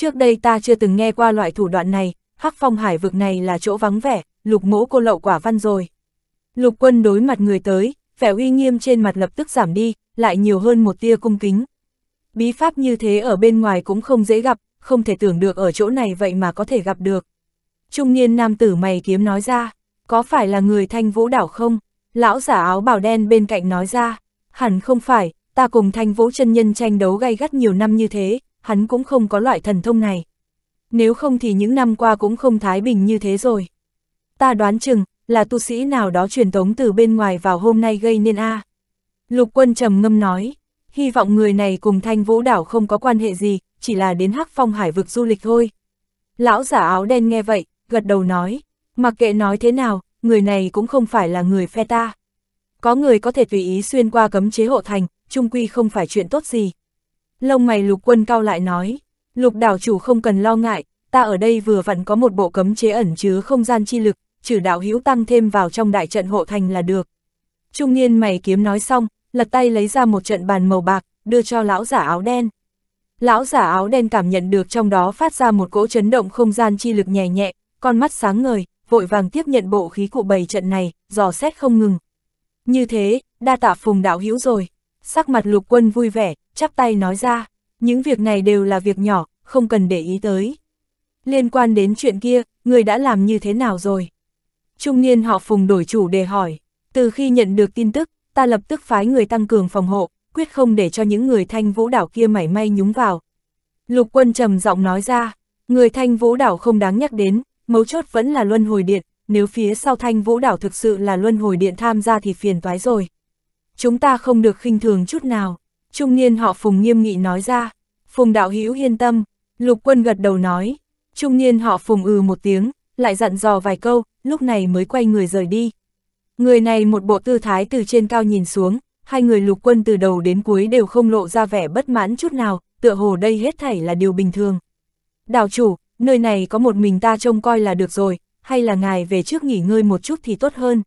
trước đây ta chưa từng nghe qua loại thủ đoạn này, hắc phong hải vực này là chỗ vắng vẻ, lục mỗ cô lậu quả văn rồi. Lục quân đối mặt người tới, vẻ uy nghiêm trên mặt lập tức giảm đi, lại nhiều hơn một tia cung kính. Bí pháp như thế ở bên ngoài cũng không dễ gặp, không thể tưởng được ở chỗ này vậy mà có thể gặp được. Trung niên nam tử mày kiếm nói ra, có phải là người thanh vũ đảo không? Lão giả áo bào đen bên cạnh nói ra, hẳn không phải, ta cùng thanh vũ chân nhân tranh đấu gay gắt nhiều năm như thế, hắn cũng không có loại thần thông này. Nếu không thì những năm qua cũng không thái bình như thế rồi. Ta đoán chừng, là tu sĩ nào đó truyền tống từ bên ngoài vào hôm nay gây nên A. Lục quân trầm ngâm nói, hy vọng người này cùng thanh vũ đảo không có quan hệ gì, chỉ là đến hắc phong hải vực du lịch thôi. Lão giả áo đen nghe vậy, gật đầu nói, mặc kệ nói thế nào, người này cũng không phải là người phe ta. Có người có thể tùy ý xuyên qua cấm chế hộ thành, trung quy không phải chuyện tốt gì. Lông mày lục quân cao lại nói, lục đảo chủ không cần lo ngại, ta ở đây vừa vặn có một bộ cấm chế ẩn chứa không gian chi lực, trừ đạo hữu tăng thêm vào trong đại trận hộ thành là được. Trung niên mày kiếm nói xong, lật tay lấy ra một trận bàn màu bạc, đưa cho lão giả áo đen. Lão giả áo đen cảm nhận được trong đó phát ra một cỗ chấn động không gian chi lực nhẹ nhẹ, con mắt sáng ngời, vội vàng tiếp nhận bộ khí cụ bày trận này, dò xét không ngừng. Như thế, đa tạ phùng đạo hữu rồi. Sắc mặt lục quân vui vẻ, chắp tay nói ra, những việc này đều là việc nhỏ, không cần để ý tới. Liên quan đến chuyện kia, người đã làm như thế nào rồi? Trung niên họ phùng đổi chủ đề hỏi, từ khi nhận được tin tức, ta lập tức phái người tăng cường phòng hộ, quyết không để cho những người thanh vũ đảo kia mảy may nhúng vào. Lục quân trầm giọng nói ra, người thanh vũ đảo không đáng nhắc đến, mấu chốt vẫn là luân hồi điện, nếu phía sau thanh vũ đảo thực sự là luân hồi điện tham gia thì phiền toái rồi. Chúng ta không được khinh thường chút nào. Trung niên họ Phùng nghiêm nghị nói ra, Phùng đạo hữu yên tâm, lục quân gật đầu nói, trung niên họ Phùng ừ một tiếng, lại dặn dò vài câu, lúc này mới quay người rời đi. Người này một bộ tư thái từ trên cao nhìn xuống, hai người lục quân từ đầu đến cuối đều không lộ ra vẻ bất mãn chút nào, tựa hồ đây hết thảy là điều bình thường. Đảo chủ, nơi này có một mình ta trông coi là được rồi, hay là ngài về trước nghỉ ngơi một chút thì tốt hơn.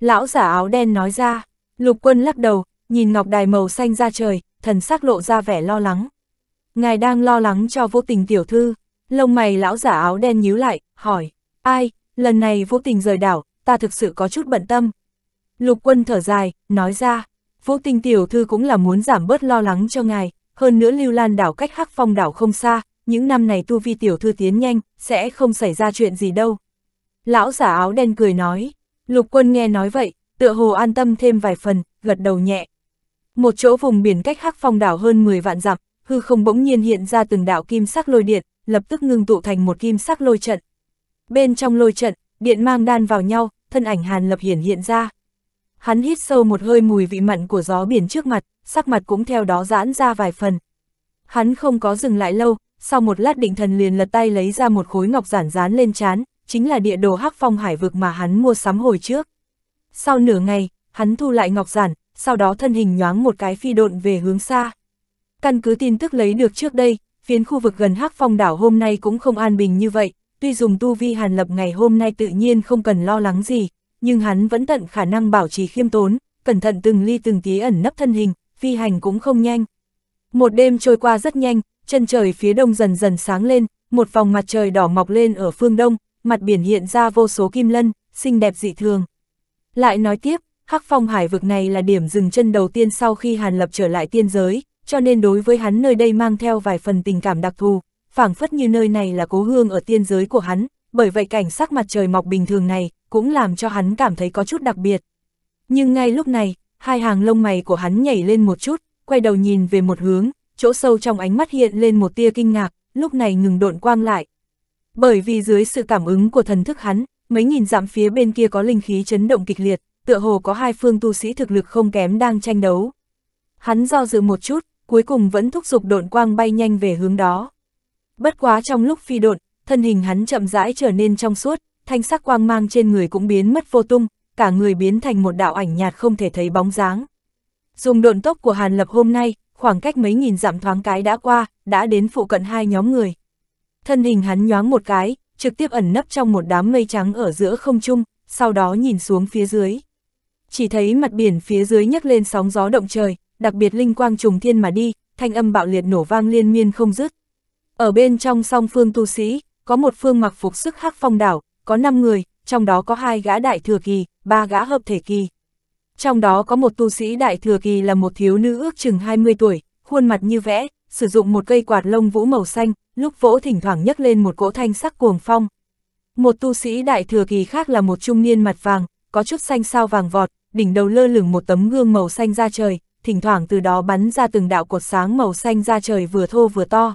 Lão giả áo đen nói ra, lục quân lắc đầu, nhìn ngọc đài màu xanh ra trời, thần sắc lộ ra vẻ lo lắng. Ngài đang lo lắng cho vô tình tiểu thư, lông mày lão giả áo đen nhíu lại, hỏi, ai, lần này vô tình rời đảo, ta thực sự có chút bận tâm. Lục quân thở dài, nói ra, vô tình tiểu thư cũng là muốn giảm bớt lo lắng cho ngài, hơn nữa lưu lan đảo cách hắc phong đảo không xa, những năm này tu vi tiểu thư tiến nhanh, sẽ không xảy ra chuyện gì đâu. Lão giả áo đen cười nói, lục quân nghe nói vậy, tựa hồ an tâm thêm vài phần, gật đầu nhẹ, một chỗ vùng biển cách hắc phong đảo hơn 10 vạn dặm, hư không bỗng nhiên hiện ra từng đạo kim sắc lôi điện, lập tức ngưng tụ thành một kim sắc lôi trận. Bên trong lôi trận, điện mang đan vào nhau, thân ảnh Hàn Lập Hiển hiện ra. Hắn hít sâu một hơi mùi vị mặn của gió biển trước mặt, sắc mặt cũng theo đó giãn ra vài phần. Hắn không có dừng lại lâu, sau một lát định thần liền lật tay lấy ra một khối ngọc giản dán lên chán, chính là địa đồ hắc phong hải vực mà hắn mua sắm hồi trước. Sau nửa ngày, hắn thu lại ngọc giản, sau đó thân hình nhoáng một cái phi độn về hướng xa. Căn cứ tin tức lấy được trước đây, phiến khu vực gần hắc phong đảo hôm nay cũng không an bình như vậy, tuy dùng tu vi hàn lập ngày hôm nay tự nhiên không cần lo lắng gì, nhưng hắn vẫn tận khả năng bảo trì khiêm tốn, cẩn thận từng ly từng tí ẩn nấp thân hình, phi hành cũng không nhanh. Một đêm trôi qua rất nhanh, chân trời phía đông dần dần sáng lên, một vòng mặt trời đỏ mọc lên ở phương đông, mặt biển hiện ra vô số kim lân, xinh đẹp dị thường. Lại nói tiếp, Hắc Phong Hải vực này là điểm dừng chân đầu tiên sau khi Hàn Lập trở lại tiên giới, cho nên đối với hắn nơi đây mang theo vài phần tình cảm đặc thù, phảng phất như nơi này là cố hương ở tiên giới của hắn, bởi vậy cảnh sắc mặt trời mọc bình thường này cũng làm cho hắn cảm thấy có chút đặc biệt. Nhưng ngay lúc này, hai hàng lông mày của hắn nhảy lên một chút, quay đầu nhìn về một hướng, chỗ sâu trong ánh mắt hiện lên một tia kinh ngạc, lúc này ngừng độn quang lại. Bởi vì dưới sự cảm ứng của thần thức hắn, mấy nghìn dặm phía bên kia có linh khí chấn động kịch liệt, tựa hồ có hai phương tu sĩ thực lực không kém đang tranh đấu. Hắn do dự một chút, cuối cùng vẫn thúc giục độn quang bay nhanh về hướng đó. Bất quá trong lúc phi độn, thân hình hắn chậm rãi trở nên trong suốt, thanh sắc quang mang trên người cũng biến mất vô tung, cả người biến thành một đạo ảnh nhạt không thể thấy bóng dáng. Dùng độn tốc của Hàn Lập hôm nay, khoảng cách mấy nghìn dặm thoáng cái đã qua, đã đến phụ cận hai nhóm người. Thân hình hắn nhoáng một cái, trực tiếp ẩn nấp trong một đám mây trắng ở giữa không trung, sau đó nhìn xuống phía dưới chỉ thấy mặt biển phía dưới nhấc lên sóng gió động trời, đặc biệt linh quang trùng thiên mà đi, thanh âm bạo liệt nổ vang liên miên không dứt. Ở bên trong song phương tu sĩ, có một phương mặc phục sức hắc phong đảo, có 5 người, trong đó có hai gã đại thừa kỳ, ba gã hợp thể kỳ. Trong đó có một tu sĩ đại thừa kỳ là một thiếu nữ ước chừng 20 tuổi, khuôn mặt như vẽ, sử dụng một cây quạt lông vũ màu xanh, lúc vỗ thỉnh thoảng nhấc lên một cỗ thanh sắc cuồng phong. Một tu sĩ đại thừa kỳ khác là một trung niên mặt vàng, có chút xanh sao vàng vọt, đỉnh đầu lơ lửng một tấm gương màu xanh da trời, thỉnh thoảng từ đó bắn ra từng đạo cột sáng màu xanh da trời vừa thô vừa to.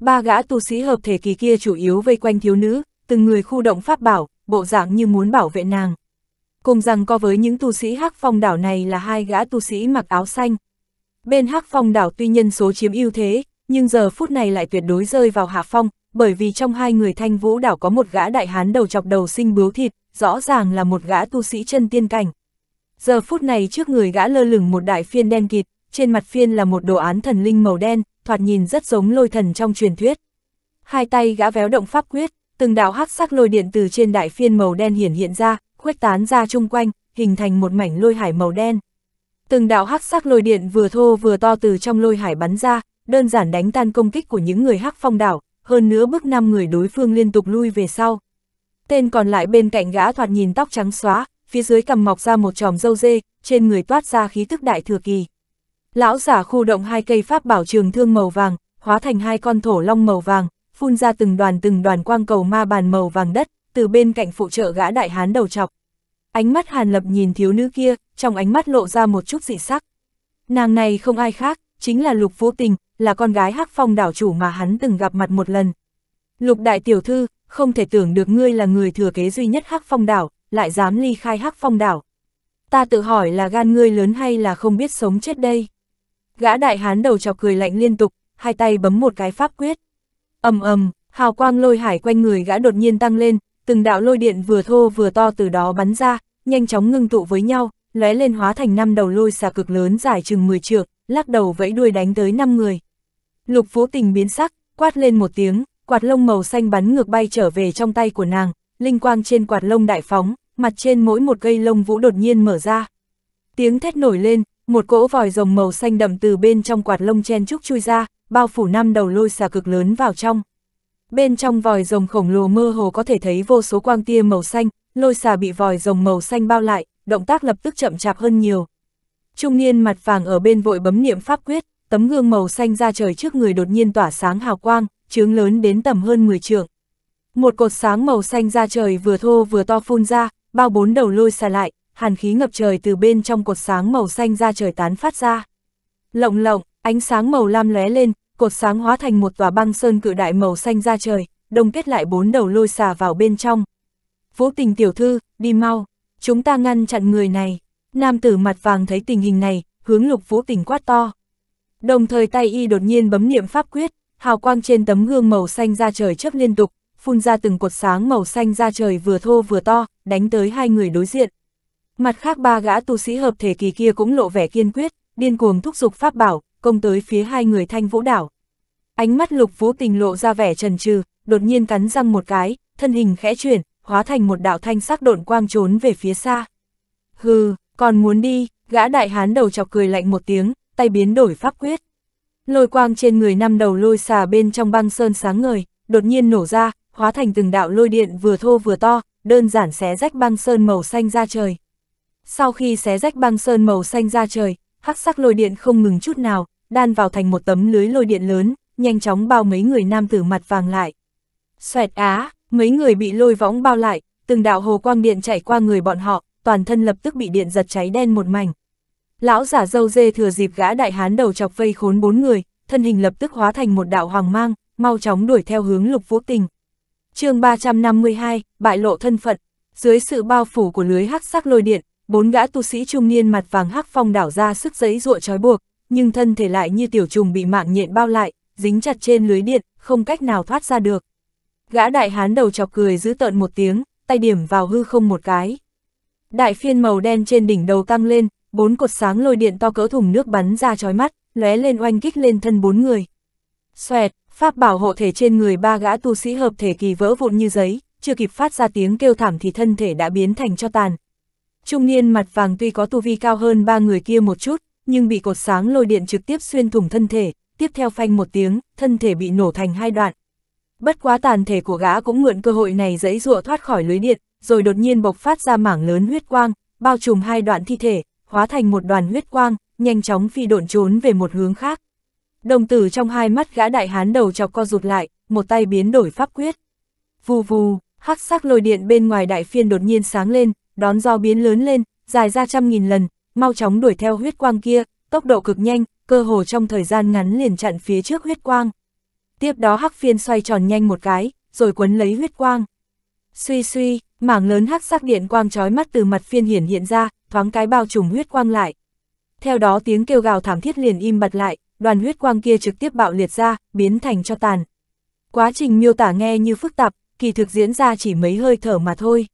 Ba gã tu sĩ hợp thể kỳ kia chủ yếu vây quanh thiếu nữ, từng người khu động pháp bảo, bộ dạng như muốn bảo vệ nàng. Cùng rằng có với những tu sĩ hắc phong đảo này là hai gã tu sĩ mặc áo xanh. Bên hắc phong đảo tuy nhân số chiếm ưu thế, nhưng giờ phút này lại tuyệt đối rơi vào hạ phong, bởi vì trong hai người thanh vũ đảo có một gã đại hán đầu chọc đầu sinh bướu thịt, rõ ràng là một gã tu sĩ chân tiên cảnh, Giờ phút này trước người gã lơ lửng một đại phiên đen kịt, trên mặt phiên là một đồ án thần linh màu đen, thoạt nhìn rất giống lôi thần trong truyền thuyết. Hai tay gã véo động pháp quyết, từng đạo hắc sắc lôi điện từ trên đại phiên màu đen hiển hiện ra, khuếch tán ra chung quanh, hình thành một mảnh lôi hải màu đen. Từng đạo hắc sắc lôi điện vừa thô vừa to từ trong lôi hải bắn ra, đơn giản đánh tan công kích của những người hắc phong đảo, hơn nữa bước năm người đối phương liên tục lui về sau. Tên còn lại bên cạnh gã thoạt nhìn tóc trắng xóa, phía dưới cầm mọc ra một tròm dâu dê, trên người toát ra khí tức đại thừa kỳ. Lão giả khu động hai cây pháp bảo trường thương màu vàng, hóa thành hai con thổ long màu vàng, phun ra từng đoàn từng đoàn quang cầu ma bàn màu vàng đất, từ bên cạnh phụ trợ gã đại hán đầu chọc. Ánh mắt Hàn Lập nhìn thiếu nữ kia, trong ánh mắt lộ ra một chút dị sắc. Nàng này không ai khác, chính là Lục vô Tình, là con gái Hắc Phong đảo chủ mà hắn từng gặp mặt một lần. Lục đại tiểu thư, không thể tưởng được ngươi là người thừa kế duy nhất Hắc Phong đảo, lại dám ly khai hắc phong đảo. Ta tự hỏi là gan ngươi lớn hay là không biết sống chết đây. Gã đại hán đầu chọc cười lạnh liên tục, hai tay bấm một cái pháp quyết. ầm ầm, hào quang lôi hải quanh người gã đột nhiên tăng lên, từng đạo lôi điện vừa thô vừa to từ đó bắn ra, nhanh chóng ngưng tụ với nhau, lóe lên hóa thành năm đầu lôi xà cực lớn dài chừng 10 trượng, lắc đầu vẫy đuôi đánh tới năm người. Lục phú Tình biến sắc, quát lên một tiếng, quạt lông màu xanh bắn ngược bay trở về trong tay của nàng, linh quang trên quạt lông đại phóng, mặt trên mỗi một cây lông vũ đột nhiên mở ra. Tiếng thét nổi lên, một cỗ vòi rồng màu xanh đậm từ bên trong quạt lông chen trúc chui ra, bao phủ năm đầu lôi xà cực lớn vào trong. Bên trong vòi rồng khổng lồ mơ hồ có thể thấy vô số quang tia màu xanh, lôi xà bị vòi rồng màu xanh bao lại, động tác lập tức chậm chạp hơn nhiều. Trung niên mặt vàng ở bên vội bấm niệm pháp quyết, tấm gương màu xanh ra trời trước người đột nhiên tỏa sáng hào quang, chướng lớn đến tầm hơn 10 trượng. Một cột sáng màu xanh ra trời vừa thô vừa to phun ra, bao bốn đầu lôi xà lại, hàn khí ngập trời từ bên trong cột sáng màu xanh ra trời tán phát ra. Lộng lộng, ánh sáng màu lam lóe lên, cột sáng hóa thành một tòa băng sơn cự đại màu xanh ra trời, đồng kết lại bốn đầu lôi xà vào bên trong. Vũ tình tiểu thư, đi mau, chúng ta ngăn chặn người này. Nam tử mặt vàng thấy tình hình này, hướng lục vũ tình quát to. Đồng thời tay y đột nhiên bấm niệm pháp quyết, hào quang trên tấm gương màu xanh ra trời chớp liên tục, phun ra từng cột sáng màu xanh ra trời vừa thô vừa to, đánh tới hai người đối diện. Mặt khác ba gã tu sĩ hợp thể kỳ kia cũng lộ vẻ kiên quyết, điên cuồng thúc giục pháp bảo, công tới phía hai người thanh vũ đảo. Ánh mắt lục vũ tình lộ ra vẻ trần trừ, đột nhiên cắn răng một cái, thân hình khẽ chuyển, hóa thành một đạo thanh sắc độn quang trốn về phía xa. Hừ, còn muốn đi, gã đại hán đầu chọc cười lạnh một tiếng, tay biến đổi pháp quyết. Lôi quang trên người năm đầu lôi xà bên trong băng sơn sáng ngời, đột nhiên nổ ra, hóa thành từng đạo lôi điện vừa thô vừa to, đơn giản xé rách băng sơn màu xanh ra trời. Sau khi xé rách băng sơn màu xanh ra trời, hắc sắc lôi điện không ngừng chút nào, đan vào thành một tấm lưới lôi điện lớn, nhanh chóng bao mấy người nam tử mặt vàng lại. Xoẹt á, mấy người bị lôi võng bao lại, từng đạo hồ quang điện chạy qua người bọn họ, toàn thân lập tức bị điện giật cháy đen một mảnh. Lão giả dâu dê thừa dịp gã đại hán đầu chọc vây khốn bốn người, thân hình lập tức hóa thành một đạo hoàng mang, mau chóng đuổi theo hướng lục vũ tình chương 352, bại lộ thân phận, dưới sự bao phủ của lưới hắc sắc lôi điện, bốn gã tu sĩ trung niên mặt vàng hắc phong đảo ra sức giấy ruộng trói buộc, nhưng thân thể lại như tiểu trùng bị mạng nhện bao lại, dính chặt trên lưới điện, không cách nào thoát ra được. Gã đại hán đầu chọc cười giữ tợn một tiếng, tay điểm vào hư không một cái. Đại phiên màu đen trên đỉnh đầu tăng lên, bốn cột sáng lôi điện to cỡ thùng nước bắn ra chói mắt, lóe lên oanh kích lên thân bốn người. Xoẹt, Pháp bảo hộ thể trên người ba gã tu sĩ hợp thể kỳ vỡ vụn như giấy, chưa kịp phát ra tiếng kêu thảm thì thân thể đã biến thành cho tàn. Trung niên mặt vàng tuy có tu vi cao hơn ba người kia một chút, nhưng bị cột sáng lôi điện trực tiếp xuyên thủng thân thể, tiếp theo phanh một tiếng, thân thể bị nổ thành hai đoạn. Bất quá tàn thể của gã cũng mượn cơ hội này dẫy rụa thoát khỏi lưới điện, rồi đột nhiên bộc phát ra mảng lớn huyết quang, bao trùm hai đoạn thi thể, hóa thành một đoàn huyết quang, nhanh chóng phi độn trốn về một hướng khác. Đồng tử trong hai mắt gã đại hán đầu chọc co rụt lại, một tay biến đổi pháp quyết. Vù vù, hắc sắc lôi điện bên ngoài đại phiên đột nhiên sáng lên, đón do biến lớn lên, dài ra trăm nghìn lần, mau chóng đuổi theo huyết quang kia, tốc độ cực nhanh, cơ hồ trong thời gian ngắn liền chặn phía trước huyết quang. Tiếp đó hắc phiên xoay tròn nhanh một cái, rồi quấn lấy huyết quang. Suy suy, mảng lớn hắc sắc điện quang trói mắt từ mặt phiên hiển hiện ra, thoáng cái bao trùm huyết quang lại. Theo đó tiếng kêu gào thảm thiết liền im bật lại, đoàn huyết quang kia trực tiếp bạo liệt ra, biến thành cho tàn. Quá trình miêu tả nghe như phức tạp, kỳ thực diễn ra chỉ mấy hơi thở mà thôi.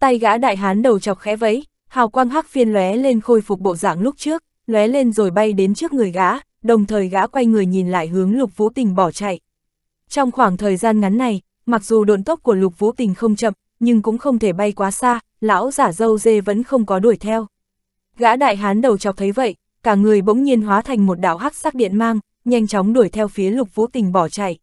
Tay gã đại hán đầu chọc khẽ vẫy, hào quang hắc phiên lóe lên khôi phục bộ dạng lúc trước, lóe lên rồi bay đến trước người gã, đồng thời gã quay người nhìn lại hướng Lục Vũ Tình bỏ chạy. Trong khoảng thời gian ngắn này, mặc dù độn tốc của Lục Vũ Tình không chậm, nhưng cũng không thể bay quá xa, lão giả dâu dê vẫn không có đuổi theo. Gã đại hán đầu chọc thấy vậy, cả người bỗng nhiên hóa thành một đạo hắc sắc điện mang, nhanh chóng đuổi theo phía Lục Vũ Tình bỏ chạy.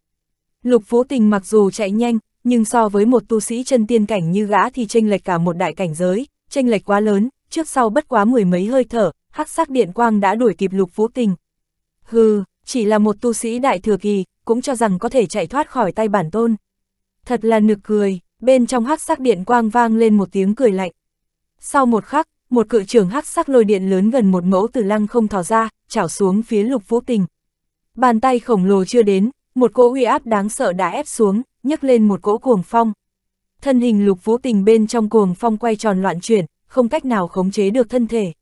Lục Vũ Tình mặc dù chạy nhanh, nhưng so với một tu sĩ chân tiên cảnh như gã thì chênh lệch cả một đại cảnh giới, chênh lệch quá lớn, trước sau bất quá mười mấy hơi thở, hắc sắc điện quang đã đuổi kịp Lục Vũ Tình. Hừ, chỉ là một tu sĩ đại thừa kỳ, cũng cho rằng có thể chạy thoát khỏi tay bản tôn. Thật là nực cười, bên trong hắc sắc điện quang vang lên một tiếng cười lạnh. Sau một khắc, một cự trường hắc sắc lôi điện lớn gần một mẫu từ lăng không thò ra, chảo xuống phía lục vũ tình. Bàn tay khổng lồ chưa đến, một cỗ uy áp đáng sợ đã ép xuống, nhấc lên một cỗ cuồng phong. Thân hình lục vũ tình bên trong cuồng phong quay tròn loạn chuyển, không cách nào khống chế được thân thể.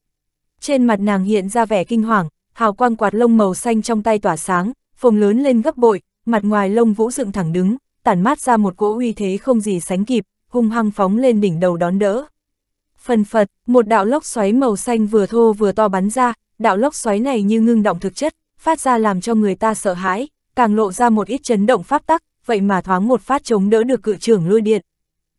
Trên mặt nàng hiện ra vẻ kinh hoàng, hào quang quạt lông màu xanh trong tay tỏa sáng, phồng lớn lên gấp bội, mặt ngoài lông vũ dựng thẳng đứng, tản mát ra một cỗ uy thế không gì sánh kịp, hung hăng phóng lên đỉnh đầu đón đỡ. Phần phật, một đạo lốc xoáy màu xanh vừa thô vừa to bắn ra, đạo lốc xoáy này như ngưng động thực chất, phát ra làm cho người ta sợ hãi, càng lộ ra một ít chấn động pháp tắc, vậy mà thoáng một phát chống đỡ được cự trưởng lôi điện.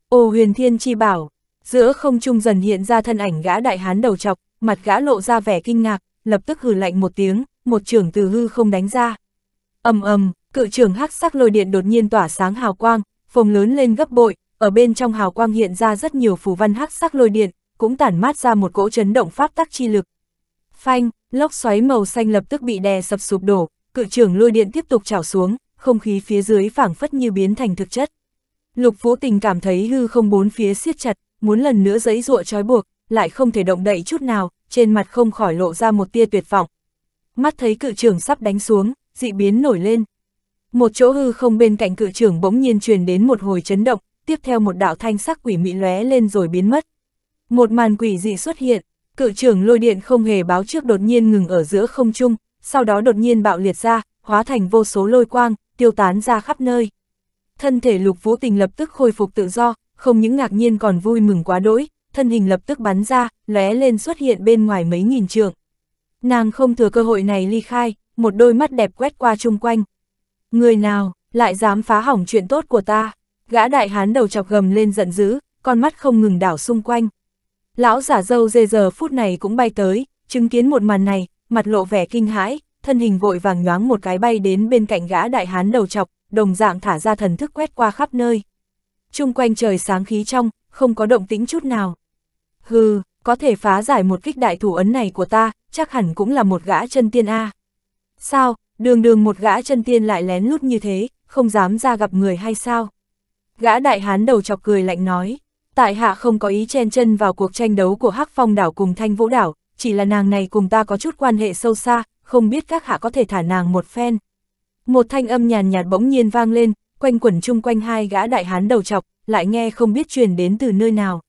Ô huyền thiên chi bảo, giữa không trung dần hiện ra thân ảnh gã đại hán đầu chọc, mặt gã lộ ra vẻ kinh ngạc, lập tức hừ lạnh một tiếng, một trưởng từ hư không đánh ra. ầm ầm, cự trưởng hắc sắc lôi điện đột nhiên tỏa sáng hào quang, phồng lớn lên gấp bội, ở bên trong hào quang hiện ra rất nhiều phù văn hắc sắc lôi điện, cũng tản mát ra một cỗ chấn động pháp tắc chi lực. Phanh, lốc xoáy màu xanh lập tức bị đè sập sụp đổ, cự trưởng lôi điện tiếp tục trào xuống, không khí phía dưới phảng phất như biến thành thực chất. Lục phú Tình cảm thấy hư không bốn phía siết chặt, muốn lần nữa giãy ruộng trói buộc, lại không thể động đậy chút nào, trên mặt không khỏi lộ ra một tia tuyệt vọng. Mắt thấy cự trưởng sắp đánh xuống, dị biến nổi lên. Một chỗ hư không bên cạnh cự trưởng bỗng nhiên truyền đến một hồi chấn động, tiếp theo một đạo thanh sắc quỷ mị lóe lên rồi biến mất. Một màn quỷ dị xuất hiện, cự trưởng lôi điện không hề báo trước đột nhiên ngừng ở giữa không trung, sau đó đột nhiên bạo liệt ra, hóa thành vô số lôi quang, tiêu tán ra khắp nơi. Thân thể lục vũ tình lập tức khôi phục tự do, không những ngạc nhiên còn vui mừng quá đỗi, thân hình lập tức bắn ra, lóe lên xuất hiện bên ngoài mấy nghìn trường. Nàng không thừa cơ hội này ly khai, một đôi mắt đẹp quét qua chung quanh. Người nào, lại dám phá hỏng chuyện tốt của ta? Gã đại hán đầu chọc gầm lên giận dữ, con mắt không ngừng đảo xung quanh. Lão giả dâu dê giờ phút này cũng bay tới, chứng kiến một màn này, mặt lộ vẻ kinh hãi, thân hình vội vàng nhoáng một cái bay đến bên cạnh gã đại hán đầu chọc, đồng dạng thả ra thần thức quét qua khắp nơi. Trung quanh trời sáng khí trong, không có động tĩnh chút nào. Hừ, có thể phá giải một kích đại thủ ấn này của ta, chắc hẳn cũng là một gã chân tiên A. Sao, đường đường một gã chân tiên lại lén lút như thế, không dám ra gặp người hay sao? Gã đại hán đầu chọc cười lạnh nói, tại hạ không có ý chen chân vào cuộc tranh đấu của Hắc Phong đảo cùng Thanh Vũ đảo, chỉ là nàng này cùng ta có chút quan hệ sâu xa, không biết các hạ có thể thả nàng một phen. Một thanh âm nhàn nhạt bỗng nhiên vang lên, quanh quẩn chung quanh hai gã đại hán đầu chọc, lại nghe không biết truyền đến từ nơi nào.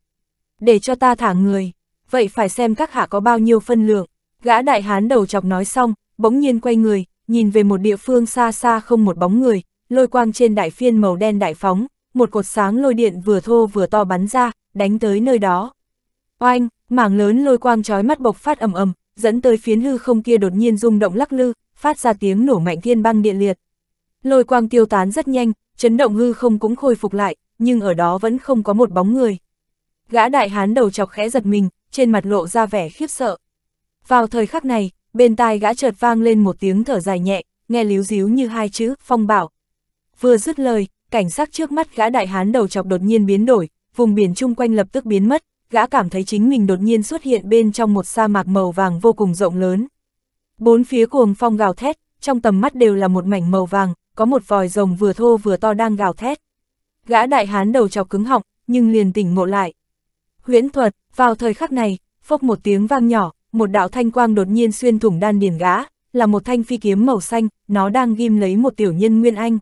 Để cho ta thả người, vậy phải xem các hạ có bao nhiêu phân lượng. Gã đại hán đầu chọc nói xong, bỗng nhiên quay người, nhìn về một địa phương xa xa không một bóng người, lôi quang trên đại phiên màu đen đại phóng, một cột sáng lôi điện vừa thô vừa to bắn ra, đánh tới nơi đó. Oanh, mảng lớn lôi quang chói mắt bộc phát ầm ầm, dẫn tới phiến hư không kia đột nhiên rung động lắc lư, phát ra tiếng nổ mạnh thiên băng điện liệt. Lôi quang tiêu tán rất nhanh, chấn động hư không cũng khôi phục lại, nhưng ở đó vẫn không có một bóng người. Gã đại hán đầu chọc khẽ giật mình, trên mặt lộ ra vẻ khiếp sợ. Vào thời khắc này, bên tai gã chợt vang lên một tiếng thở dài nhẹ, nghe líu díu như hai chữ, phong bảo. Vừa dứt lời, cảnh sắc trước mắt gã đại hán đầu chọc đột nhiên biến đổi, vùng biển chung quanh lập tức biến mất, gã cảm thấy chính mình đột nhiên xuất hiện bên trong một sa mạc màu vàng vô cùng rộng lớn. Bốn phía cuồng phong gào thét, trong tầm mắt đều là một mảnh màu vàng, có một vòi rồng vừa thô vừa to đang gào thét. Gã đại hán đầu chọc cứng họng, nhưng liền tỉnh ngộ lại. Huyễn thuật, vào thời khắc này, phốc một tiếng vang nhỏ, một đạo thanh quang đột nhiên xuyên thủng đan điền gã, là một thanh phi kiếm màu xanh, nó đang ghim lấy một tiểu nhân Nguyên Anh.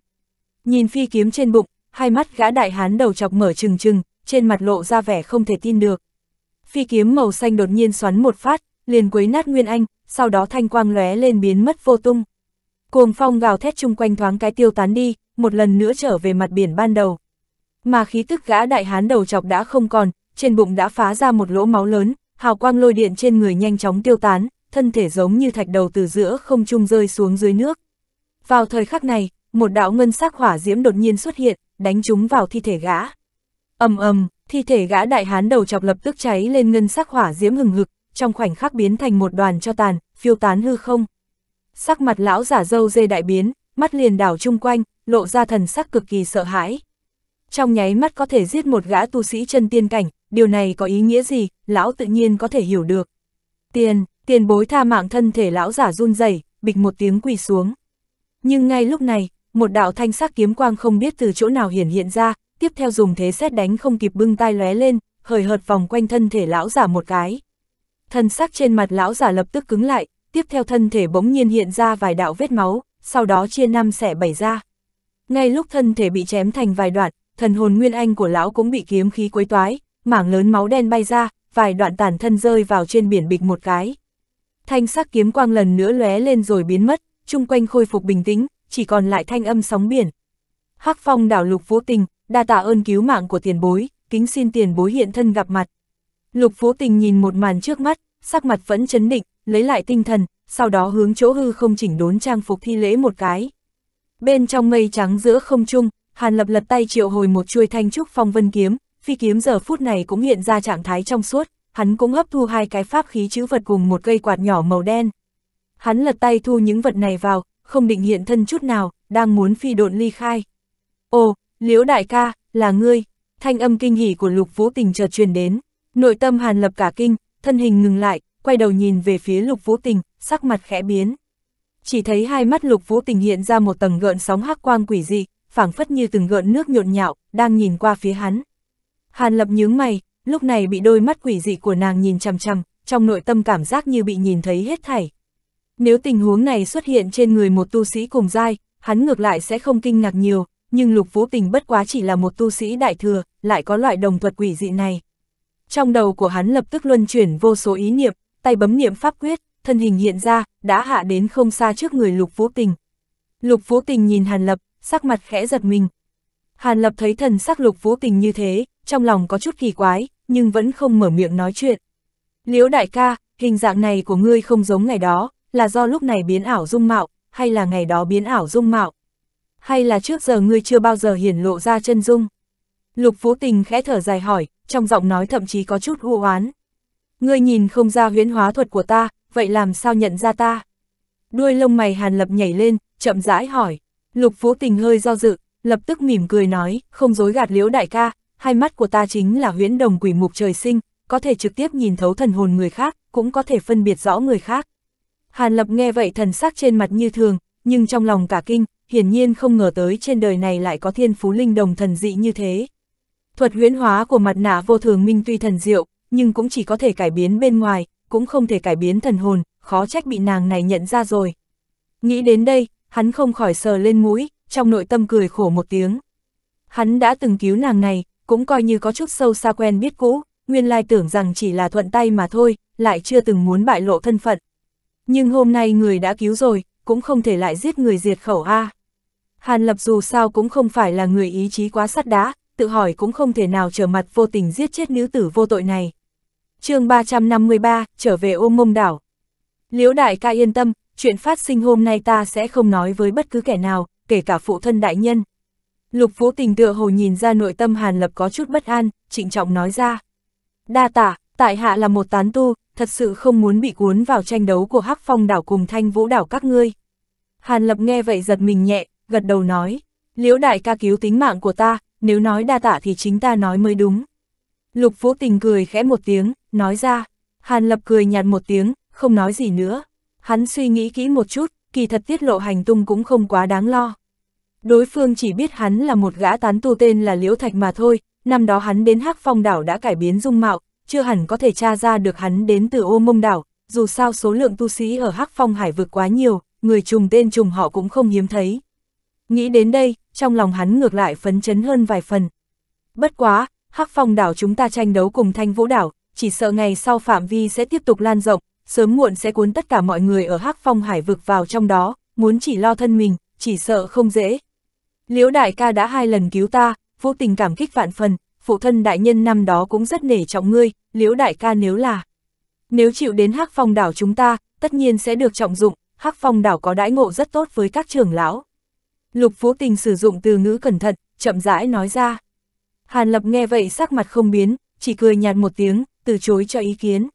Nhìn phi kiếm trên bụng, hai mắt gã đại hán đầu chọc mở trừng trừng, trên mặt lộ ra vẻ không thể tin được. Phi kiếm màu xanh đột nhiên xoắn một phát, liền quấy nát Nguyên Anh, sau đó thanh quang lóe lên biến mất vô tung. Cuồng phong gào thét chung quanh thoáng cái tiêu tán đi, một lần nữa trở về mặt biển ban đầu. Mà khí tức gã đại hán đầu chọc đã không còn, trên bụng đã phá ra một lỗ máu lớn, hào quang lôi điện trên người nhanh chóng tiêu tán, thân thể giống như thạch đầu từ giữa không trung rơi xuống dưới nước. Vào thời khắc này, một đạo ngân sắc hỏa diễm đột nhiên xuất hiện, đánh trúng vào thi thể gã. ầm ầm, thi thể gã đại hán đầu chọc lập tức cháy lên ngân sắc hỏa diễm hừng hực, trong khoảnh khắc biến thành một đoàn cho tàn, phiêu tán hư không. Sắc mặt lão giả dâu dê đại biến, mắt liền đảo chung quanh, lộ ra thần sắc cực kỳ sợ hãi. Trong nháy mắt có thể giết một gã tu sĩ chân tiên cảnh, điều này có ý nghĩa gì, lão tự nhiên có thể hiểu được. Tiền, tiền bối tha mạng thân thể lão giả run rẩy, bịch một tiếng quỳ xuống. Nhưng ngay lúc này, một đạo thanh sắc kiếm quang không biết từ chỗ nào hiển hiện ra, tiếp theo dùng thế xét đánh không kịp bưng tai lóe lên, hời hợt vòng quanh thân thể lão giả một cái. Thân sắc trên mặt lão giả lập tức cứng lại, tiếp theo thân thể bỗng nhiên hiện ra vài đạo vết máu, sau đó chia năm xẻ bảy ra. Ngay lúc thân thể bị chém thành vài đoạn, thần hồn nguyên anh của lão cũng bị kiếm khí quấy toái, mảng lớn máu đen bay ra, vài đoạn tàn thân rơi vào trên biển bịch một cái. Thanh sắc kiếm quang lần nữa lóe lên rồi biến mất, chung quanh khôi phục bình tĩnh, chỉ còn lại thanh âm sóng biển. Hắc phong đảo lục vũ tình, đa tạ ơn cứu mạng của tiền bối, kính xin tiền bối hiện thân gặp mặt. Lục vũ tình nhìn một màn trước mắt, sắc mặt vẫn chấn định, lấy lại tinh thần, sau đó hướng chỗ hư không chỉnh đốn trang phục thi lễ một cái. Bên trong mây trắng giữa không trung, Hàn Lập lật tay triệu hồi một chuôi thanh trúc phong vân kiếm, phi kiếm giờ phút này cũng hiện ra trạng thái trong suốt, hắn cũng hấp thu hai cái pháp khí chữ vật cùng một cây quạt nhỏ màu đen. Hắn lật tay thu những vật này vào, không định hiện thân chút nào, đang muốn phi độn ly khai. Ồ, liễu đại ca, là ngươi, thanh âm kinh hỉ của lục vũ tình chợt truyền đến, nội tâm hàn lập cả kinh, thân hình ngừng lại, quay đầu nhìn về phía lục vũ tình, sắc mặt khẽ biến. Chỉ thấy hai mắt lục vũ tình hiện ra một tầng gợn sóng hắc quang quỷ dị, phảng phất như từng gợn nước nhộn nhạo, đang nhìn qua phía hắn. Hàn lập nhướng mày, lúc này bị đôi mắt quỷ dị của nàng nhìn chằm chằm, trong nội tâm cảm giác như bị nhìn thấy hết thảy. Nếu tình huống này xuất hiện trên người một tu sĩ cùng giai, hắn ngược lại sẽ không kinh ngạc nhiều, nhưng Lục Vũ Tình bất quá chỉ là một tu sĩ đại thừa, lại có loại đồng thuật quỷ dị này. Trong đầu của hắn lập tức luân chuyển vô số ý niệm, tay bấm niệm pháp quyết, thân hình hiện ra, đã hạ đến không xa trước người Lục Vũ Tình. Lục Vũ Tình nhìn Hàn Lập, sắc mặt khẽ giật mình. Hàn Lập thấy thần sắc Lục Vũ Tình như thế, trong lòng có chút kỳ quái, nhưng vẫn không mở miệng nói chuyện. Liễu đại ca, hình dạng này của ngươi không giống ngày đó, là do lúc này biến ảo dung mạo, hay là ngày đó biến ảo dung mạo? Hay là trước giờ ngươi chưa bao giờ hiển lộ ra chân dung? Lục Phú Tình khẽ thở dài hỏi, trong giọng nói thậm chí có chút u oán. Ngươi nhìn không ra huyễn hóa thuật của ta, vậy làm sao nhận ra ta? Đuôi lông mày Hàn Lập nhảy lên, chậm rãi hỏi. Lục Phú Tình hơi do dự, lập tức mỉm cười nói, không dối gạt liễu đại ca, hai mắt của ta chính là huyễn đồng quỷ mục trời sinh, có thể trực tiếp nhìn thấu thần hồn người khác, cũng có thể phân biệt rõ người khác. Hàn Lập nghe vậy thần sắc trên mặt như thường, nhưng trong lòng cả kinh, hiển nhiên không ngờ tới trên đời này lại có thiên phú linh đồng thần dị như thế. Thuật huyễn hóa của mặt nạ vô thường minh tuy thần diệu, nhưng cũng chỉ có thể cải biến bên ngoài, cũng không thể cải biến thần hồn, khó trách bị nàng này nhận ra rồi. Nghĩ đến đây, hắn không khỏi sờ lên mũi, trong nội tâm cười khổ một tiếng. Hắn đã từng cứu nàng này, cũng coi như có chút sâu xa quen biết cũ, nguyên lai tưởng rằng chỉ là thuận tay mà thôi, lại chưa từng muốn bại lộ thân phận. Nhưng hôm nay người đã cứu rồi, cũng không thể lại giết người diệt khẩu A. Hàn Lập dù sao cũng không phải là người ý chí quá sắt đá, tự hỏi cũng không thể nào trở mặt vô tình giết chết nữ tử vô tội này. chương 353, trở về ôm mông đảo. Liễu đại ca yên tâm, chuyện phát sinh hôm nay ta sẽ không nói với bất cứ kẻ nào, kể cả phụ thân đại nhân. Lục Vũ Tình tựa hồ nhìn ra nội tâm Hàn Lập có chút bất an, trịnh trọng nói ra. Đa tả, tại hạ là một tán tu, thật sự không muốn bị cuốn vào tranh đấu của Hắc Phong đảo cùng Thanh Vũ đảo các ngươi. Hàn Lập nghe vậy giật mình nhẹ, gật đầu nói, liễu đại ca cứu tính mạng của ta, nếu nói đa tạ thì chính ta nói mới đúng. Lục Vũ Tình cười khẽ một tiếng, nói ra, Hàn Lập cười nhạt một tiếng, không nói gì nữa. Hắn suy nghĩ kỹ một chút, kỳ thật tiết lộ hành tung cũng không quá đáng lo. Đối phương chỉ biết hắn là một gã tán tu tên là Liễu Thạch mà thôi, năm đó hắn đến Hắc Phong đảo đã cải biến dung mạo, chưa hẳn có thể tra ra được hắn đến từ ô mông đảo, dù sao số lượng tu sĩ ở Hắc Phong Hải vượt quá nhiều, người trùng tên trùng họ cũng không hiếm thấy. Nghĩ đến đây, trong lòng hắn ngược lại phấn chấn hơn vài phần. Bất quá, Hắc Phong đảo chúng ta tranh đấu cùng Thanh Vũ đảo, chỉ sợ ngày sau phạm vi sẽ tiếp tục lan rộng, sớm muộn sẽ cuốn tất cả mọi người ở Hắc Phong Hải vực vào trong đó, muốn chỉ lo thân mình, chỉ sợ không dễ. Liễu đại ca đã hai lần cứu ta, vô tình cảm kích vạn phần, phụ thân đại nhân năm đó cũng rất nể trọng ngươi, liễu đại ca nếu là. Nếu chịu đến hắc phong đảo chúng ta, tất nhiên sẽ được trọng dụng, hắc phong đảo có đãi ngộ rất tốt với các trưởng lão. Lục Phú Tình sử dụng từ ngữ cẩn thận, chậm rãi nói ra. Hàn Lập nghe vậy sắc mặt không biến, chỉ cười nhạt một tiếng, từ chối cho ý kiến.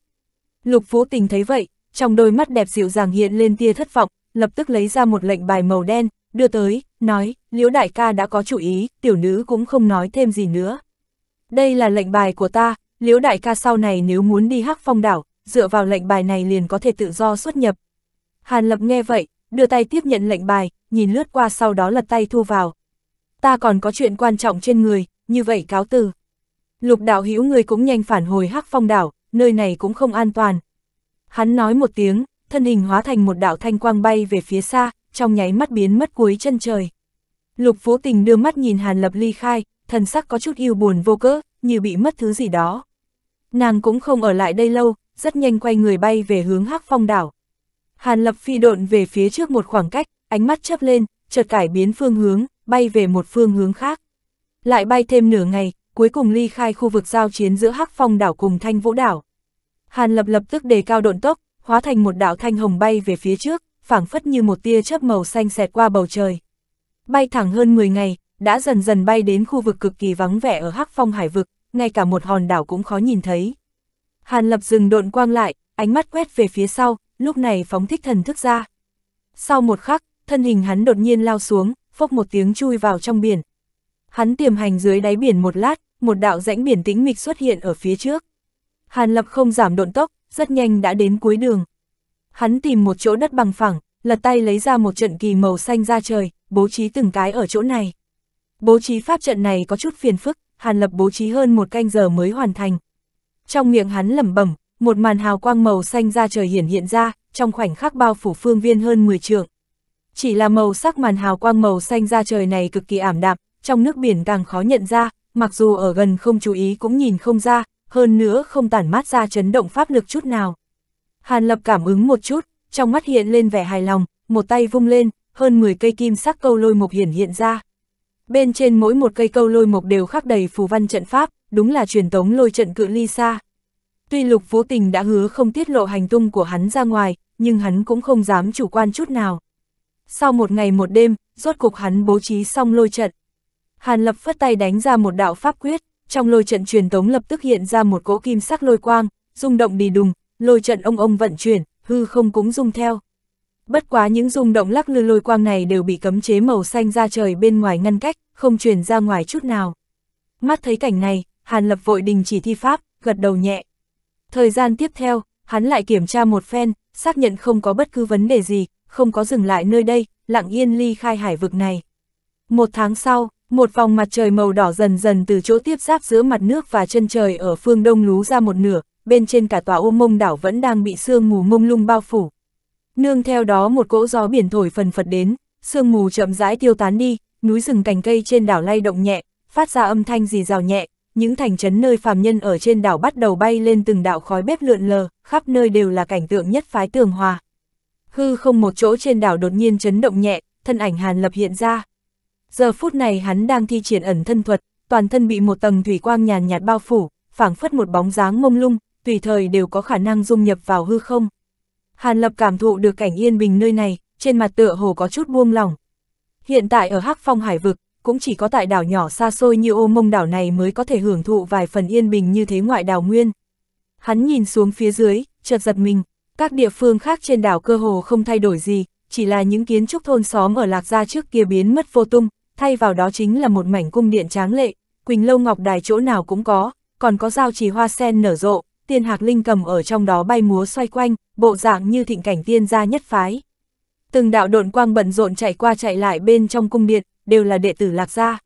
Lục Phú Tình thấy vậy, trong đôi mắt đẹp dịu dàng hiện lên tia thất vọng, lập tức lấy ra một lệnh bài màu đen, đưa tới, nói, liễu đại ca đã có chủ ý, tiểu nữ cũng không nói thêm gì nữa đây là lệnh bài của ta, liễu đại ca sau này nếu muốn đi hắc phong đảo, dựa vào lệnh bài này liền có thể tự do xuất nhập. Hàn Lập nghe vậy, đưa tay tiếp nhận lệnh bài, nhìn lướt qua sau đó lật tay thu vào. Ta còn có chuyện quan trọng trên người, như vậy cáo từ. Lục đạo hữu người cũng nhanh phản hồi hắc phong đảo, nơi này cũng không an toàn. Hắn nói một tiếng, thân hình hóa thành một đạo thanh quang bay về phía xa, trong nháy mắt biến mất cuối chân trời. Lục phú Tình đưa mắt nhìn Hàn Lập ly khai, thần sắc có chút yêu buồn vô cớ, như bị mất thứ gì đó. Nàng cũng không ở lại đây lâu, rất nhanh quay người bay về hướng hắc phong đảo. Hàn lập phi độn về phía trước một khoảng cách, ánh mắt chớp lên, chợt cải biến phương hướng, bay về một phương hướng khác. Lại bay thêm nửa ngày, cuối cùng ly khai khu vực giao chiến giữa hắc phong đảo cùng thanh vũ đảo. Hàn lập lập tức đề cao độn tốc, hóa thành một đảo thanh hồng bay về phía trước, phảng phất như một tia chớp màu xanh xẹt qua bầu trời. Bay thẳng hơn 10 ngày, đã dần dần bay đến khu vực cực kỳ vắng vẻ ở Hắc Phong Hải Vực, ngay cả một hòn đảo cũng khó nhìn thấy. Hàn Lập dừng độn quang lại, ánh mắt quét về phía sau, lúc này phóng thích thần thức ra. Sau một khắc, thân hình hắn đột nhiên lao xuống, phốc một tiếng chui vào trong biển. Hắn tiềm hành dưới đáy biển một lát, một đạo rãnh biển tĩnh mịch xuất hiện ở phía trước. Hàn Lập không giảm độn tốc, rất nhanh đã đến cuối đường. Hắn tìm một chỗ đất bằng phẳng, lật tay lấy ra một trận kỳ màu xanh ra trời, bố trí từng cái ở chỗ này. Bố trí pháp trận này có chút phiền phức, Hàn Lập bố trí hơn một canh giờ mới hoàn thành. Trong miệng hắn lẩm bẩm, một màn hào quang màu xanh ra trời hiển hiện ra, trong khoảnh khắc bao phủ phương viên hơn 10 trượng. Chỉ là màu sắc màn hào quang màu xanh ra trời này cực kỳ ảm đạm, trong nước biển càng khó nhận ra, mặc dù ở gần không chú ý cũng nhìn không ra, hơn nữa không tản mát ra chấn động pháp lực chút nào. Hàn Lập cảm ứng một chút, trong mắt hiện lên vẻ hài lòng, một tay vung lên, hơn 10 cây kim sắc câu lôi mục hiển hiện ra. Bên trên mỗi một cây câu lôi mộc đều khắc đầy phù văn trận pháp, đúng là truyền tống lôi trận cự ly xa. Tuy lục vô tình đã hứa không tiết lộ hành tung của hắn ra ngoài, nhưng hắn cũng không dám chủ quan chút nào. Sau một ngày một đêm, rốt cục hắn bố trí xong lôi trận. Hàn lập phất tay đánh ra một đạo pháp quyết, trong lôi trận truyền tống lập tức hiện ra một cỗ kim sắc lôi quang, rung động đi đùng, lôi trận ông ông vận chuyển, hư không cũng rung theo. Bất quá những rung động lắc lư lôi quang này đều bị cấm chế màu xanh ra trời bên ngoài ngăn cách, không truyền ra ngoài chút nào. Mắt thấy cảnh này, Hàn Lập vội đình chỉ thi pháp, gật đầu nhẹ. Thời gian tiếp theo, hắn lại kiểm tra một phen, xác nhận không có bất cứ vấn đề gì, không có dừng lại nơi đây, lặng yên ly khai hải vực này. Một tháng sau, một vòng mặt trời màu đỏ dần dần từ chỗ tiếp giáp giữa mặt nước và chân trời ở phương đông lú ra một nửa, bên trên cả tòa ô mông đảo vẫn đang bị sương mù mông lung bao phủ, Nương theo đó một cỗ gió biển thổi phần phật đến, sương mù chậm rãi tiêu tán đi, núi rừng cành cây trên đảo lay động nhẹ, phát ra âm thanh rì rào nhẹ, những thành trấn nơi phàm nhân ở trên đảo bắt đầu bay lên từng đạo khói bếp lượn lờ, khắp nơi đều là cảnh tượng nhất phái tường hòa. Hư không một chỗ trên đảo đột nhiên chấn động nhẹ, thân ảnh Hàn Lập hiện ra. Giờ phút này hắn đang thi triển ẩn thân thuật, toàn thân bị một tầng thủy quang nhàn nhạt bao phủ, phảng phất một bóng dáng mông lung, tùy thời đều có khả năng dung nhập vào hư không. Hàn Lập cảm thụ được cảnh yên bình nơi này, trên mặt tựa hồ có chút buông lỏng. Hiện tại ở Hắc Phong Hải Vực, cũng chỉ có tại đảo nhỏ xa xôi như ô mông đảo này mới có thể hưởng thụ vài phần yên bình như thế ngoại đảo nguyên. Hắn nhìn xuống phía dưới, chợt giật mình, các địa phương khác trên đảo cơ hồ không thay đổi gì, chỉ là những kiến trúc thôn xóm ở Lạc Gia trước kia biến mất vô tung, thay vào đó chính là một mảnh cung điện tráng lệ, Quỳnh Lâu Ngọc Đài chỗ nào cũng có, còn có giao trì hoa sen nở rộ, tiên hạc linh cầm ở trong đó bay múa xoay quanh, bộ dạng như thịnh cảnh tiên gia nhất phái. Từng đạo độn quang bận rộn chạy qua chạy lại bên trong cung điện, đều là đệ tử lạc gia.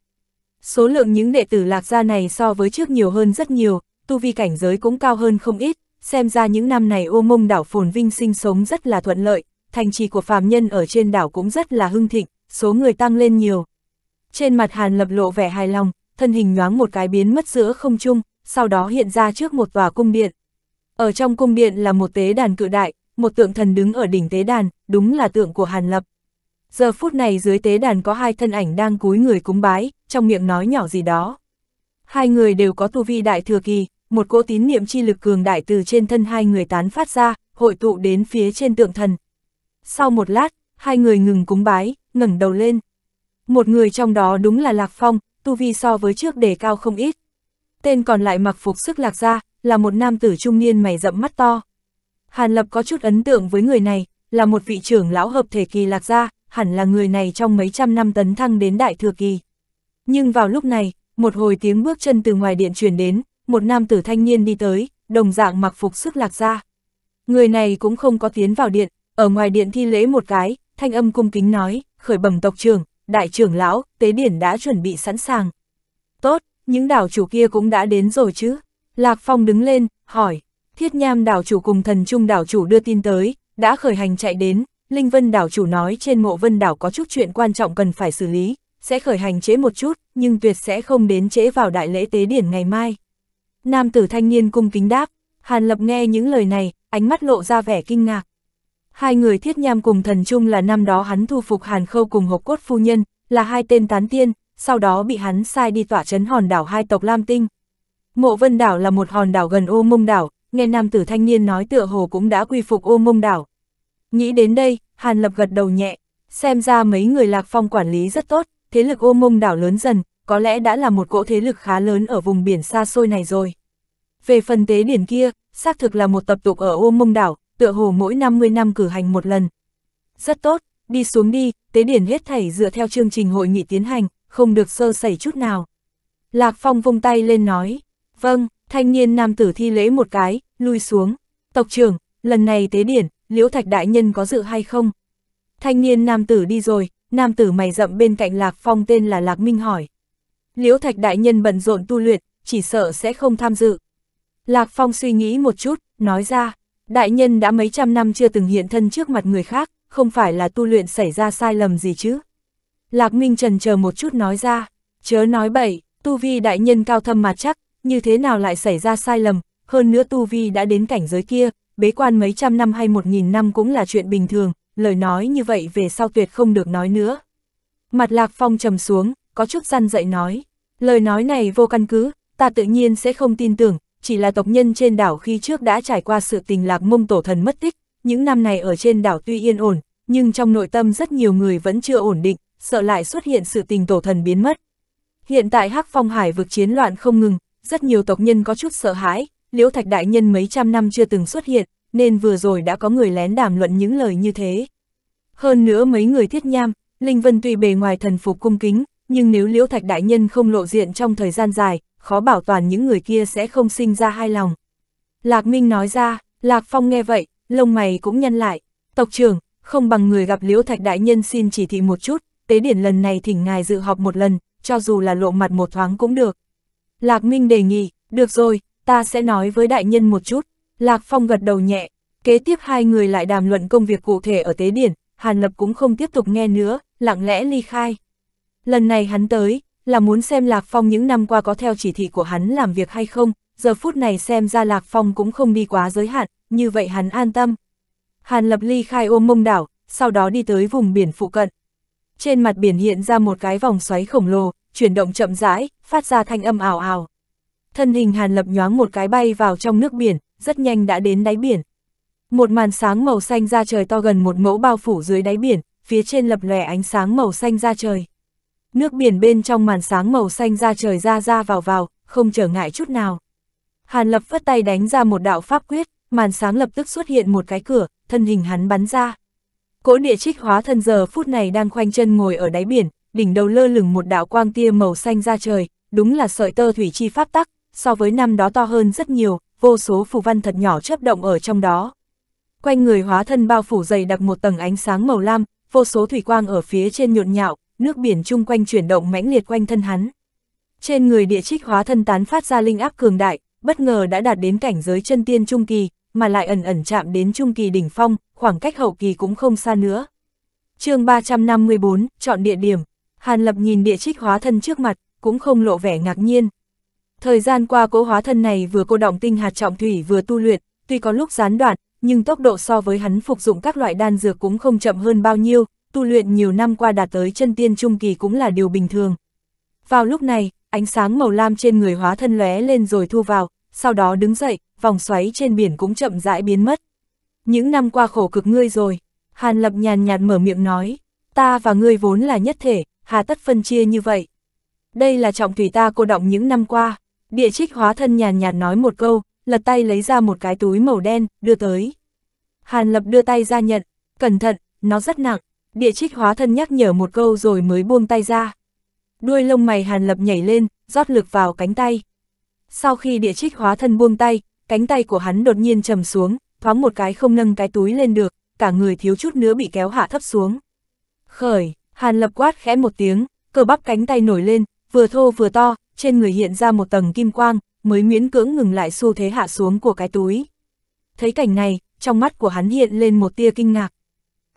Số lượng những đệ tử lạc gia này so với trước nhiều hơn rất nhiều, tu vi cảnh giới cũng cao hơn không ít, xem ra những năm này ô mông đảo phồn vinh sinh sống rất là thuận lợi, thành trì của phàm nhân ở trên đảo cũng rất là hưng thịnh, số người tăng lên nhiều. Trên mặt Hàn lập lộ vẻ hài lòng, thân hình nhoáng một cái biến mất giữa không trung, sau đó hiện ra trước một tòa cung điện. Ở trong cung điện là một tế đàn cự đại, một tượng thần đứng ở đỉnh tế đàn, đúng là tượng của Hàn Lập. Giờ phút này dưới tế đàn có hai thân ảnh đang cúi người cúng bái, trong miệng nói nhỏ gì đó. Hai người đều có tu vi đại thừa kỳ, một cỗ tín niệm chi lực cường đại từ trên thân hai người tán phát ra, hội tụ đến phía trên tượng thần. Sau một lát, hai người ngừng cúng bái, ngẩng đầu lên. Một người trong đó đúng là Lạc Phong, tu vi so với trước đề cao không ít. Tên còn lại mặc phục sức lạc ra, là một nam tử trung niên mày rậm mắt to. Hàn Lập có chút ấn tượng với người này, là một vị trưởng lão hợp thể kỳ lạc gia, hẳn là người này trong mấy trăm năm tấn thăng đến đại thừa kỳ. Nhưng vào lúc này, một hồi tiếng bước chân từ ngoài điện truyền đến, một nam tử thanh niên đi tới, đồng dạng mặc phục sức lạc gia. Người này cũng không có tiến vào điện, ở ngoài điện thi lễ một cái, thanh âm cung kính nói, khởi bẩm tộc trưởng, đại trưởng lão, tế điển đã chuẩn bị sẵn sàng. Tốt, những đảo chủ kia cũng đã đến rồi chứ? Lạc Phong đứng lên, hỏi, thiết nham đảo chủ cùng thần trung đảo chủ đưa tin tới, đã khởi hành chạy đến, Linh Vân đảo chủ nói trên mộ vân đảo có chút chuyện quan trọng cần phải xử lý, sẽ khởi hành chế một chút, nhưng tuyệt sẽ không đến chế vào đại lễ tế điển ngày mai. Nam tử thanh niên cung kính đáp, Hàn Lập nghe những lời này, ánh mắt lộ ra vẻ kinh ngạc. Hai người thiết nham cùng thần Trung là năm đó hắn thu phục Hàn Khâu cùng hộc cốt phu nhân, là hai tên tán tiên, sau đó bị hắn sai đi tỏa chấn hòn đảo hai tộc Lam Tinh. Mộ Vân đảo là một hòn đảo gần ô mông đảo, nghe nam tử thanh niên nói tựa hồ cũng đã quy phục ô mông đảo. Nghĩ đến đây, Hàn Lập gật đầu nhẹ, xem ra mấy người lạc phong quản lý rất tốt, thế lực ô mông đảo lớn dần, có lẽ đã là một cỗ thế lực khá lớn ở vùng biển xa xôi này rồi. Về phần tế điển kia, xác thực là một tập tục ở ô mông đảo, tựa hồ mỗi 50 năm cử hành một lần. Rất tốt, đi xuống đi, tế điển hết thảy dựa theo chương trình hội nghị tiến hành, không được sơ sẩy chút nào. Lạc Phong vung tay lên nói, vâng, thanh niên nam tử thi lễ một cái, lui xuống. Tộc trưởng, lần này tế điển, liễu thạch đại nhân có dự hay không? Thanh niên nam tử đi rồi, nam tử mày rậm bên cạnh Lạc Phong tên là Lạc Minh hỏi. Liễu thạch đại nhân bận rộn tu luyện, chỉ sợ sẽ không tham dự. Lạc Phong suy nghĩ một chút, nói ra, đại nhân đã mấy trăm năm chưa từng hiện thân trước mặt người khác, không phải là tu luyện xảy ra sai lầm gì chứ. Lạc Minh Trần chờ một chút nói ra, chớ nói bậy, tu vi đại nhân cao thâm mà chắc, như thế nào lại xảy ra sai lầm, hơn nữa tu vi đã đến cảnh giới kia, bế quan mấy trăm năm hay một nghìn năm cũng là chuyện bình thường, lời nói như vậy về sau tuyệt không được nói nữa. Mặt Lạc Phong trầm xuống, có chút răn dậy nói, lời nói này vô căn cứ, ta tự nhiên sẽ không tin tưởng, chỉ là tộc nhân trên đảo khi trước đã trải qua sự tình lạc mông tổ thần mất tích, những năm này ở trên đảo tuy yên ổn, nhưng trong nội tâm rất nhiều người vẫn chưa ổn định, sợ lại xuất hiện sự tình tổ thần biến mất. Hiện tại Hắc Phong Hải vực chiến loạn không ngừng, rất nhiều tộc nhân có chút sợ hãi, Liễu Thạch Đại Nhân mấy trăm năm chưa từng xuất hiện, nên vừa rồi đã có người lén đàm luận những lời như thế. Hơn nữa mấy người thiết nham, Linh Vân tuy bề ngoài thần phục cung kính, nhưng nếu Liễu Thạch Đại Nhân không lộ diện trong thời gian dài, khó bảo toàn những người kia sẽ không sinh ra hai lòng. Lạc Minh nói ra, Lạc Phong nghe vậy, lông mày cũng nhăn lại, tộc trưởng, không bằng người gặp Liễu Thạch Đại Nhân xin chỉ thị một chút, tế điển lần này thỉnh ngài dự họp một lần, cho dù là lộ mặt một thoáng cũng được. Lạc Minh đề nghị, được rồi, ta sẽ nói với đại nhân một chút. Lạc Phong gật đầu nhẹ, kế tiếp hai người lại đàm luận công việc cụ thể ở tế điển, Hàn Lập cũng không tiếp tục nghe nữa, lặng lẽ ly khai. Lần này hắn tới, là muốn xem Lạc Phong những năm qua có theo chỉ thị của hắn làm việc hay không, giờ phút này xem ra Lạc Phong cũng không đi quá giới hạn, như vậy hắn an tâm. Hàn Lập ly khai ôm mông đảo, sau đó đi tới vùng biển phụ cận, trên mặt biển hiện ra một cái vòng xoáy khổng lồ, chuyển động chậm rãi, phát ra thanh âm ảo ảo. Thân hình Hàn Lập nhoáng một cái bay vào trong nước biển, rất nhanh đã đến đáy biển. Một màn sáng màu xanh ra trời to gần một mẫu bao phủ dưới đáy biển, phía trên lập lòe ánh sáng màu xanh ra trời. Nước biển bên trong màn sáng màu xanh ra trời ra ra vào vào, không trở ngại chút nào. Hàn Lập phất tay đánh ra một đạo pháp quyết, màn sáng lập tức xuất hiện một cái cửa, thân hình hắn bắn ra. Cỗ địa trích hóa thân giờ phút này đang khoanh chân ngồi ở đáy biển, đỉnh đầu lơ lửng một đạo quang tia màu xanh ra trời, đúng là sợi tơ thủy chi pháp tắc, so với năm đó to hơn rất nhiều, vô số phù văn thật nhỏ chớp động ở trong đó. Quanh người hóa thân bao phủ dày đặc một tầng ánh sáng màu lam, vô số thủy quang ở phía trên nhộn nhạo, nước biển chung quanh chuyển động mãnh liệt quanh thân hắn. Trên người địa trích hóa thân tán phát ra linh áp cường đại, bất ngờ đã đạt đến cảnh giới chân tiên trung kỳ, mà lại ẩn ẩn chạm đến trung kỳ đỉnh phong, khoảng cách hậu kỳ cũng không xa nữa. chương 354, chọn địa điểm. Hàn Lập nhìn địa trích hóa thân trước mặt, cũng không lộ vẻ ngạc nhiên. Thời gian qua cỗ hóa thân này vừa cô động tinh hạt trọng thủy vừa tu luyện, tuy có lúc gián đoạn, nhưng tốc độ so với hắn phục dụng các loại đan dược cũng không chậm hơn bao nhiêu, tu luyện nhiều năm qua đạt tới chân tiên trung kỳ cũng là điều bình thường. Vào lúc này, ánh sáng màu lam trên người hóa thân lóe lên rồi thu vào, sau đó đứng dậy, vòng xoáy trên biển cũng chậm rãi biến mất. Những năm qua khổ cực ngươi rồi, Hàn Lập nhàn nhạt mở miệng nói, ta và ngươi vốn là nhất thể, hà tất phân chia như vậy. Đây là trọng thủy ta cô động những năm qua, địa trích hóa thân nhàn nhạt nói một câu, lật tay lấy ra một cái túi màu đen, đưa tới. Hàn Lập đưa tay ra nhận, cẩn thận, nó rất nặng, địa trích hóa thân nhắc nhở một câu rồi mới buông tay ra. Đuôi lông mày Hàn Lập nhảy lên, rót lực vào cánh tay, sau khi địa trích hóa thân buông tay, cánh tay của hắn đột nhiên trầm xuống, thoáng một cái không nâng cái túi lên được, cả người thiếu chút nữa bị kéo hạ thấp xuống. Khởi, Hàn Lập quát khẽ một tiếng, cơ bắp cánh tay nổi lên, vừa thô vừa to, trên người hiện ra một tầng kim quang, mới miễn cưỡng ngừng lại xu thế hạ xuống của cái túi. Thấy cảnh này, trong mắt của hắn hiện lên một tia kinh ngạc.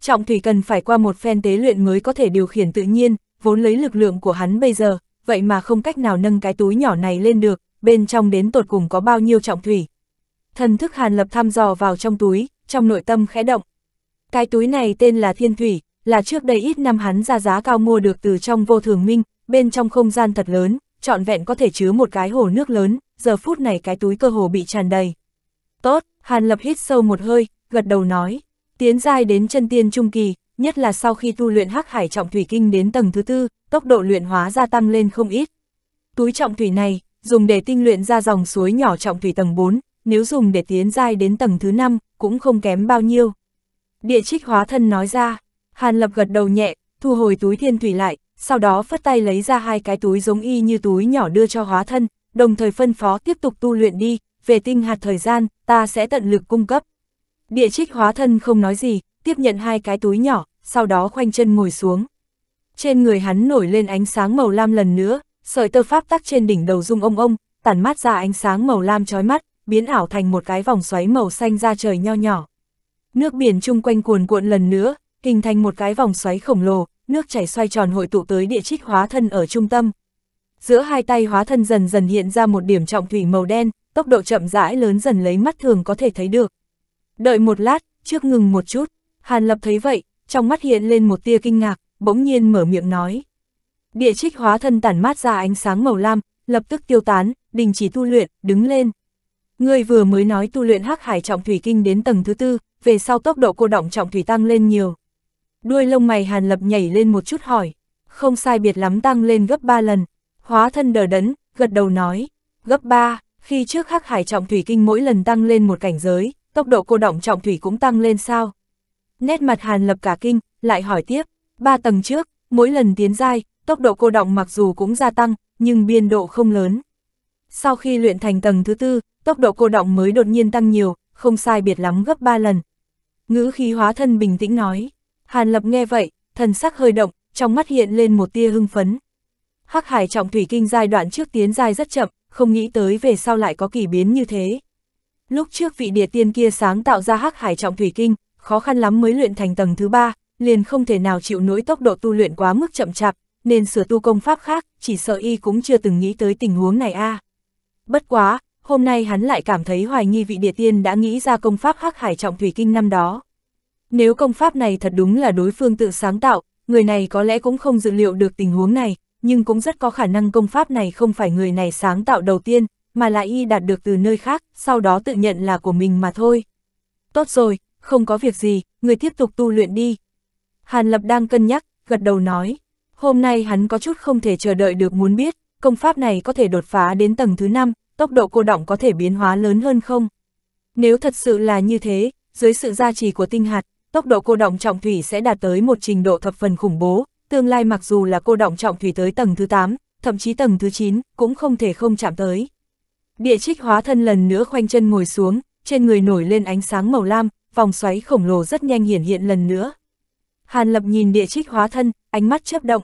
Trọng thủy cần phải qua một phen tế luyện mới có thể điều khiển tự nhiên, vốn lấy lực lượng của hắn bây giờ, vậy mà không cách nào nâng cái túi nhỏ này lên được, bên trong đến tột cùng có bao nhiêu trọng thủy. Thần thức Hàn Lập thăm dò vào trong túi, trong nội tâm khẽ động. Cái túi này tên là Thiên Thủy, là trước đây ít năm hắn ra giá cao mua được từ trong vô thường minh, bên trong không gian thật lớn, trọn vẹn có thể chứa một cái hồ nước lớn, giờ phút này cái túi cơ hồ bị tràn đầy. Tốt, Hàn Lập hít sâu một hơi, gật đầu nói, tiến giai đến chân tiên trung kỳ, nhất là sau khi tu luyện hắc hải trọng thủy kinh đến tầng thứ tư, tốc độ luyện hóa gia tăng lên không ít. Túi trọng thủy này, dùng để tinh luyện ra dòng suối nhỏ trọng thủy tầng 4, nếu dùng để tiến giai đến tầng thứ 5, cũng không kém bao nhiêu. Địa trích hóa thân nói ra, Hàn Lập gật đầu nhẹ, thu hồi túi thiên thủy lại, sau đó phất tay lấy ra hai cái túi giống y như túi nhỏ đưa cho hóa thân, đồng thời phân phó tiếp tục tu luyện đi, về tinh hạt thời gian, ta sẽ tận lực cung cấp. Địa trích hóa thân không nói gì, tiếp nhận hai cái túi nhỏ, sau đó khoanh chân ngồi xuống. Trên người hắn nổi lên ánh sáng màu lam lần nữa, sợi tơ pháp tắc trên đỉnh đầu dung ông ông, tản mát ra ánh sáng màu lam chói mắt, biến ảo thành một cái vòng xoáy màu xanh ra trời nho nhỏ. Nước biển chung quanh cuồn cuộn lần nữa, hình thành một cái vòng xoáy khổng lồ, nước chảy xoay tròn hội tụ tới địa trích hóa thân ở trung tâm. Giữa hai tay hóa thân dần dần hiện ra một điểm trọng thủy màu đen, tốc độ chậm rãi lớn dần lấy mắt thường có thể thấy được. Đợi một lát, trước ngừng một chút, Hàn Lập thấy vậy, trong mắt hiện lên một tia kinh ngạc, bỗng nhiên mở miệng nói. Địa trích hóa thân tản mát ra ánh sáng màu lam, lập tức tiêu tán, đình chỉ tu luyện, đứng lên. Ngươi vừa mới nói tu luyện hắc hải trọng thủy kinh đến tầng thứ tư, về sau tốc độ cô động trọng thủy tăng lên nhiều. Đuôi lông mày hàn lập nhảy lên một chút hỏi, không sai biệt lắm tăng lên gấp 3 lần. Hóa thân đờ đẫn, gật đầu nói, gấp 3, khi trước hắc hải trọng thủy kinh mỗi lần tăng lên một cảnh giới, tốc độ cô động trọng thủy cũng tăng lên sao? Nét mặt hàn lập cả kinh, lại hỏi tiếp, 3 tầng trước, mỗi lần tiến giai, tốc độ cô động mặc dù cũng gia tăng, nhưng biên độ không lớn. Sau khi luyện thành tầng thứ tư, tốc độ cô động mới đột nhiên tăng nhiều, không sai biệt lắm gấp ba lần. Ngữ khí hóa thân bình tĩnh nói. Hàn Lập nghe vậy, thần sắc hơi động, trong mắt hiện lên một tia hưng phấn. Hắc Hải trọng thủy kinh giai đoạn trước tiến dài rất chậm, không nghĩ tới về sau lại có kỳ biến như thế. Lúc trước vị địa tiên kia sáng tạo ra Hắc Hải trọng thủy kinh, khó khăn lắm mới luyện thành tầng thứ ba, liền không thể nào chịu nỗi tốc độ tu luyện quá mức chậm chạp, nên sửa tu công pháp khác, chỉ sợ y cũng chưa từng nghĩ tới tình huống này a. À. Bất quá, hôm nay hắn lại cảm thấy hoài nghi vị địa tiên đã nghĩ ra công pháp hắc hải trọng thủy kinh năm đó. Nếu công pháp này thật đúng là đối phương tự sáng tạo, người này có lẽ cũng không dự liệu được tình huống này, nhưng cũng rất có khả năng công pháp này không phải người này sáng tạo đầu tiên, mà lại y đạt được từ nơi khác, sau đó tự nhận là của mình mà thôi. Tốt rồi, không có việc gì, người tiếp tục tu luyện đi. Hàn Lập đang cân nhắc, gật đầu nói. Hôm nay hắn có chút không thể chờ đợi được muốn biết, công pháp này có thể đột phá đến tầng thứ 5, tốc độ cô động có thể biến hóa lớn hơn không? Nếu thật sự là như thế, dưới sự gia trì của tinh hạt, tốc độ cô động trọng thủy sẽ đạt tới một trình độ thập phần khủng bố, tương lai mặc dù là cô động trọng thủy tới tầng thứ 8, thậm chí tầng thứ 9, cũng không thể không chạm tới. Địa trích hóa thân lần nữa khoanh chân ngồi xuống, trên người nổi lên ánh sáng màu lam, vòng xoáy khổng lồ rất nhanh hiển hiện lần nữa. Hàn Lập nhìn địa trích hóa thân, ánh mắt chớp động.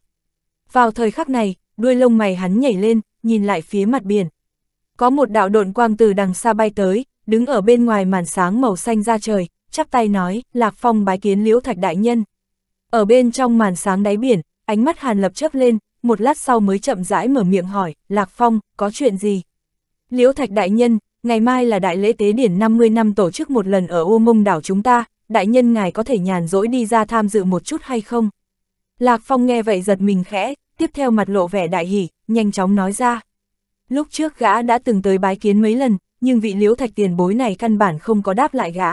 Vào thời khắc này, đuôi lông mày hắn nhảy lên, nhìn lại phía mặt biển. Có một đạo độn quang từ đằng xa bay tới, đứng ở bên ngoài màn sáng màu xanh ra trời, chắp tay nói, Lạc Phong bái kiến Liễu Thạch Đại Nhân. Ở bên trong màn sáng đáy biển, ánh mắt Hàn Lập chớp lên, một lát sau mới chậm rãi mở miệng hỏi, Lạc Phong, có chuyện gì? Liễu Thạch Đại Nhân, ngày mai là đại lễ tế điển 50 năm tổ chức một lần ở ô mông đảo chúng ta, Đại Nhân ngài có thể nhàn rỗi đi ra tham dự một chút hay không? Lạc Phong nghe vậy giật mình khẽ, tiếp theo mặt lộ vẻ đại hỉ, nhanh chóng nói ra. Lúc trước gã đã từng tới bái kiến mấy lần, nhưng vị liễu thạch tiền bối này căn bản không có đáp lại gã.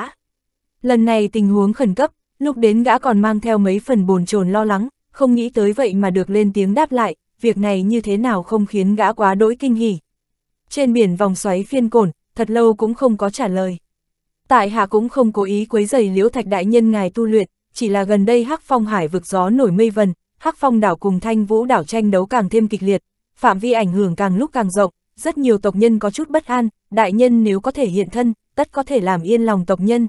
Lần này tình huống khẩn cấp, lúc đến gã còn mang theo mấy phần bồn chồn lo lắng, không nghĩ tới vậy mà được lên tiếng đáp lại, việc này như thế nào không khiến gã quá đỗi kinh hỉ. Trên biển vòng xoáy phiên cổn, thật lâu cũng không có trả lời. Tại hạ cũng không cố ý quấy giày liễu thạch đại nhân ngài tu luyện, chỉ là gần đây Hắc Phong Hải vực gió nổi mây vần, Hắc Phong đảo cùng Thanh Vũ đảo tranh đấu càng thêm kịch liệt, phạm vi ảnh hưởng càng lúc càng rộng, rất nhiều tộc nhân có chút bất an, đại nhân nếu có thể hiện thân, tất có thể làm yên lòng tộc nhân.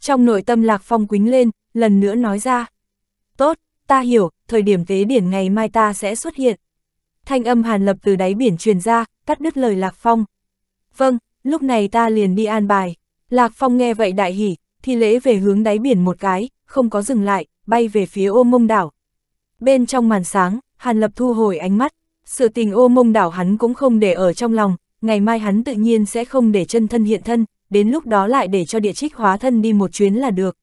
Trong nội tâm Lạc Phong quính lên, lần nữa nói ra. Tốt, ta hiểu, thời điểm tế điển ngày mai ta sẽ xuất hiện. Thanh âm hàn lập từ đáy biển truyền ra, cắt đứt lời Lạc Phong. Vâng, lúc này ta liền đi an bài. Lạc Phong nghe vậy đại hỉ, thì lễ về hướng đáy biển một cái, không có dừng lại, bay về phía ô mông đảo. Bên trong màn sáng, Hàn Lập thu hồi ánh mắt, sự tình ô mông đảo hắn cũng không để ở trong lòng, ngày mai hắn tự nhiên sẽ không để chân thân hiện thân, đến lúc đó lại để cho địa trích hóa thân đi một chuyến là được.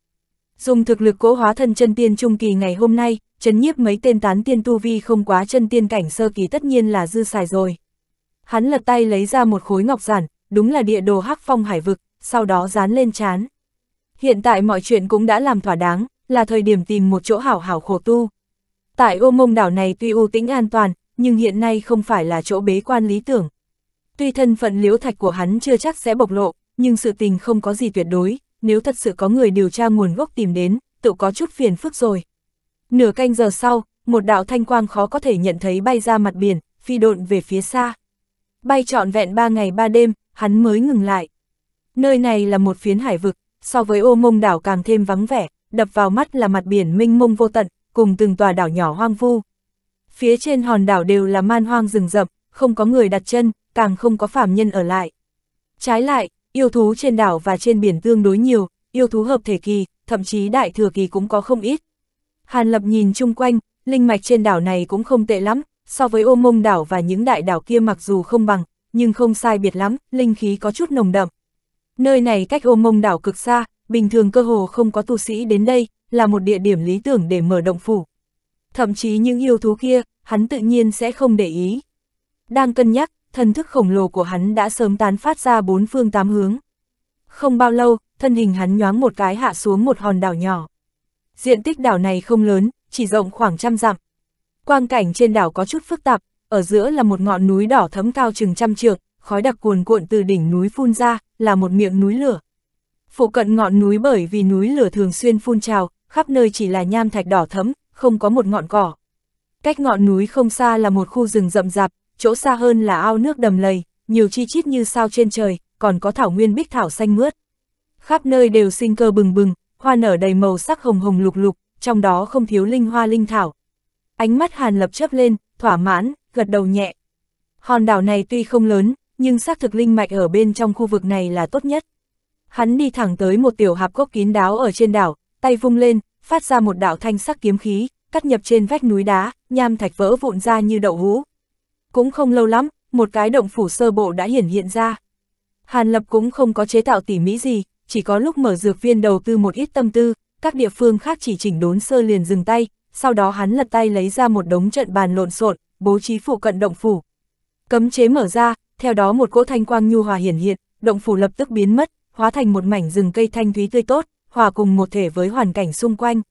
Dùng thực lực cố hóa thân chân tiên trung kỳ ngày hôm nay, chấn nhiếp mấy tên tán tiên tu vi không quá chân tiên cảnh sơ kỳ tất nhiên là dư xài rồi. Hắn lật tay lấy ra một khối ngọc giản, đúng là địa đồ hắc phong hải vực, sau đó dán lên chán. Hiện tại mọi chuyện cũng đã làm thỏa đáng, là thời điểm tìm một chỗ hảo hảo khổ tu. Tại ô mông đảo này tuy ưu tĩnh an toàn, nhưng hiện nay không phải là chỗ bế quan lý tưởng. Tuy thân phận liễu thạch của hắn chưa chắc sẽ bộc lộ, nhưng sự tình không có gì tuyệt đối, nếu thật sự có người điều tra nguồn gốc tìm đến, tự có chút phiền phức rồi. Nửa canh giờ sau, một đạo thanh quang khó có thể nhận thấy bay ra mặt biển, phi độn về phía xa. Bay trọn vẹn ba ngày ba đêm, hắn mới ngừng lại. Nơi này là một phiến hải vực, so với ô mông đảo càng thêm vắng vẻ, đập vào mắt là mặt biển mênh mông vô tận, cùng từng tòa đảo nhỏ hoang vu. Phía trên hòn đảo đều là man hoang rừng rậm, không có người đặt chân, càng không có phàm nhân ở lại. Trái lại, yêu thú trên đảo và trên biển tương đối nhiều, yêu thú hợp thể kỳ, thậm chí đại thừa kỳ cũng có không ít. Hàn Lập nhìn chung quanh, linh mạch trên đảo này cũng không tệ lắm, so với ô mông đảo và những đại đảo kia mặc dù không bằng, nhưng không sai biệt lắm, linh khí có chút nồng đậm, Nơi này cách ô mông đảo cực xa, bình thường cơ hồ không có tu sĩ đến đây, là một địa điểm lý tưởng để mở động phủ. Thậm chí những yêu thú kia, hắn tự nhiên sẽ không để ý. Đang cân nhắc, thân thức khổng lồ của hắn đã sớm tán phát ra bốn phương tám hướng. Không bao lâu, thân hình hắn nhoáng một cái hạ xuống một hòn đảo nhỏ. Diện tích đảo này không lớn, chỉ rộng khoảng trăm dặm. Quang cảnh trên đảo có chút phức tạp, ở giữa là một ngọn núi đỏ thấm cao chừng trăm trượng, khói đặc cuồn cuộn từ đỉnh núi phun ra, là một miệng núi lửa. Phụ cận ngọn núi bởi vì núi lửa thường xuyên phun trào, khắp nơi chỉ là nham thạch đỏ thấm, không có một ngọn cỏ. Cách ngọn núi không xa là một khu rừng rậm rạp, chỗ xa hơn là ao nước đầm lầy, nhiều chi chít như sao trên trời, còn có thảo nguyên bích thảo xanh mướt. Khắp nơi đều sinh cơ bừng bừng, hoa nở đầy màu sắc hồng hồng lục lục, trong đó không thiếu linh hoa linh thảo. Ánh mắt Hàn Lập chớp lên, thỏa mãn, gật đầu nhẹ. Hòn đảo này tuy không lớn, nhưng xác thực linh mạch ở bên trong khu vực này là tốt nhất. Hắn đi thẳng tới một tiểu hạp cốc kín đáo ở trên đảo, tay vung lên, phát ra một đạo thanh sắc kiếm khí, cắt nhập trên vách núi đá, nham thạch vỡ vụn ra như đậu hũ. Cũng không lâu lắm, một cái động phủ sơ bộ đã hiển hiện ra. Hàn Lập cũng không có chế tạo tỉ mỹ gì, chỉ có lúc mở dược viên đầu tư một ít tâm tư, các địa phương khác chỉ chỉnh đốn sơ liền dừng tay, sau đó hắn lật tay lấy ra một đống trận bàn lộn xộn, bố trí phụ cận động phủ. Cấm chế mở ra, theo đó một cỗ thanh quang nhu hòa hiển hiện, động phủ lập tức biến mất, hóa thành một mảnh rừng cây thanh thúy tươi tốt, hòa cùng một thể với hoàn cảnh xung quanh.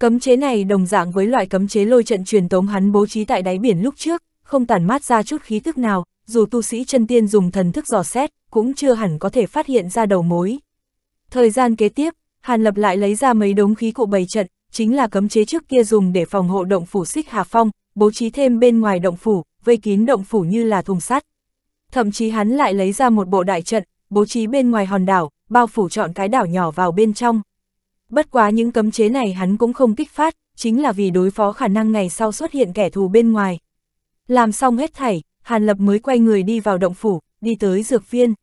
Cấm chế này đồng dạng với loại cấm chế lôi trận truyền tống hắn bố trí tại đáy biển lúc trước, không tản mát ra chút khí tức nào, dù tu sĩ chân tiên dùng thần thức dò xét, cũng chưa hẳn có thể phát hiện ra đầu mối. Thời gian kế tiếp, Hàn Lập lại lấy ra mấy đống khí cụ bày trận, chính là cấm chế trước kia dùng để phòng hộ động phủ xích Hà Phong, bố trí thêm bên ngoài động phủ, vây kín động phủ như là thùng sắt thậm chí hắn lại lấy ra một bộ đại trận, bố trí bên ngoài hòn đảo, bao phủ trọn cái đảo nhỏ vào bên trong. Bất quá những cấm chế này hắn cũng không kích phát, chính là vì đối phó khả năng ngày sau xuất hiện kẻ thù bên ngoài. Làm xong hết thảy, Hàn Lập mới quay người đi vào động phủ, đi tới dược viên.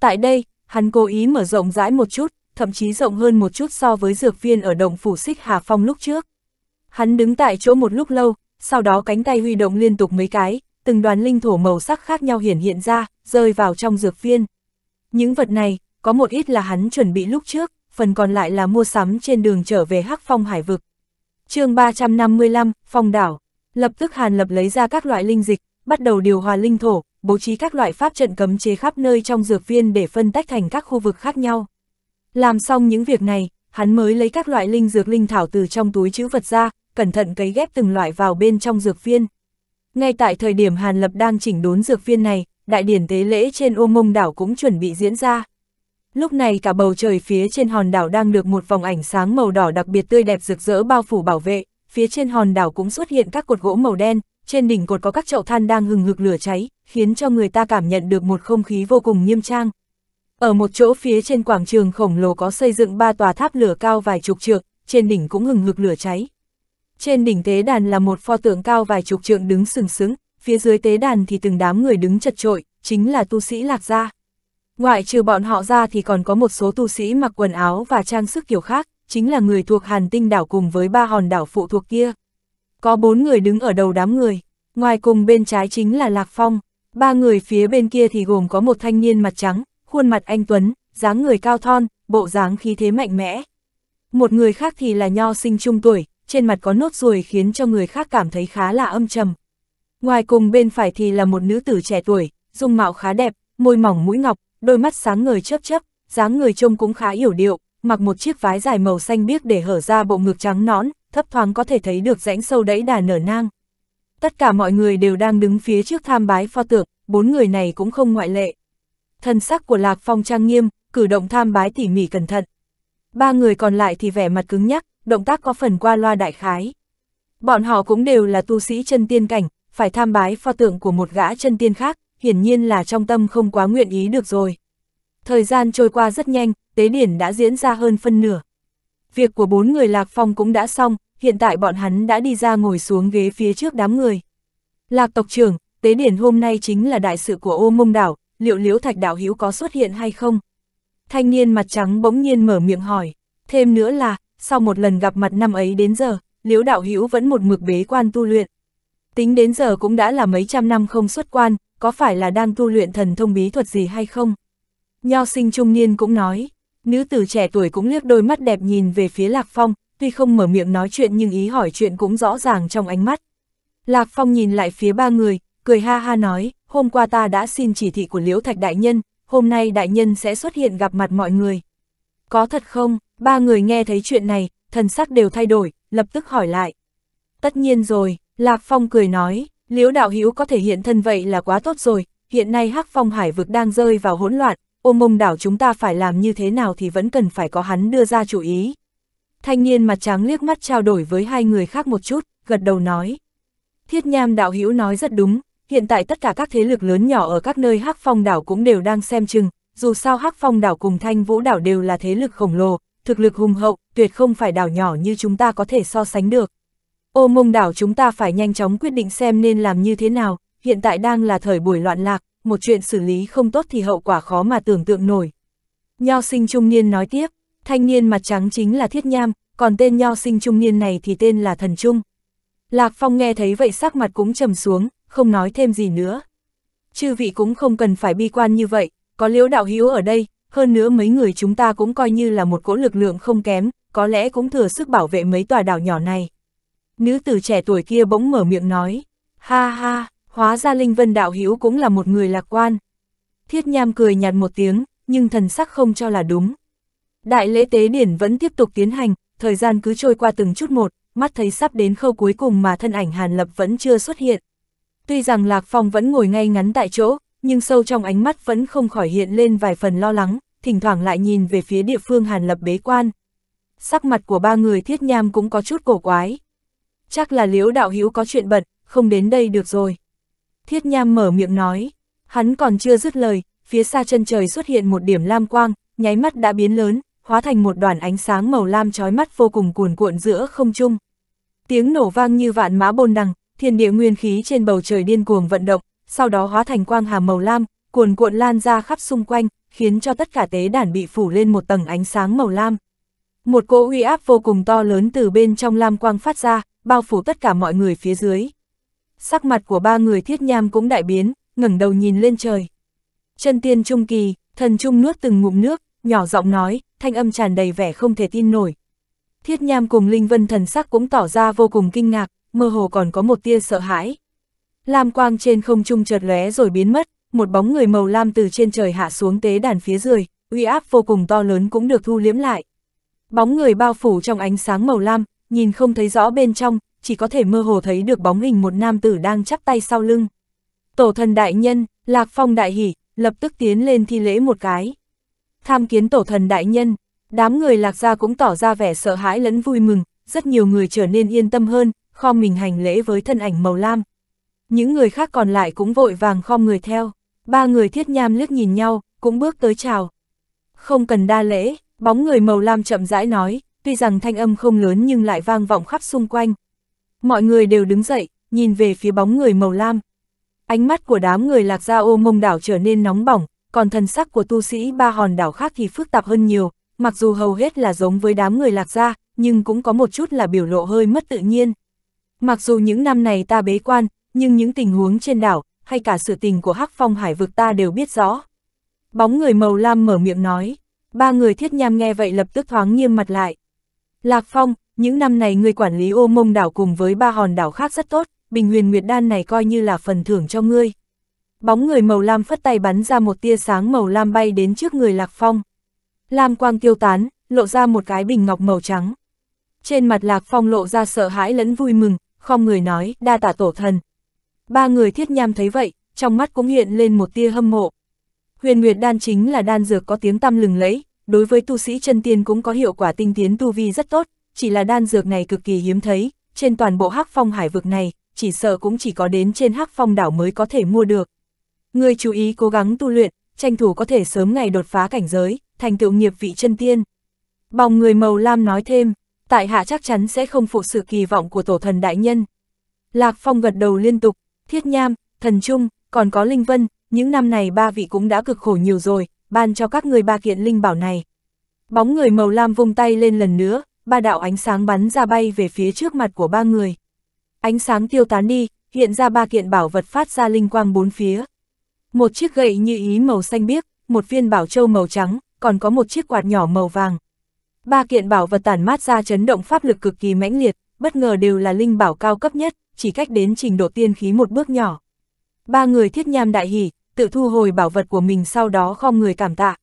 Tại đây, hắn cố ý mở rộng rãi một chút, thậm chí rộng hơn một chút so với dược viên ở động phủ xích Hà Phong lúc trước. Hắn đứng tại chỗ một lúc lâu, sau đó cánh tay huy động liên tục mấy cái, từng đoàn linh thổ màu sắc khác nhau hiển hiện ra, rơi vào trong dược viên. Những vật này, có một ít là hắn chuẩn bị lúc trước, phần còn lại là mua sắm trên đường trở về Hắc Phong Hải Vực. chương 355, Phong Đảo, lập tức Hàn Lập lấy ra các loại linh dịch, bắt đầu điều hòa linh thổ, bố trí các loại pháp trận cấm chế khắp nơi trong dược viên để phân tách thành các khu vực khác nhau. Làm xong những việc này, hắn mới lấy các loại linh dược linh thảo từ trong túi chữ vật ra, cẩn thận cấy ghép từng loại vào bên trong dược viên. Ngay tại thời điểm Hàn Lập đang chỉnh đốn dược viên này, đại điển tế lễ trên ô mông đảo cũng chuẩn bị diễn ra. Lúc này cả bầu trời phía trên hòn đảo đang được một vòng ảnh sáng màu đỏ đặc biệt tươi đẹp rực rỡ bao phủ bảo vệ, phía trên hòn đảo cũng xuất hiện các cột gỗ màu đen, trên đỉnh cột có các chậu than đang hừng hực lửa cháy, khiến cho người ta cảm nhận được một không khí vô cùng nghiêm trang. Ở một chỗ phía trên quảng trường khổng lồ có xây dựng ba tòa tháp lửa cao vài chục trượng, trên đỉnh cũng hừng hực lửa cháy. Trên đỉnh tế đàn là một pho tượng cao vài chục trượng đứng sừng sững, phía dưới tế đàn thì từng đám người đứng chật trội, chính là tu sĩ lạc gia. Ngoại trừ bọn họ ra thì còn có một số tu sĩ mặc quần áo và trang sức kiểu khác, chính là người thuộc hàn tinh đảo cùng với ba hòn đảo phụ thuộc kia. Có bốn người đứng ở đầu đám người, ngoài cùng bên trái chính là Lạc Phong, ba người phía bên kia thì gồm có một thanh niên mặt trắng, khuôn mặt anh Tuấn, dáng người cao thon, bộ dáng khí thế mạnh mẽ. Một người khác thì là nho sinh trung tuổi, trên mặt có nốt ruồi khiến cho người khác cảm thấy khá là âm trầm. Ngoài cùng bên phải thì là một nữ tử trẻ tuổi, dung mạo khá đẹp, môi mỏng mũi ngọc, đôi mắt sáng ngời chớp chớp, dáng người trông cũng khá hiểu điệu, mặc một chiếc vái dài màu xanh biếc để hở ra bộ ngực trắng nõn, thấp thoáng có thể thấy được rãnh sâu đẫy đà nở nang. Tất cả mọi người đều đang đứng phía trước tham bái pho tượng, bốn người này cũng không ngoại lệ. Thân sắc của Lạc Phong trang nghiêm, cử động tham bái tỉ mỉ cẩn thận. Ba người còn lại thì vẻ mặt cứng nhắc, động tác có phần qua loa đại khái. Bọn họ cũng đều là tu sĩ chân tiên cảnh, phải tham bái pho tượng của một gã chân tiên khác, hiển nhiên là trong tâm không quá nguyện ý được rồi. Thời gian trôi qua rất nhanh, tế điển đã diễn ra hơn phân nửa. Việc của bốn người Lạc Phong cũng đã xong, hiện tại bọn hắn đã đi ra ngồi xuống ghế phía trước đám người. Lạc tộc trưởng, tế điển hôm nay chính là đại sự của ô mông đảo, liệu liễu thạch đảo hiếu có xuất hiện hay không? Thanh niên mặt trắng bỗng nhiên mở miệng hỏi, thêm nữa là, sau một lần gặp mặt năm ấy đến giờ, Liễu Đạo Hữu vẫn một mực bế quan tu luyện. Tính đến giờ cũng đã là mấy trăm năm không xuất quan, có phải là đang tu luyện thần thông bí thuật gì hay không? Nho sinh trung niên cũng nói, nữ tử trẻ tuổi cũng liếc đôi mắt đẹp nhìn về phía Lạc Phong, tuy không mở miệng nói chuyện nhưng ý hỏi chuyện cũng rõ ràng trong ánh mắt. Lạc Phong nhìn lại phía ba người, cười ha ha nói, hôm qua ta đã xin chỉ thị của Liễu Thạch Đại Nhân, hôm nay Đại Nhân sẽ xuất hiện gặp mặt mọi người. Có thật không? Ba người nghe thấy chuyện này, thần sắc đều thay đổi, lập tức hỏi lại. Tất nhiên rồi, Lạc Phong cười nói, liễu đạo hữu có thể hiện thân vậy là quá tốt rồi, hiện nay hắc phong hải vực đang rơi vào hỗn loạn, ôm mông đảo chúng ta phải làm như thế nào thì vẫn cần phải có hắn đưa ra chủ ý. Thanh niên mặt trắng liếc mắt trao đổi với hai người khác một chút, gật đầu nói. Thiết nham đạo hữu nói rất đúng, hiện tại tất cả các thế lực lớn nhỏ ở các nơi hắc phong đảo cũng đều đang xem chừng, dù sao Hắc Phong đảo cùng Thanh Vũ đảo đều là thế lực khổng lồ, thực lực hùng hậu, tuyệt không phải đảo nhỏ như chúng ta có thể so sánh được. Ô mông đảo chúng ta phải nhanh chóng quyết định xem nên làm như thế nào, hiện tại đang là thời buổi loạn lạc, một chuyện xử lý không tốt thì hậu quả khó mà tưởng tượng nổi. Nho sinh trung niên nói tiếp, thanh niên mặt trắng chính là Thiết Nham, còn tên nho sinh trung niên này thì tên là Thần Trung. Lạc Phong nghe thấy vậy sắc mặt cũng trầm xuống, không nói thêm gì nữa. Chư vị cũng không cần phải bi quan như vậy, có liễu đạo hữu ở đây, hơn nữa mấy người chúng ta cũng coi như là một cỗ lực lượng không kém, có lẽ cũng thừa sức bảo vệ mấy tòa đảo nhỏ này. Nữ tử trẻ tuổi kia bỗng mở miệng nói, ha ha, hóa ra Linh Vân đạo hữu cũng là một người lạc quan. Thiết Nham cười nhạt một tiếng, nhưng thần sắc không cho là đúng. Đại lễ tế điển vẫn tiếp tục tiến hành, thời gian cứ trôi qua từng chút một, mắt thấy sắp đến khâu cuối cùng mà thân ảnh Hàn Lập vẫn chưa xuất hiện. Tuy rằng Lạc Phong vẫn ngồi ngay ngắn tại chỗ, nhưng sâu trong ánh mắt vẫn không khỏi hiện lên vài phần lo lắng, thỉnh thoảng lại nhìn về phía địa phương Hàn Lập bế quan. Sắc mặt của ba người thiết nham cũng có chút cổ quái. Chắc là liễu đạo hữu có chuyện bận, không đến đây được rồi. Thiết nham mở miệng nói, hắn còn chưa dứt lời, phía xa chân trời xuất hiện một điểm lam quang, nháy mắt đã biến lớn, hóa thành một đoàn ánh sáng màu lam trói mắt vô cùng cuồn cuộn giữa không trung. Tiếng nổ vang như vạn mã bồn đằng, thiên địa nguyên khí trên bầu trời điên cuồng vận động, sau đó hóa thành quang hà màu lam, cuồn cuộn lan ra khắp xung quanh, khiến cho tất cả tế đàn bị phủ lên một tầng ánh sáng màu lam. Một cỗ uy áp vô cùng to lớn từ bên trong lam quang phát ra, bao phủ tất cả mọi người phía dưới. Sắc mặt của ba người thiết nham cũng đại biến, ngẩng đầu nhìn lên trời. Chân tiên trung kỳ, thần trung nuốt từng ngụm nước, nhỏ giọng nói, thanh âm tràn đầy vẻ không thể tin nổi. Thiết nham cùng Linh Vân thần sắc cũng tỏ ra vô cùng kinh ngạc, mơ hồ còn có một tia sợ hãi. Lam quang trên không trung chợt lóe rồi biến mất, một bóng người màu lam từ trên trời hạ xuống tế đàn phía dưới, uy áp vô cùng to lớn cũng được thu liếm lại. Bóng người bao phủ trong ánh sáng màu lam, nhìn không thấy rõ bên trong, chỉ có thể mơ hồ thấy được bóng hình một nam tử đang chắp tay sau lưng. Tổ thần đại nhân, Lạc Phong đại hỉ, lập tức tiến lên thi lễ một cái. Tham kiến tổ thần đại nhân, đám người Lạc gia cũng tỏ ra vẻ sợ hãi lẫn vui mừng, rất nhiều người trở nên yên tâm hơn, khom mình hành lễ với thân ảnh màu lam. Những người khác còn lại cũng vội vàng khom người theo. Ba người thiết nham liếc nhìn nhau, cũng bước tới chào. Không cần đa lễ, bóng người màu lam chậm rãi nói, tuy rằng thanh âm không lớn nhưng lại vang vọng khắp xung quanh. Mọi người đều đứng dậy, nhìn về phía bóng người màu lam. Ánh mắt của đám người lạc gia ô mông đảo trở nên nóng bỏng, còn thần sắc của tu sĩ ba hòn đảo khác thì phức tạp hơn nhiều, mặc dù hầu hết là giống với đám người lạc gia, nhưng cũng có một chút là biểu lộ hơi mất tự nhiên. Mặc dù những năm này ta bế quan, nhưng những tình huống trên đảo, hay cả sự tình của Hắc Phong Hải vực ta đều biết rõ. Bóng người màu lam mở miệng nói, ba người thiết nham nghe vậy lập tức thoáng nghiêm mặt lại. Lạc Phong, những năm này người quản lý ô mông đảo cùng với ba hòn đảo khác rất tốt, bình huyền nguyệt đan này coi như là phần thưởng cho ngươi. Bóng người màu lam phất tay bắn ra một tia sáng màu lam bay đến trước người Lạc Phong. Lam quang tiêu tán, lộ ra một cái bình ngọc màu trắng. Trên mặt Lạc Phong lộ ra sợ hãi lẫn vui mừng, không người nói, đa tạ tổ thần, Ba người thiết nham thấy vậy, trong mắt cũng hiện lên một tia hâm mộ. Huyền Nguyệt đan chính là đan dược có tiếng tăm lừng lẫy, đối với tu sĩ chân tiên cũng có hiệu quả tinh tiến tu vi rất tốt, chỉ là đan dược này cực kỳ hiếm thấy, trên toàn bộ Hắc Phong Hải vực này, chỉ sợ cũng chỉ có đến trên Hắc Phong đảo mới có thể mua được. Người chú ý cố gắng tu luyện, tranh thủ có thể sớm ngày đột phá cảnh giới, thành tựu nghiệp vị chân tiên. Bòng người màu lam nói thêm, tại hạ chắc chắn sẽ không phụ sự kỳ vọng của tổ thần đại nhân. Lạc Phong gật đầu liên tục, Thiết Nham, Thần Trung, còn có Linh Vân, những năm này ba vị cũng đã cực khổ nhiều rồi, ban cho các người ba kiện linh bảo này. Bóng người màu lam vung tay lên lần nữa, ba đạo ánh sáng bắn ra bay về phía trước mặt của ba người. Ánh sáng tiêu tán đi, hiện ra ba kiện bảo vật phát ra linh quang bốn phía. Một chiếc gậy như ý màu xanh biếc, một viên bảo châu màu trắng, còn có một chiếc quạt nhỏ màu vàng. Ba kiện bảo vật tản mát ra chấn động pháp lực cực kỳ mãnh liệt, bất ngờ đều là linh bảo cao cấp nhất chỉ cách đến trình độ tiên khí một bước nhỏ. Ba người thiết nham đại hỉ, tự thu hồi bảo vật của mình sau đó khom người cảm tạ.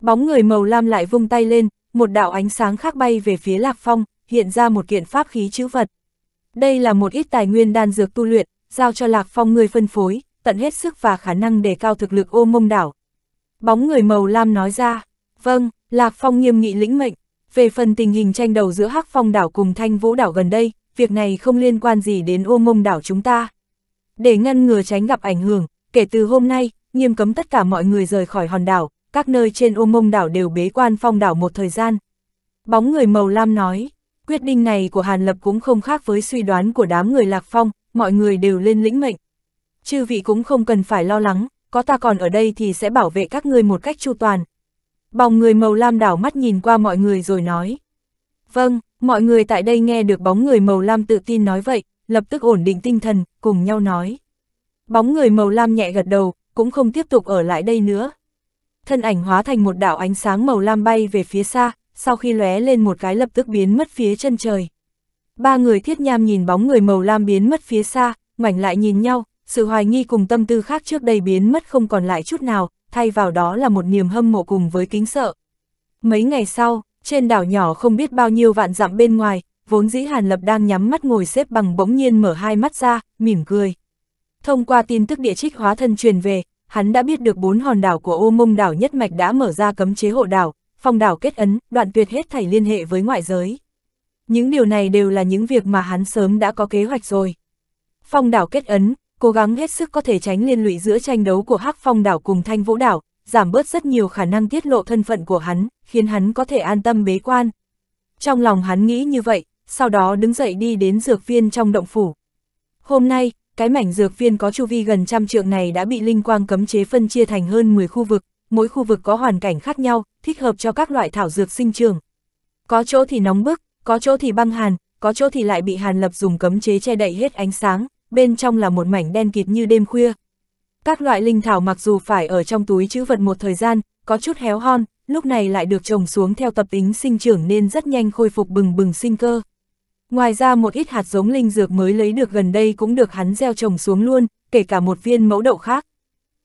Bóng người màu lam lại vung tay lên, một đạo ánh sáng khác bay về phía Lạc Phong, hiện ra một kiện pháp khí chữ vật. Đây là một ít tài nguyên đan dược tu luyện, giao cho Lạc Phong người phân phối, tận hết sức và khả năng để cao thực lực ô mông đảo. Bóng người màu lam nói ra, vâng, Lạc Phong nghiêm nghị lĩnh mệnh, về phần tình hình tranh đầu giữa Hắc Phong đảo cùng Thanh Vũ đảo gần đây, việc này không liên quan gì đến ô mông đảo chúng ta. Để ngăn ngừa tránh gặp ảnh hưởng, kể từ hôm nay, nghiêm cấm tất cả mọi người rời khỏi hòn đảo, các nơi trên ô mông đảo đều bế quan phong đảo một thời gian. Bóng người màu lam nói, quyết định này của Hàn Lập cũng không khác với suy đoán của đám người Lạc Phong, mọi người đều lên lĩnh mệnh. Chư vị cũng không cần phải lo lắng, có ta còn ở đây thì sẽ bảo vệ các ngươi một cách chu toàn. Bóng người màu lam đảo mắt nhìn qua mọi người rồi nói. Vâng, Mọi người tại đây nghe được bóng người màu lam tự tin nói vậy, lập tức ổn định tinh thần, cùng nhau nói. Bóng người màu lam nhẹ gật đầu, cũng không tiếp tục ở lại đây nữa. Thân ảnh hóa thành một đảo ánh sáng màu lam bay về phía xa, sau khi lóe lên một cái lập tức biến mất phía chân trời. Ba người thiết nham nhìn bóng người màu lam biến mất phía xa, ngoảnh lại nhìn nhau, sự hoài nghi cùng tâm tư khác trước đây biến mất không còn lại chút nào, thay vào đó là một niềm hâm mộ cùng với kính sợ. Mấy ngày sau, trên đảo nhỏ không biết bao nhiêu vạn dặm bên ngoài, vốn dĩ Hàn Lập đang nhắm mắt ngồi xếp bằng bỗng nhiên mở hai mắt ra, mỉm cười. Thông qua tin tức địa trích hóa thân truyền về, hắn đã biết được bốn hòn đảo của ô mông đảo nhất mạch đã mở ra cấm chế hộ đảo, phong đảo kết ấn, đoạn tuyệt hết thảy liên hệ với ngoại giới. Những điều này đều là những việc mà hắn sớm đã có kế hoạch rồi. Phong đảo kết ấn, cố gắng hết sức có thể tránh liên lụy giữa tranh đấu của hắc phong đảo cùng thanh vũ đảo, giảm bớt rất nhiều khả năng tiết lộ thân phận của hắn, khiến hắn có thể an tâm bế quan. Trong lòng hắn nghĩ như vậy, sau đó đứng dậy đi đến dược viên trong động phủ. Hôm nay, cái mảnh dược viên có chu vi gần trăm trượng này đã bị linh quang cấm chế phân chia thành hơn 10 khu vực, mỗi khu vực có hoàn cảnh khác nhau, thích hợp cho các loại thảo dược sinh trường. Có chỗ thì nóng bức, có chỗ thì băng hàn, có chỗ thì lại bị hàn lập dùng cấm chế che đậy hết ánh sáng, bên trong là một mảnh đen kịt như đêm khuya, các loại linh thảo mặc dù phải ở trong túi chữ vật một thời gian, có chút héo hon, lúc này lại được trồng xuống theo tập tính sinh trưởng nên rất nhanh khôi phục bừng bừng sinh cơ. Ngoài ra một ít hạt giống linh dược mới lấy được gần đây cũng được hắn gieo trồng xuống luôn, kể cả một viên mẫu đậu khác.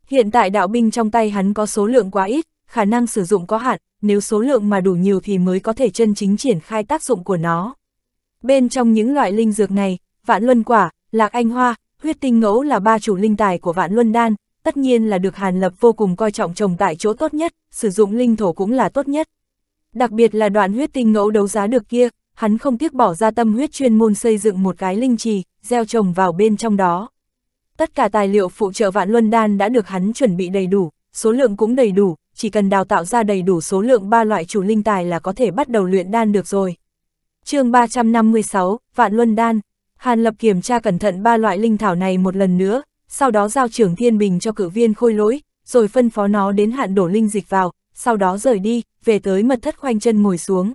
Hiện tại đạo binh trong tay hắn có số lượng quá ít, khả năng sử dụng có hạn, nếu số lượng mà đủ nhiều thì mới có thể chân chính triển khai tác dụng của nó. Bên trong những loại linh dược này, vạn luân quả, lạc anh hoa, huyết tinh ngẫu là ba chủ linh tài của vạn luân đan, tất nhiên là được Hàn Lập vô cùng coi trọng trồng tại chỗ tốt nhất, sử dụng linh thổ cũng là tốt nhất. Đặc biệt là đoạn huyết tinh ngẫu đấu giá được kia, hắn không tiếc bỏ ra tâm huyết chuyên môn xây dựng một cái linh trì, gieo trồng vào bên trong đó. Tất cả tài liệu phụ trợ vạn luân đan đã được hắn chuẩn bị đầy đủ, số lượng cũng đầy đủ, chỉ cần đào tạo ra đầy đủ số lượng ba loại chủ linh tài là có thể bắt đầu luyện đan được rồi. chương 356, Vạn Luân Đan Hàn Lập kiểm tra cẩn thận ba loại linh thảo này một lần nữa, sau đó giao trưởng thiên bình cho cử viên khôi lỗi, rồi phân phó nó đến hạn đổ linh dịch vào, sau đó rời đi, về tới mật thất khoanh chân ngồi xuống.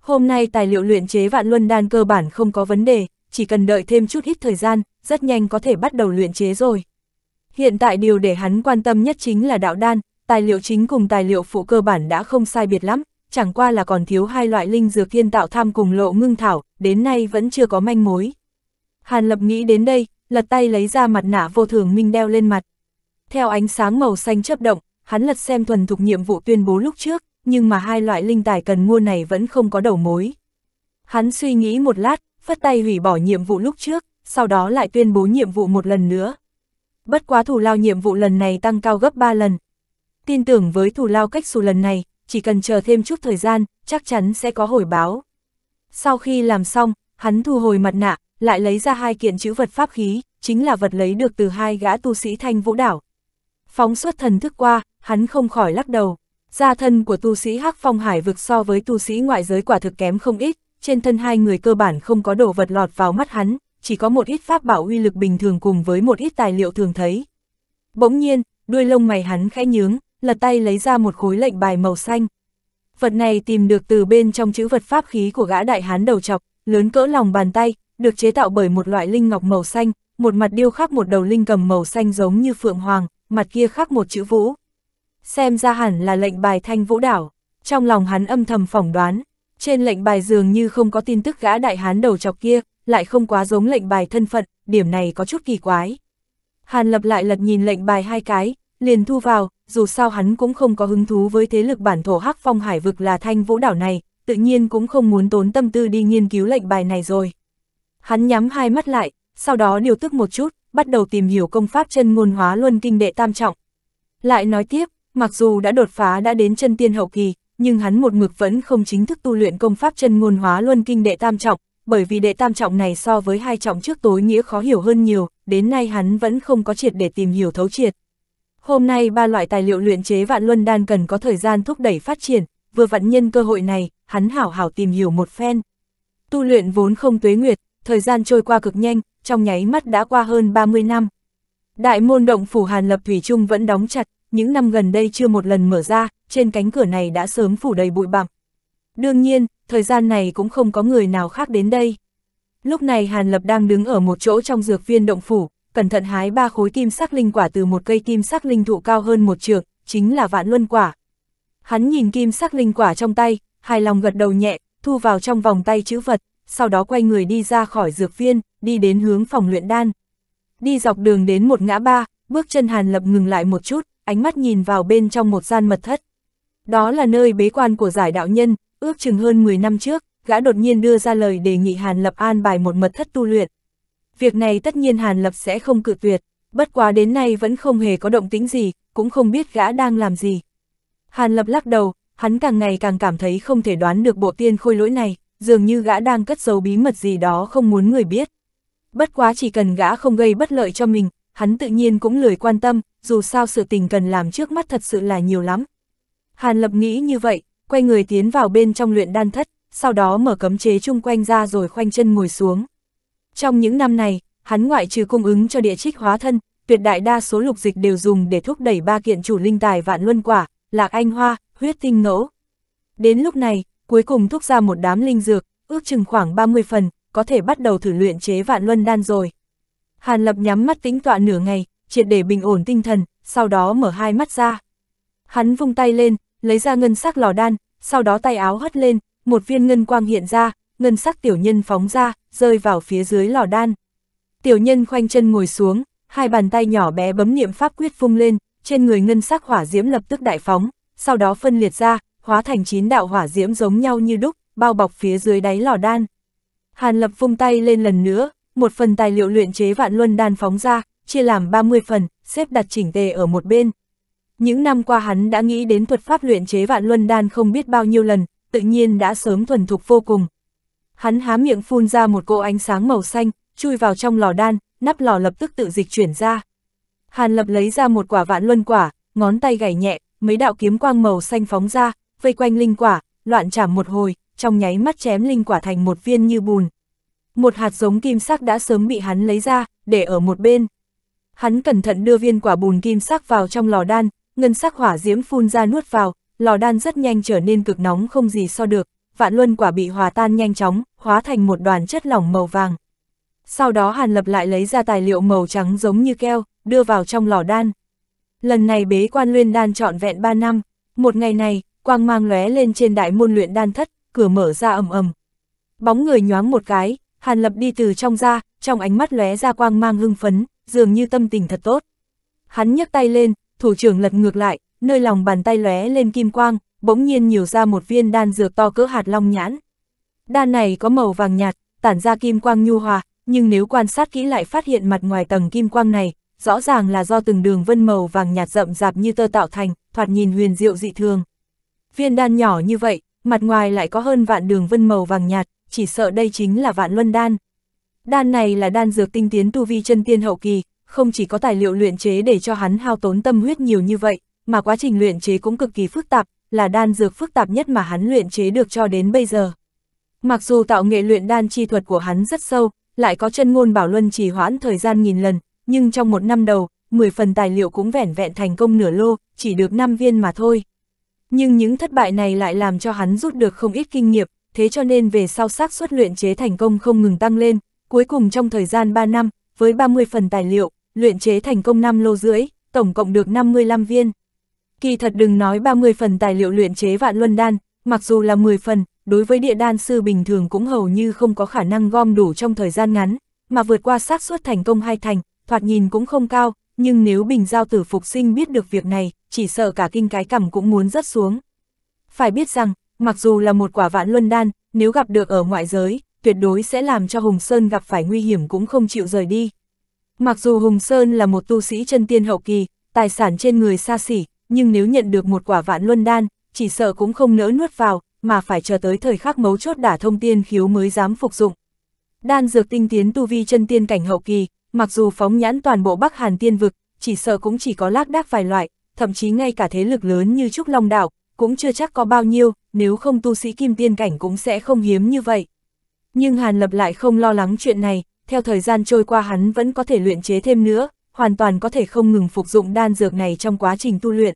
Hôm nay tài liệu luyện chế vạn luân đan cơ bản không có vấn đề, chỉ cần đợi thêm chút ít thời gian, rất nhanh có thể bắt đầu luyện chế rồi. Hiện tại điều để hắn quan tâm nhất chính là đạo đan, tài liệu chính cùng tài liệu phụ cơ bản đã không sai biệt lắm, chẳng qua là còn thiếu hai loại linh dược thiên tạo tham cùng lộ ngưng thảo, đến nay vẫn chưa có manh mối. Hàn Lập nghĩ đến đây, lật tay lấy ra mặt nạ vô thường minh đeo lên mặt. Theo ánh sáng màu xanh chớp động, hắn lật xem thuần thục nhiệm vụ tuyên bố lúc trước, nhưng mà hai loại linh tài cần mua này vẫn không có đầu mối. Hắn suy nghĩ một lát, phất tay hủy bỏ nhiệm vụ lúc trước, sau đó lại tuyên bố nhiệm vụ một lần nữa. Bất quá thủ lao nhiệm vụ lần này tăng cao gấp 3 lần. Tin tưởng với thủ lao cách xù lần này, chỉ cần chờ thêm chút thời gian, chắc chắn sẽ có hồi báo. Sau khi làm xong, hắn thu hồi mặt nạ, lại lấy ra hai kiện chữ vật pháp khí, chính là vật lấy được từ hai gã tu sĩ thanh vũ đảo. Phóng xuất thần thức qua, hắn không khỏi lắc đầu. Gia thân của tu sĩ Hắc Phong Hải vực so với tu sĩ ngoại giới quả thực kém không ít, trên thân hai người cơ bản không có đồ vật lọt vào mắt hắn, chỉ có một ít pháp bảo uy lực bình thường cùng với một ít tài liệu thường thấy. Bỗng nhiên, đuôi lông mày hắn khẽ nhướng, lật tay lấy ra một khối lệnh bài màu xanh. Vật này tìm được từ bên trong chữ vật pháp khí của gã đại hán đầu chọc, lớn cỡ lòng bàn tay, được chế tạo bởi một loại linh ngọc màu xanh, một mặt điêu khắc một đầu linh cầm màu xanh giống như phượng hoàng, mặt kia khắc một chữ vũ. Xem ra hẳn là lệnh bài thanh vũ đảo, trong lòng hắn âm thầm phỏng đoán, trên lệnh bài dường như không có tin tức gã đại hán đầu chọc kia, lại không quá giống lệnh bài thân phận, điểm này có chút kỳ quái. Hàn lập lại lật nhìn lệnh bài hai cái, liền thu vào, dù sao hắn cũng không có hứng thú với thế lực bản thổ hắc phong hải vực là thanh vũ đảo này, tự nhiên cũng không muốn tốn tâm tư đi nghiên cứu lệnh bài này rồi. Hắn nhắm hai mắt lại, sau đó điều tức một chút, bắt đầu tìm hiểu công pháp chân ngôn hóa luân kinh đệ tam trọng. Lại nói tiếp, mặc dù đã đột phá đã đến chân tiên hậu kỳ, nhưng hắn một mực vẫn không chính thức tu luyện công pháp chân ngôn hóa luân kinh đệ tam trọng, bởi vì đệ tam trọng này so với hai trọng trước tối nghĩa khó hiểu hơn nhiều, đến nay hắn vẫn không có triệt để tìm hiểu thấu triệt. Hôm nay ba loại tài liệu luyện chế vạn luân đan cần có thời gian thúc đẩy phát triển, vừa vận nhân cơ hội này, hắn hảo hảo tìm hiểu một phen. Tu luyện vốn không tuế nguyệt, thời gian trôi qua cực nhanh, trong nháy mắt đã qua hơn 30 năm. Đại môn động phủ Hàn Lập Thủy Trung vẫn đóng chặt, những năm gần đây chưa một lần mở ra, trên cánh cửa này đã sớm phủ đầy bụi bặm. Đương nhiên, thời gian này cũng không có người nào khác đến đây. Lúc này Hàn Lập đang đứng ở một chỗ trong dược viên động phủ, cẩn thận hái ba khối kim sắc linh quả từ một cây kim sắc linh thụ cao hơn một trượng, chính là vạn luân quả. Hắn nhìn kim sắc linh quả trong tay, hài lòng gật đầu nhẹ, thu vào trong vòng tay chữ vật, sau đó quay người đi ra khỏi dược viên, đi đến hướng phòng luyện đan. Đi dọc đường đến một ngã ba, bước chân Hàn Lập ngừng lại một chút, ánh mắt nhìn vào bên trong một gian mật thất. Đó là nơi bế quan của giải đạo nhân, ước chừng hơn 10 năm trước, gã đột nhiên đưa ra lời đề nghị Hàn Lập an bài một mật thất tu luyện. Việc này tất nhiên Hàn Lập sẽ không cự tuyệt, bất quá đến nay vẫn không hề có động tĩnh gì, cũng không biết gã đang làm gì. Hàn Lập lắc đầu, hắn càng ngày càng cảm thấy không thể đoán được bộ tiên khôi lỗi này, dường như gã đang cất giấu bí mật gì đó không muốn người biết. Bất quá chỉ cần gã không gây bất lợi cho mình, hắn tự nhiên cũng lười quan tâm, dù sao sự tình cần làm trước mắt thật sự là nhiều lắm. Hàn Lập nghĩ như vậy, quay người tiến vào bên trong luyện đan thất, sau đó mở cấm chế chung quanh ra rồi khoanh chân ngồi xuống. Trong những năm này, hắn ngoại trừ cung ứng cho địa trích hóa thân, tuyệt đại đa số lục dịch đều dùng để thúc đẩy ba kiện chủ linh tài vạn luân quả, lạc anh hoa, huyết tinh ngẫu. Đến lúc này, cuối cùng thúc ra một đám linh dược, ước chừng khoảng 30 phần, có thể bắt đầu thử luyện chế vạn luân đan rồi. Hàn Lập nhắm mắt tính tọa nửa ngày, triệt để bình ổn tinh thần, sau đó mở hai mắt ra. Hắn vung tay lên, lấy ra ngân sắc lò đan, sau đó tay áo hất lên, một viên ngân quang hiện ra, ngân sắc tiểu nhân phóng ra, rơi vào phía dưới lò đan. Tiểu nhân khoanh chân ngồi xuống, hai bàn tay nhỏ bé bấm niệm pháp quyết phung lên, trên người ngân sắc hỏa diễm lập tức đại phóng, sau đó phân liệt ra, hóa thành chín đạo hỏa diễm giống nhau như đúc, bao bọc phía dưới đáy lò đan. Hàn Lập vung tay lên lần nữa, một phần tài liệu luyện chế vạn luân đan phóng ra, chia làm 30 phần, xếp đặt chỉnh tề ở một bên. Những năm qua hắn đã nghĩ đến thuật pháp luyện chế vạn luân đan không biết bao nhiêu lần, tự nhiên đã sớm thuần thục vô cùng. Hắn há miệng phun ra một cỗ ánh sáng màu xanh, chui vào trong lò đan, nắp lò lập tức tự dịch chuyển ra. Hàn Lập lấy ra một quả vạn luân quả, ngón tay gảy nhẹ, mấy đạo kiếm quang màu xanh phóng ra, vây quanh linh quả, loạn chạm một hồi, trong nháy mắt chém linh quả thành một viên như bùn. Một hạt giống kim sắc đã sớm bị hắn lấy ra, để ở một bên. Hắn cẩn thận đưa viên quả bùn kim sắc vào trong lò đan, ngân sắc hỏa diễm phun ra nuốt vào, lò đan rất nhanh trở nên cực nóng không gì so được, vạn luân quả bị hòa tan nhanh chóng, hóa thành một đoàn chất lỏng màu vàng. Sau đó Hàn Lập lại lấy ra tài liệu màu trắng giống như keo, đưa vào trong lò đan. Lần này bế quan luyện đan trọn vẹn 3 năm, một ngày này, quang mang lóe lên trên đại môn luyện đan thất, cửa mở ra ầm ầm. Bóng người nhoáng một cái, Hàn Lập đi từ trong ra, trong ánh mắt lóe ra quang mang hưng phấn, dường như tâm tình thật tốt. Hắn nhấc tay lên, thủ trưởng lật ngược lại, nơi lòng bàn tay lóe lên kim quang, bỗng nhiên nhiều ra một viên đan dược to cỡ hạt long nhãn. Đan này có màu vàng nhạt, tản ra kim quang nhu hòa, nhưng nếu quan sát kỹ lại phát hiện mặt ngoài tầng kim quang này, rõ ràng là do từng đường vân màu vàng nhạt rậm rạp như tơ tạo thành, thoạt nhìn huyền diệu dị thường. Viên đan nhỏ như vậy, mặt ngoài lại có hơn vạn đường vân màu vàng nhạt, chỉ sợ đây chính là vạn luân đan. Đan này là đan dược tinh tiến tu vi chân tiên hậu kỳ, không chỉ có tài liệu luyện chế để cho hắn hao tốn tâm huyết nhiều như vậy, mà quá trình luyện chế cũng cực kỳ phức tạp, là đan dược phức tạp nhất mà hắn luyện chế được cho đến bây giờ. Mặc dù tạo nghệ luyện đan chi thuật của hắn rất sâu, lại có chân ngôn bảo luân trì hoãn thời gian nghìn lần, nhưng trong một năm đầu, 10 phần tài liệu cũng vẻn vẹn thành công nửa lô, chỉ được 5 viên mà thôi. Nhưng những thất bại này lại làm cho hắn rút được không ít kinh nghiệm, thế cho nên về sau xác suất luyện chế thành công không ngừng tăng lên, cuối cùng trong thời gian 3 năm, với 30 phần tài liệu, luyện chế thành công 5 lô rưỡi, tổng cộng được 55 viên. Kỳ thật đừng nói 30 phần tài liệu luyện chế vạn luân đan, mặc dù là 10 phần, đối với địa đan sư bình thường cũng hầu như không có khả năng gom đủ trong thời gian ngắn, mà vượt qua xác suất thành công hai thành, thoạt nhìn cũng không cao, nhưng nếu bình giao tử phục sinh biết được việc này, chỉ sợ cả kinh cái cằm cũng muốn rớt xuống. Phải biết rằng, mặc dù là một quả vạn luân đan, nếu gặp được ở ngoại giới, tuyệt đối sẽ làm cho Hùng Sơn gặp phải nguy hiểm cũng không chịu rời đi. Mặc dù Hùng Sơn là một tu sĩ chân tiên hậu kỳ, tài sản trên người xa xỉ, nhưng nếu nhận được một quả vạn luân đan, chỉ sợ cũng không nỡ nuốt vào, mà phải chờ tới thời khắc mấu chốt đả thông tiên khiếu mới dám phục dụng. Đan dược tinh tiến tu vi chân tiên cảnh hậu kỳ, mặc dù phóng nhãn toàn bộ Bắc Hàn tiên vực, chỉ sợ cũng chỉ có lác đác vài loại, thậm chí ngay cả thế lực lớn như Trúc Long Đạo, cũng chưa chắc có bao nhiêu, nếu không tu sĩ kim tiên cảnh cũng sẽ không hiếm như vậy. Nhưng Hàn Lập lại không lo lắng chuyện này, theo thời gian trôi qua hắn vẫn có thể luyện chế thêm nữa, hoàn toàn có thể không ngừng phục dụng đan dược này trong quá trình tu luyện.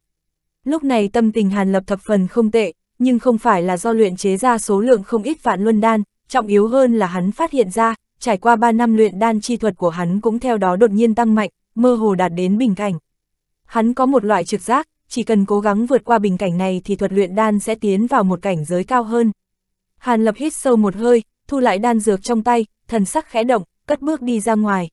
Lúc này tâm tình Hàn Lập thập phần không tệ, nhưng không phải là do luyện chế ra số lượng không ít vạn luân đan, trọng yếu hơn là hắn phát hiện ra, trải qua 3 năm luyện đan chi thuật của hắn cũng theo đó đột nhiên tăng mạnh, mơ hồ đạt đến bình cảnh. Hắn có một loại trực giác, chỉ cần cố gắng vượt qua bình cảnh này thì thuật luyện đan sẽ tiến vào một cảnh giới cao hơn. Hàn Lập hít sâu một hơi, thu lại đan dược trong tay, thần sắc khẽ động, cất bước đi ra ngoài.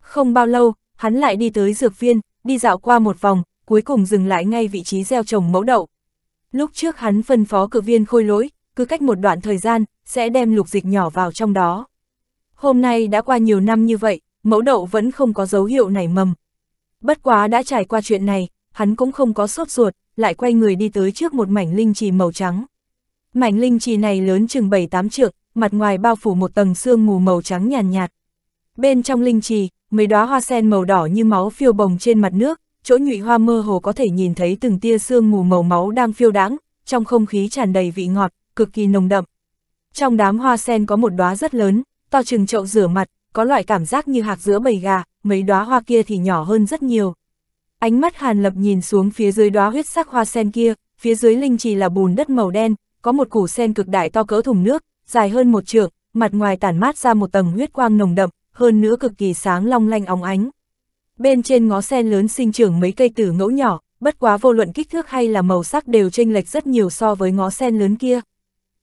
Không bao lâu, hắn lại đi tới dược viên, đi dạo qua một vòng, cuối cùng dừng lại ngay vị trí gieo trồng mẫu đậu. Lúc trước hắn phân phó cử viên khôi lỗi, cứ cách một đoạn thời gian, sẽ đem lục dịch nhỏ vào trong đó. Hôm nay đã qua nhiều năm như vậy, mẫu đậu vẫn không có dấu hiệu nảy mầm, Bất quá đã trải qua chuyện này, hắn cũng không có sốt ruột, lại quay người đi tới trước một mảnh linh trì màu trắng. Mảnh linh trì này lớn chừng 7-8 trượng, mặt ngoài bao phủ một tầng sương mù màu trắng nhàn nhạt, nhạt. Bên trong linh trì, mấy đóa hoa sen màu đỏ như máu phiêu bồng trên mặt nước, chỗ nhụy hoa mơ hồ có thể nhìn thấy từng tia sương mù màu máu đang phiêu đãng, trong không khí tràn đầy vị ngọt, cực kỳ nồng đậm. Trong đám hoa sen có một đóa rất lớn, to chừng chậu rửa mặt, có loại cảm giác như hạt giữa bầy gà, mấy đóa hoa kia thì nhỏ hơn rất nhiều. Ánh mắt Hàn Lập nhìn xuống phía dưới đóa huyết sắc hoa sen kia, phía dưới linh trì là bùn đất màu đen, có một củ sen cực đại to cỡ thùng nước, dài hơn một trượng, mặt ngoài tản mát ra một tầng huyết quang nồng đậm, hơn nữa cực kỳ sáng long lanh óng ánh. Bên trên ngó sen lớn sinh trưởng mấy cây tử ngẫu nhỏ, bất quá vô luận kích thước hay là màu sắc đều chênh lệch rất nhiều so với ngó sen lớn kia.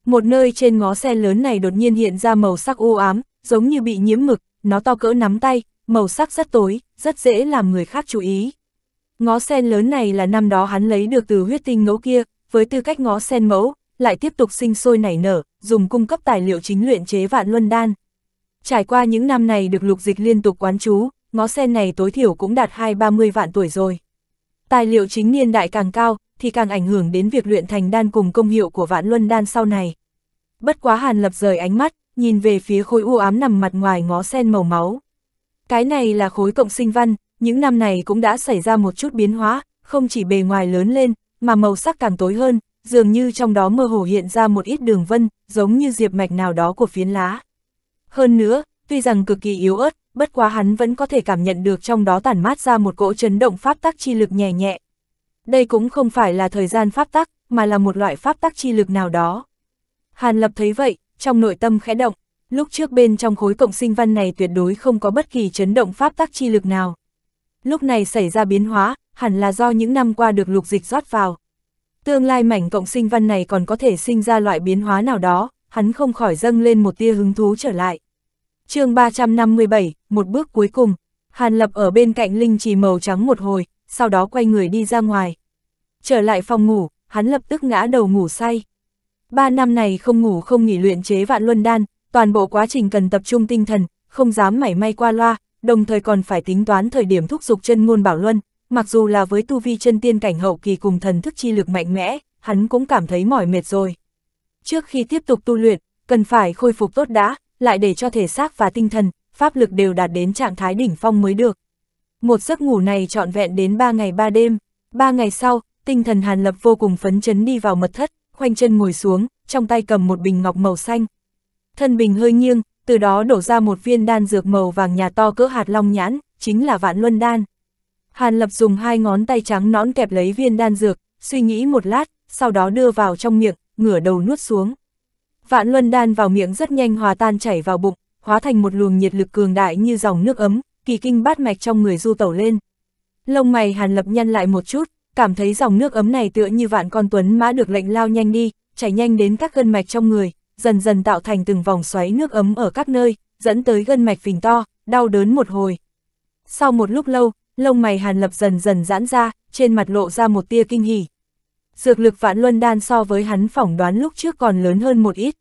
Một nơi trên ngó sen lớn này đột nhiên hiện ra màu sắc u ám, giống như bị nhiễm mực, nó to cỡ nắm tay, màu sắc rất tối, rất dễ làm người khác chú ý. Ngó sen lớn này là năm đó hắn lấy được từ huyết tinh ngẫu kia, với tư cách ngó sen mẫu, lại tiếp tục sinh sôi nảy nở, dùng cung cấp tài liệu chính luyện chế vạn luân đan. Trải qua những năm này được lục dịch liên tục quán chú, ngó sen này tối thiểu cũng đạt hai ba mươi vạn tuổi rồi. Tài liệu chính niên đại càng cao, thì càng ảnh hưởng đến việc luyện thành đan cùng công hiệu của vạn luân đan sau này. Bất quá hàn lập rời ánh mắt, nhìn về phía khối u ám nằm mặt ngoài ngó sen màu máu. Cái này là khối cộng sinh văn, những năm này cũng đã xảy ra một chút biến hóa, không chỉ bề ngoài lớn lên, mà màu sắc càng tối hơn, dường như trong đó mơ hồ hiện ra một ít đường vân, giống như diệp mạch nào đó của phiến lá. Hơn nữa, tuy rằng cực kỳ yếu ớt, bất quá hắn vẫn có thể cảm nhận được trong đó tản mát ra một cỗ chấn động pháp tắc chi lực nhẹ nhẹ. Đây cũng không phải là thời gian pháp tắc, mà là một loại pháp tắc chi lực nào đó. Hàn Lập thấy vậy, trong nội tâm khẽ động lúc trước bên trong khối cộng sinh văn này tuyệt đối không có bất kỳ chấn động pháp tắc chi lực nào. Lúc này xảy ra biến hóa, hẳn là do những năm qua được lục dịch rót vào. Tương lai mảnh cộng sinh văn này còn có thể sinh ra loại biến hóa nào đó, hắn không khỏi dâng lên một tia hứng thú trở lại. chương 357, một bước cuối cùng, Hàn Lập ở bên cạnh linh trì màu trắng một hồi, sau đó quay người đi ra ngoài. Trở lại phòng ngủ, hắn lập tức ngã đầu ngủ say. Ba năm này không ngủ không nghỉ luyện chế vạn luân đan, toàn bộ quá trình cần tập trung tinh thần, không dám mảy may qua loa, đồng thời còn phải tính toán thời điểm thúc giục chân ngôn bảo luân, mặc dù là với tu vi chân tiên cảnh hậu kỳ cùng thần thức chi lực mạnh mẽ, hắn cũng cảm thấy mỏi mệt rồi. Trước khi tiếp tục tu luyện, cần phải khôi phục tốt đã, lại để cho thể xác và tinh thần, pháp lực đều đạt đến trạng thái đỉnh phong mới được. Một giấc ngủ này trọn vẹn đến 3 ngày 3 đêm, 3 ngày sau, tinh thần Hàn Lập vô cùng phấn chấn đi vào mật thất, khoanh chân ngồi xuống, trong tay cầm một bình ngọc màu xanh, thân bình hơi nghiêng, từ đó đổ ra một viên đan dược màu vàng nhà to cỡ hạt long nhãn, chính là vạn luân đan. Hàn Lập dùng hai ngón tay trắng nõn kẹp lấy viên đan dược, suy nghĩ một lát, sau đó đưa vào trong miệng, ngửa đầu nuốt xuống. Vạn luân đan vào miệng rất nhanh hòa tan chảy vào bụng, hóa thành một luồng nhiệt lực cường đại như dòng nước ấm, kỳ kinh bát mạch trong người du tẩu lên. Lông mày Hàn Lập nhăn lại một chút, cảm thấy dòng nước ấm này tựa như vạn con tuấn mã được lệnh lao nhanh đi, chảy nhanh đến các gân mạch trong người, dần dần tạo thành từng vòng xoáy nước ấm ở các nơi, dẫn tới gân mạch phình to, đau đớn một hồi. Sau một lúc lâu, lông mày Hàn Lập dần dần giãn ra, trên mặt lộ ra một tia kinh hỉ. Dược lực vạn luân đan so với hắn phỏng đoán lúc trước còn lớn hơn một ít.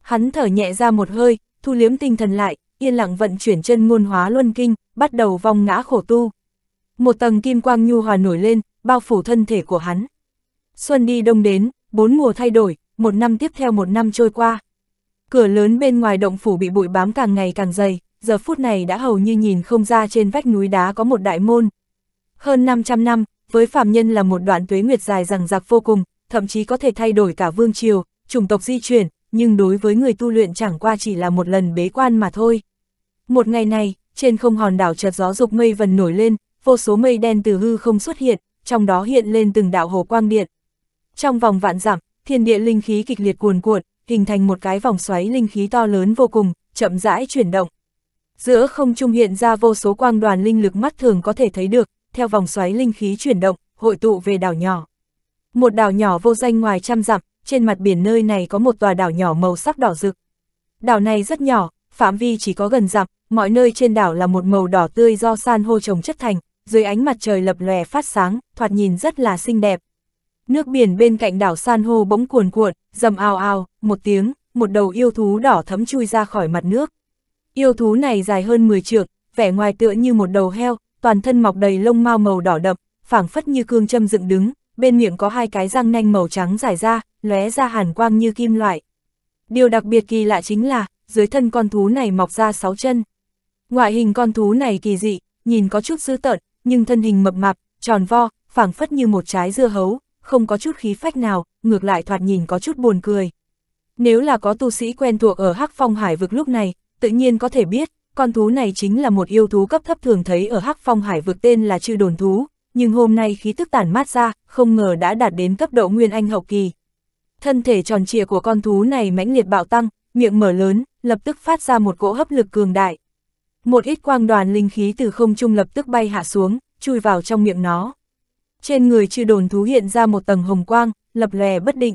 Hắn thở nhẹ ra một hơi, thu liếm tinh thần lại, yên lặng vận chuyển chân ngôn hóa luân kinh, bắt đầu vòng ngã khổ tu. Một tầng kim quang nhu hòa nổi lên, bao phủ thân thể của hắn. Xuân đi đông đến, bốn mùa thay đổi, một năm tiếp theo một năm trôi qua. Cửa lớn bên ngoài động phủ bị bụi bám càng ngày càng dày, giờ phút này đã hầu như nhìn không ra trên vách núi đá có một đại môn. Hơn 500 năm, với phàm nhân là một đoạn tuế nguyệt dài rằng rạc vô cùng, thậm chí có thể thay đổi cả vương triều, chủng tộc di chuyển, nhưng đối với người tu luyện chẳng qua chỉ là một lần bế quan mà thôi. Một ngày này, trên không hòn đảo chợt gió dục mây vần nổi lên, vô số mây đen từ hư không xuất hiện, trong đó hiện lên từng đạo hồ quang điện. Trong vòng vạn dặm, thiên địa linh khí kịch liệt cuồn cuộn, hình thành một cái vòng xoáy linh khí to lớn vô cùng, chậm rãi chuyển động. Giữa không trung hiện ra vô số quang đoàn linh lực mắt thường có thể thấy được, theo vòng xoáy linh khí chuyển động, hội tụ về đảo nhỏ. Một đảo nhỏ vô danh ngoài trăm dặm, trên mặt biển nơi này có một tòa đảo nhỏ màu sắc đỏ rực. Đảo này rất nhỏ, phạm vi chỉ có gần dặm, mọi nơi trên đảo là một màu đỏ tươi do san hô trồng chất thành, dưới ánh mặt trời lập lòe phát sáng, thoạt nhìn rất là xinh đẹp, Nước biển bên cạnh đảo san hô bỗng cuồn cuộn, dầm ao ao, một tiếng, một đầu yêu thú đỏ thấm chui ra khỏi mặt nước. Yêu thú này dài hơn 10 trượng, vẻ ngoài tựa như một đầu heo, toàn thân mọc đầy lông mao màu đỏ đậm, phảng phất như cương châm dựng đứng, bên miệng có hai cái răng nanh màu trắng dài ra, lóe ra hàn quang như kim loại. Điều đặc biệt kỳ lạ chính là, dưới thân con thú này mọc ra sáu chân. Ngoại hình con thú này kỳ dị, nhìn có chút dư tợn, nhưng thân hình mập mạp, tròn vo, phảng phất như một trái dưa hấu, không có chút khí phách nào, ngược lại thoạt nhìn có chút buồn cười. Nếu là có tu sĩ quen thuộc ở Hắc Phong Hải vực lúc này, tự nhiên có thể biết, con thú này chính là một yêu thú cấp thấp thường thấy ở Hắc Phong Hải vực tên là chư đồn thú, nhưng hôm nay khí tức tản mát ra, không ngờ đã đạt đến cấp độ nguyên anh hậu kỳ. Thân thể tròn trịa của con thú này mãnh liệt bạo tăng, miệng mở lớn, lập tức phát ra một cỗ hấp lực cường đại. Một ít quang đoàn linh khí từ không trung lập tức bay hạ xuống, chui vào trong miệng nó trên người chư đồn thú hiện ra một tầng hồng quang, lập lè bất định.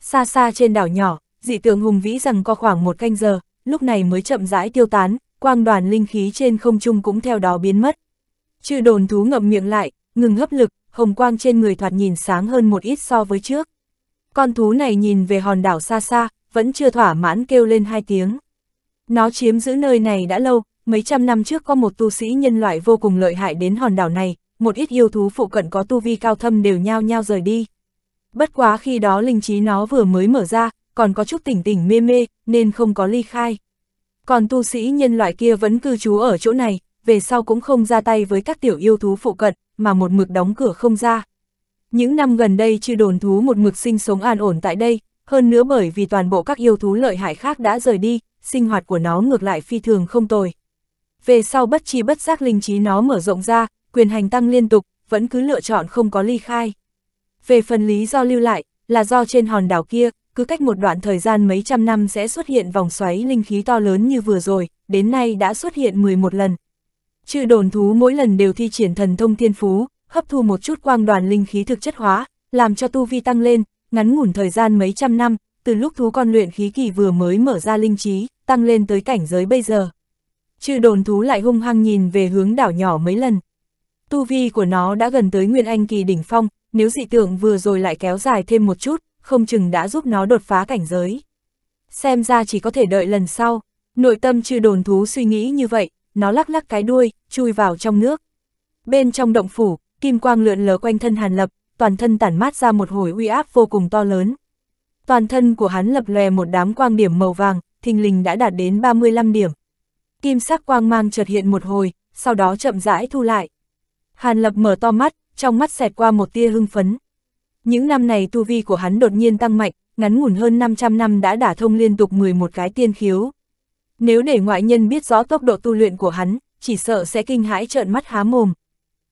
Xa xa trên đảo nhỏ, dị tượng hùng vĩ rằng co khoảng một canh giờ, lúc này mới chậm rãi tiêu tán, quang đoàn linh khí trên không trung cũng theo đó biến mất. Chư đồn thú ngậm miệng lại, ngừng hấp lực, hồng quang trên người thoạt nhìn sáng hơn một ít so với trước. Con thú này nhìn về hòn đảo xa xa, vẫn chưa thỏa mãn kêu lên hai tiếng. Nó chiếm giữ nơi này đã lâu, mấy trăm năm trước có một tu sĩ nhân loại vô cùng lợi hại đến hòn đảo này, một ít yêu thú phụ cận có tu vi cao thâm đều nhao nhao rời đi. Bất quá khi đó linh trí nó vừa mới mở ra, còn có chút tỉnh tỉnh mê mê, nên không có ly khai. Còn tu sĩ nhân loại kia vẫn cư trú ở chỗ này, về sau cũng không ra tay với các tiểu yêu thú phụ cận, mà một mực đóng cửa không ra. Những năm gần đây chư đồn thú một mực sinh sống an ổn tại đây, hơn nữa bởi vì toàn bộ các yêu thú lợi hại khác đã rời đi, sinh hoạt của nó ngược lại phi thường không tồi. Về sau bất chi bất giác linh trí nó mở rộng ra, quyền hành tăng liên tục, vẫn cứ lựa chọn không có ly khai. Về phần lý do lưu lại, là do trên hòn đảo kia, cứ cách một đoạn thời gian mấy trăm năm sẽ xuất hiện vòng xoáy linh khí to lớn như vừa rồi, đến nay đã xuất hiện 11 lần. Chữ đồn thú mỗi lần đều thi triển thần thông thiên phú, hấp thu một chút quang đoàn linh khí thực chất hóa, làm cho tu vi tăng lên, ngắn ngủn thời gian mấy trăm năm, từ lúc thú con luyện khí kỳ vừa mới mở ra linh trí, tăng lên tới cảnh giới bây giờ. Chữ đồn thú lại hung hăng nhìn về hướng đảo nhỏ mấy lần, Tu vi của nó đã gần tới Nguyên Anh kỳ đỉnh phong, nếu dị tượng vừa rồi lại kéo dài thêm một chút, không chừng đã giúp nó đột phá cảnh giới. Xem ra chỉ có thể đợi lần sau, nội tâm chưa đồn thú suy nghĩ như vậy, nó lắc lắc cái đuôi, chui vào trong nước. Bên trong động phủ, kim quang lượn lờ quanh thân Hàn Lập, toàn thân tản mát ra một hồi uy áp vô cùng to lớn. Toàn thân của hắn lập lòe một đám quang điểm màu vàng, thình lình đã đạt đến 35 điểm. Kim sắc quang mang chợt hiện một hồi, sau đó chậm rãi thu lại. Hàn Lập mở to mắt, trong mắt xẹt qua một tia hưng phấn. Những năm này tu vi của hắn đột nhiên tăng mạnh, ngắn ngủn hơn 500 năm đã đả thông liên tục 11 cái tiên khiếu. Nếu để ngoại nhân biết rõ tốc độ tu luyện của hắn, chỉ sợ sẽ kinh hãi trợn mắt há mồm.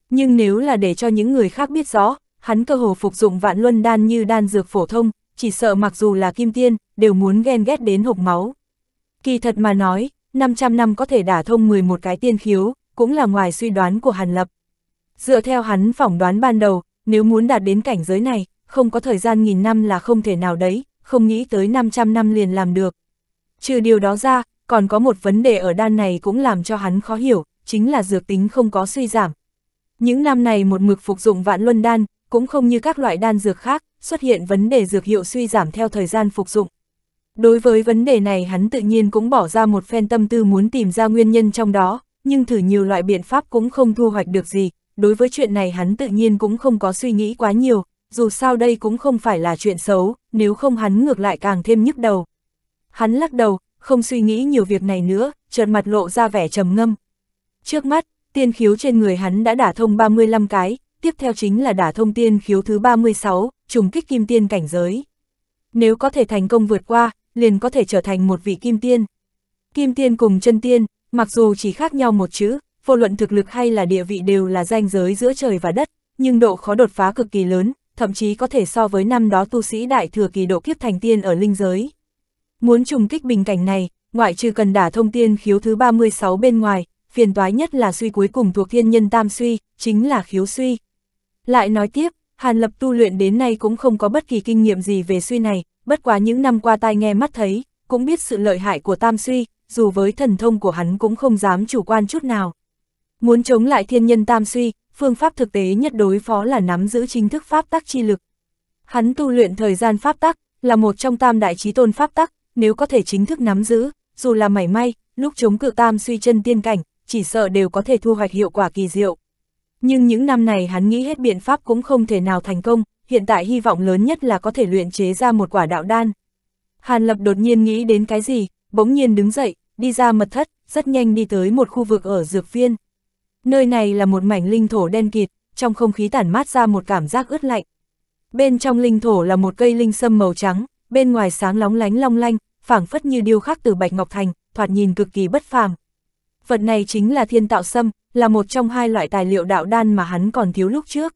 Nhưng nếu là để cho những người khác biết rõ, hắn cơ hồ phục dụng vạn luân đan như đan dược phổ thông, chỉ sợ mặc dù là kim tiên, đều muốn ghen ghét đến hộp máu. Kỳ thật mà nói, 500 năm có thể đả thông 11 cái tiên khiếu, cũng là ngoài suy đoán của Hàn Lập. Dựa theo hắn phỏng đoán ban đầu, nếu muốn đạt đến cảnh giới này, không có thời gian nghìn năm là không thể nào đấy, không nghĩ tới 500 năm liền làm được. Trừ điều đó ra, còn có một vấn đề ở đan này cũng làm cho hắn khó hiểu, chính là dược tính không có suy giảm. Những năm này một mực phục dụng vạn luân đan, cũng không như các loại đan dược khác, xuất hiện vấn đề dược hiệu suy giảm theo thời gian phục dụng. Đối với vấn đề này hắn tự nhiên cũng bỏ ra một phen tâm tư muốn tìm ra nguyên nhân trong đó, nhưng thử nhiều loại biện pháp cũng không thu hoạch được gì, đối với chuyện này hắn tự nhiên cũng không có suy nghĩ quá nhiều, dù sao đây cũng không phải là chuyện xấu, nếu không hắn ngược lại càng thêm nhức đầu. Hắn lắc đầu, không suy nghĩ nhiều việc này nữa, chợt mặt lộ ra vẻ trầm ngâm. Trước mắt, tiên khiếu trên người hắn đã đả thông 35 cái, tiếp theo chính là đả thông tiên khiếu thứ 36, trùng kích kim tiên cảnh giới. Nếu có thể thành công vượt qua, liền có thể trở thành một vị kim tiên. Kim tiên cùng chân tiên, mặc dù chỉ khác nhau một chữ, vô luận thực lực hay là địa vị đều là ranh giới giữa trời và đất, nhưng độ khó đột phá cực kỳ lớn, thậm chí có thể so với năm đó tu sĩ đại thừa kỳ độ kiếp thành tiên ở linh giới. Muốn trùng kích bình cảnh này, ngoại trừ cần đả thông tiên khiếu thứ 36 bên ngoài, phiền toái nhất là suy cuối cùng thuộc thiên nhân tam suy, chính là khiếu suy. Lại nói tiếp, Hàn Lập tu luyện đến nay cũng không có bất kỳ kinh nghiệm gì về suy này, bất quá những năm qua tai nghe mắt thấy, cũng biết sự lợi hại của tam suy, dù với thần thông của hắn cũng không dám chủ quan chút nào. Muốn chống lại thiên nhân tam suy, phương pháp thực tế nhất đối phó là nắm giữ chính thức pháp tắc chi lực. Hắn tu luyện thời gian pháp tắc, là một trong tam đại trí tôn pháp tắc, nếu có thể chính thức nắm giữ, dù là mảy may, lúc chống cự tam suy chân tiên cảnh, chỉ sợ đều có thể thu hoạch hiệu quả kỳ diệu. Nhưng những năm này hắn nghĩ hết biện pháp cũng không thể nào thành công, hiện tại hy vọng lớn nhất là có thể luyện chế ra một quả đạo đan. Hàn Lập đột nhiên nghĩ đến cái gì, bỗng nhiên đứng dậy, đi ra mật thất, rất nhanh đi tới một khu vực ở dược viên. Nơi này là một mảnh linh thổ đen kịt, trong không khí tản mát ra một cảm giác ướt lạnh. Bên trong linh thổ là một cây linh sâm màu trắng, bên ngoài sáng lóng lánh long lanh, phảng phất như điêu khắc từ bạch ngọc thành, thoạt nhìn cực kỳ bất phàm. Vật này chính là thiên tạo sâm, là một trong hai loại tài liệu đạo đan mà hắn còn thiếu lúc trước.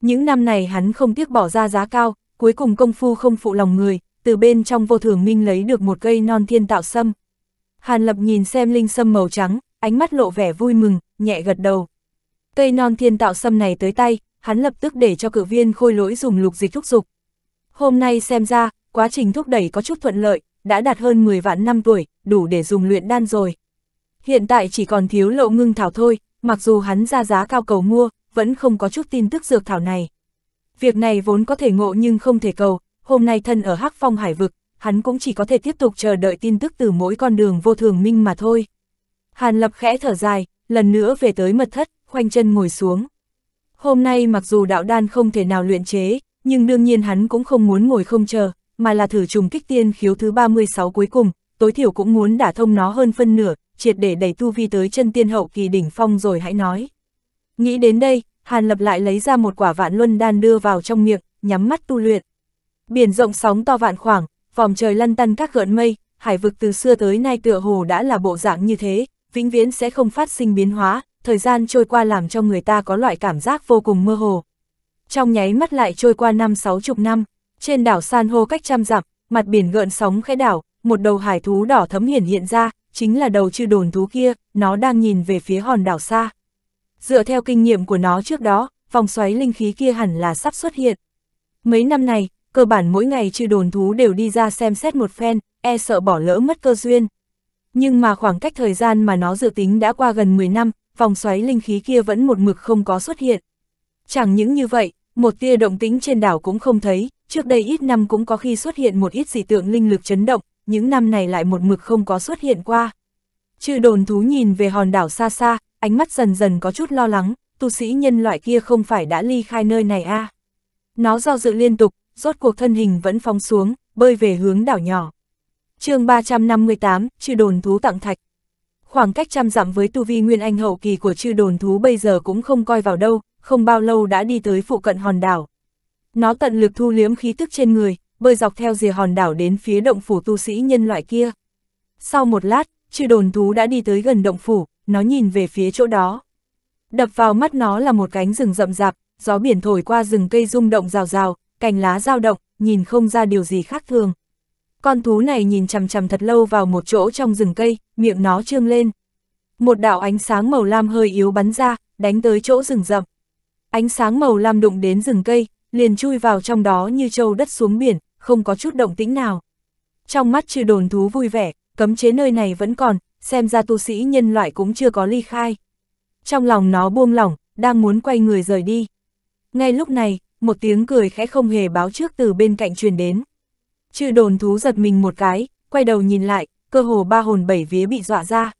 Những năm này hắn không tiếc bỏ ra giá cao, cuối cùng công phu không phụ lòng người, từ bên trong vô thường minh lấy được một cây non thiên tạo sâm. Hàn Lập nhìn xem linh sâm màu trắng, ánh mắt lộ vẻ vui mừng, nhẹ gật đầu. Cây non thiên tạo xâm này tới tay, hắn lập tức để cho cử viên khôi lỗi dùng lục dịch thúc dục. Hôm nay xem ra, quá trình thúc đẩy có chút thuận lợi, đã đạt hơn 10 vạn năm tuổi, đủ để dùng luyện đan rồi. Hiện tại chỉ còn thiếu lộ ngưng thảo thôi, mặc dù hắn ra giá cao cầu mua, vẫn không có chút tin tức dược thảo này. Việc này vốn có thể ngộ nhưng không thể cầu, hôm nay thân ở Hắc Phong Hải Vực, hắn cũng chỉ có thể tiếp tục chờ đợi tin tức từ mỗi con đường vô thường minh mà thôi. Hàn Lập khẽ thở dài, lần nữa về tới mật thất, khoanh chân ngồi xuống. Hôm nay mặc dù đạo đan không thể nào luyện chế, nhưng đương nhiên hắn cũng không muốn ngồi không chờ, mà là thử trùng kích tiên khiếu thứ 36 cuối cùng, tối thiểu cũng muốn đả thông nó hơn phân nửa, triệt để đẩy tu vi tới chân tiên hậu kỳ đỉnh phong rồi hãy nói. Nghĩ đến đây, Hàn Lập lại lấy ra một quả vạn luân đan đưa vào trong miệng, nhắm mắt tu luyện. Biển rộng sóng to vạn khoảng, vòng trời lăn tăn các gợn mây, hải vực từ xưa tới nay tựa hồ đã là bộ dạng như thế, vĩnh viễn sẽ không phát sinh biến hóa, thời gian trôi qua làm cho người ta có loại cảm giác vô cùng mơ hồ. Trong nháy mắt lại trôi qua năm sáu chục năm, trên đảo san hô cách trăm dặm, mặt biển gợn sóng khẽ đảo, một đầu hải thú đỏ thấm hiển hiện ra, chính là đầu chư đồn thú kia, nó đang nhìn về phía hòn đảo xa. Dựa theo kinh nghiệm của nó trước đó, vòng xoáy linh khí kia hẳn là sắp xuất hiện. Mấy năm này, cơ bản mỗi ngày chư đồn thú đều đi ra xem xét một phen, e sợ bỏ lỡ mất cơ duyên nhưng mà khoảng cách thời gian mà nó dự tính đã qua gần 10 năm, vòng xoáy linh khí kia vẫn một mực không có xuất hiện. Chẳng những như vậy, một tia động tĩnh trên đảo cũng không thấy, trước đây ít năm cũng có khi xuất hiện một ít dị tượng linh lực chấn động, những năm này lại một mực không có xuất hiện qua. Chữ đồn thú nhìn về hòn đảo xa xa, ánh mắt dần dần có chút lo lắng, tu sĩ nhân loại kia không phải đã ly khai nơi này a à. Nó do dự liên tục, rốt cuộc thân hình vẫn phóng xuống, bơi về hướng đảo nhỏ chương 358, chư đồn thú tặng thạch. Khoảng cách trăm dặm với tu vi nguyên anh hậu kỳ của chư đồn thú bây giờ cũng không coi vào đâu, không bao lâu đã đi tới phụ cận hòn đảo. Nó tận lực thu liếm khí tức trên người, bơi dọc theo rìa hòn đảo đến phía động phủ tu sĩ nhân loại kia. Sau một lát, chư đồn thú đã đi tới gần động phủ, nó nhìn về phía chỗ đó. Đập vào mắt nó là một cánh rừng rậm rạp, gió biển thổi qua rừng cây rung động rào rào, cành lá dao động, nhìn không ra điều gì khác thường. Con thú này nhìn chằm chằm thật lâu vào một chỗ trong rừng cây, miệng nó trương lên. Một đạo ánh sáng màu lam hơi yếu bắn ra, đánh tới chỗ rừng rậm. Ánh sáng màu lam đụng đến rừng cây, liền chui vào trong đó như trâu đất xuống biển, không có chút động tĩnh nào. Trong mắt chư đồn thú vui vẻ, cấm chế nơi này vẫn còn, xem ra tu sĩ nhân loại cũng chưa có ly khai. Trong lòng nó buông lỏng, đang muốn quay người rời đi. Ngay lúc này, một tiếng cười khẽ không hề báo trước từ bên cạnh truyền đến. Chư đồn thú giật mình một cái, quay đầu nhìn lại, cơ hồ ba hồn bảy vía bị dọa ra.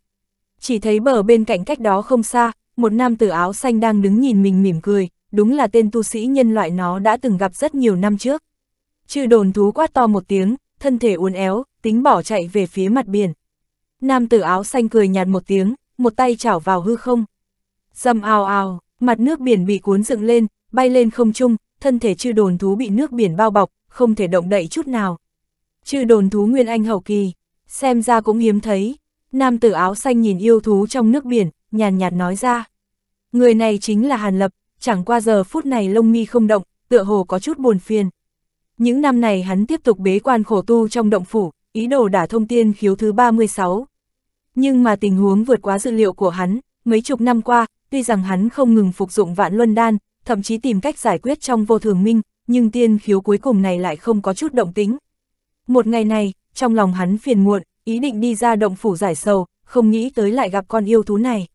Chỉ thấy bờ bên cạnh cách đó không xa, một nam tử áo xanh đang đứng nhìn mình mỉm cười, đúng là tên tu sĩ nhân loại nó đã từng gặp rất nhiều năm trước. Chư đồn thú quát to một tiếng, thân thể uốn éo, tính bỏ chạy về phía mặt biển. Nam tử áo xanh cười nhạt một tiếng, một tay chảo vào hư không. Dầm ao ao, mặt nước biển bị cuốn dựng lên, bay lên không trung, thân thể chư đồn thú bị nước biển bao bọc, không thể động đậy chút nào chư đồn thú Nguyên Anh hậu kỳ, xem ra cũng hiếm thấy. Nam tử áo xanh nhìn yêu thú trong nước biển, nhàn nhạt nói ra. Người này chính là Hàn Lập, chẳng qua giờ phút này lông mi không động, tựa hồ có chút buồn phiền. Những năm này hắn tiếp tục bế quan khổ tu trong động phủ, ý đồ đả thông tiên khiếu thứ 36. Nhưng mà tình huống vượt quá dự liệu của hắn, mấy chục năm qua, tuy rằng hắn không ngừng phục dụng vạn luân đan, thậm chí tìm cách giải quyết trong vô thường minh, nhưng tiên khiếu cuối cùng này lại không có chút động tính. Một ngày này, trong lòng hắn phiền muộn, ý định đi ra động phủ giải sầu, không nghĩ tới lại gặp con yêu thú này.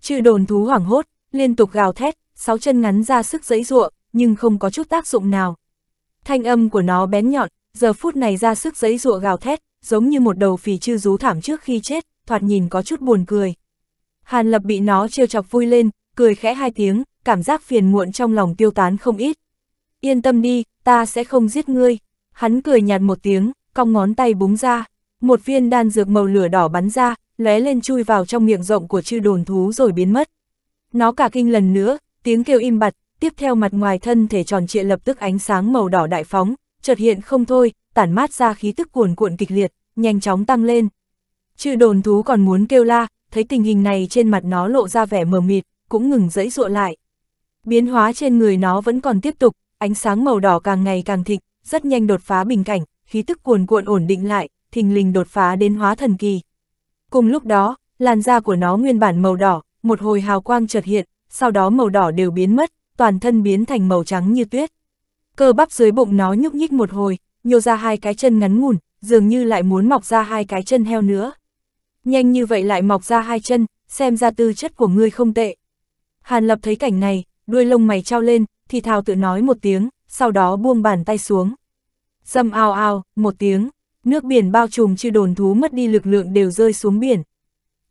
Chư đồn thú hoảng hốt, liên tục gào thét, sáu chân ngắn ra sức giãy giụa, nhưng không có chút tác dụng nào. Thanh âm của nó bén nhọn, giờ phút này ra sức giãy giụa gào thét, giống như một đầu phì chư rú thảm trước khi chết, thoạt nhìn có chút buồn cười. Hàn Lập bị nó trêu chọc vui lên, cười khẽ hai tiếng, cảm giác phiền muộn trong lòng tiêu tán không ít. Yên tâm đi, ta sẽ không giết ngươi. Hắn cười nhạt một tiếng, cong ngón tay búng ra, một viên đan dược màu lửa đỏ bắn ra, lóe lên chui vào trong miệng rộng của chư đồn thú rồi biến mất. Nó cả kinh lần nữa, tiếng kêu im bặt, tiếp theo mặt ngoài thân thể tròn trịa lập tức ánh sáng màu đỏ đại phóng, chợt hiện không thôi, tản mát ra khí tức cuồn cuộn kịch liệt, nhanh chóng tăng lên. Chư đồn thú còn muốn kêu la, thấy tình hình này trên mặt nó lộ ra vẻ mờ mịt, cũng ngừng dẫy dụa lại. Biến hóa trên người nó vẫn còn tiếp tục, ánh sáng màu đỏ càng ngày càng thịnh, rất nhanh đột phá bình cảnh, khí tức cuồn cuộn ổn định lại, thình lình đột phá đến hóa thần kỳ. Cùng lúc đó, làn da của nó nguyên bản màu đỏ, một hồi hào quang chợt hiện, sau đó màu đỏ đều biến mất, toàn thân biến thành màu trắng như tuyết. Cơ bắp dưới bụng nó nhúc nhích một hồi, nhô ra hai cái chân ngắn ngủn, dường như lại muốn mọc ra hai cái chân heo nữa. Nhanh như vậy lại mọc ra hai chân, xem ra tư chất của ngươi không tệ. Hàn Lập thấy cảnh này, đuôi lông mày trao lên, thì thào tự nói một tiếng, sau đó buông bàn tay xuống. Dâm ao ao, một tiếng, nước biển bao trùm chư đồn thú mất đi lực lượng đều rơi xuống biển.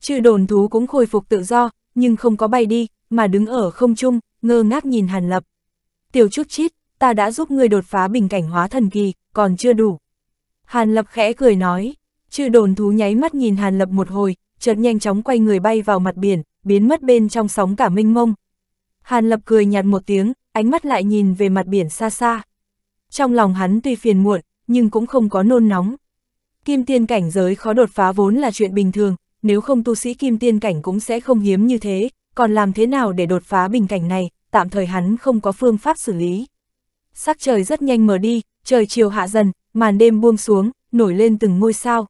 Chư đồn thú cũng khôi phục tự do, nhưng không có bay đi, mà đứng ở không trung, ngơ ngác nhìn Hàn Lập. Tiểu chút chít, ta đã giúp ngươi đột phá bình cảnh hóa thần kỳ, còn chưa đủ. Hàn Lập khẽ cười nói, chư đồn thú nháy mắt nhìn Hàn Lập một hồi, chợt nhanh chóng quay người bay vào mặt biển, biến mất bên trong sóng cả minh mông, Hàn Lập cười nhạt một tiếng, ánh mắt lại nhìn về mặt biển xa xa. Trong lòng hắn tuy phiền muộn, nhưng cũng không có nôn nóng. Kim tiên cảnh giới khó đột phá vốn là chuyện bình thường, nếu không tu sĩ kim tiên cảnh cũng sẽ không hiếm như thế, còn làm thế nào để đột phá bình cảnh này, tạm thời hắn không có phương pháp xử lý. Sắc trời rất nhanh mở đi, trời chiều hạ dần, màn đêm buông xuống, nổi lên từng ngôi sao.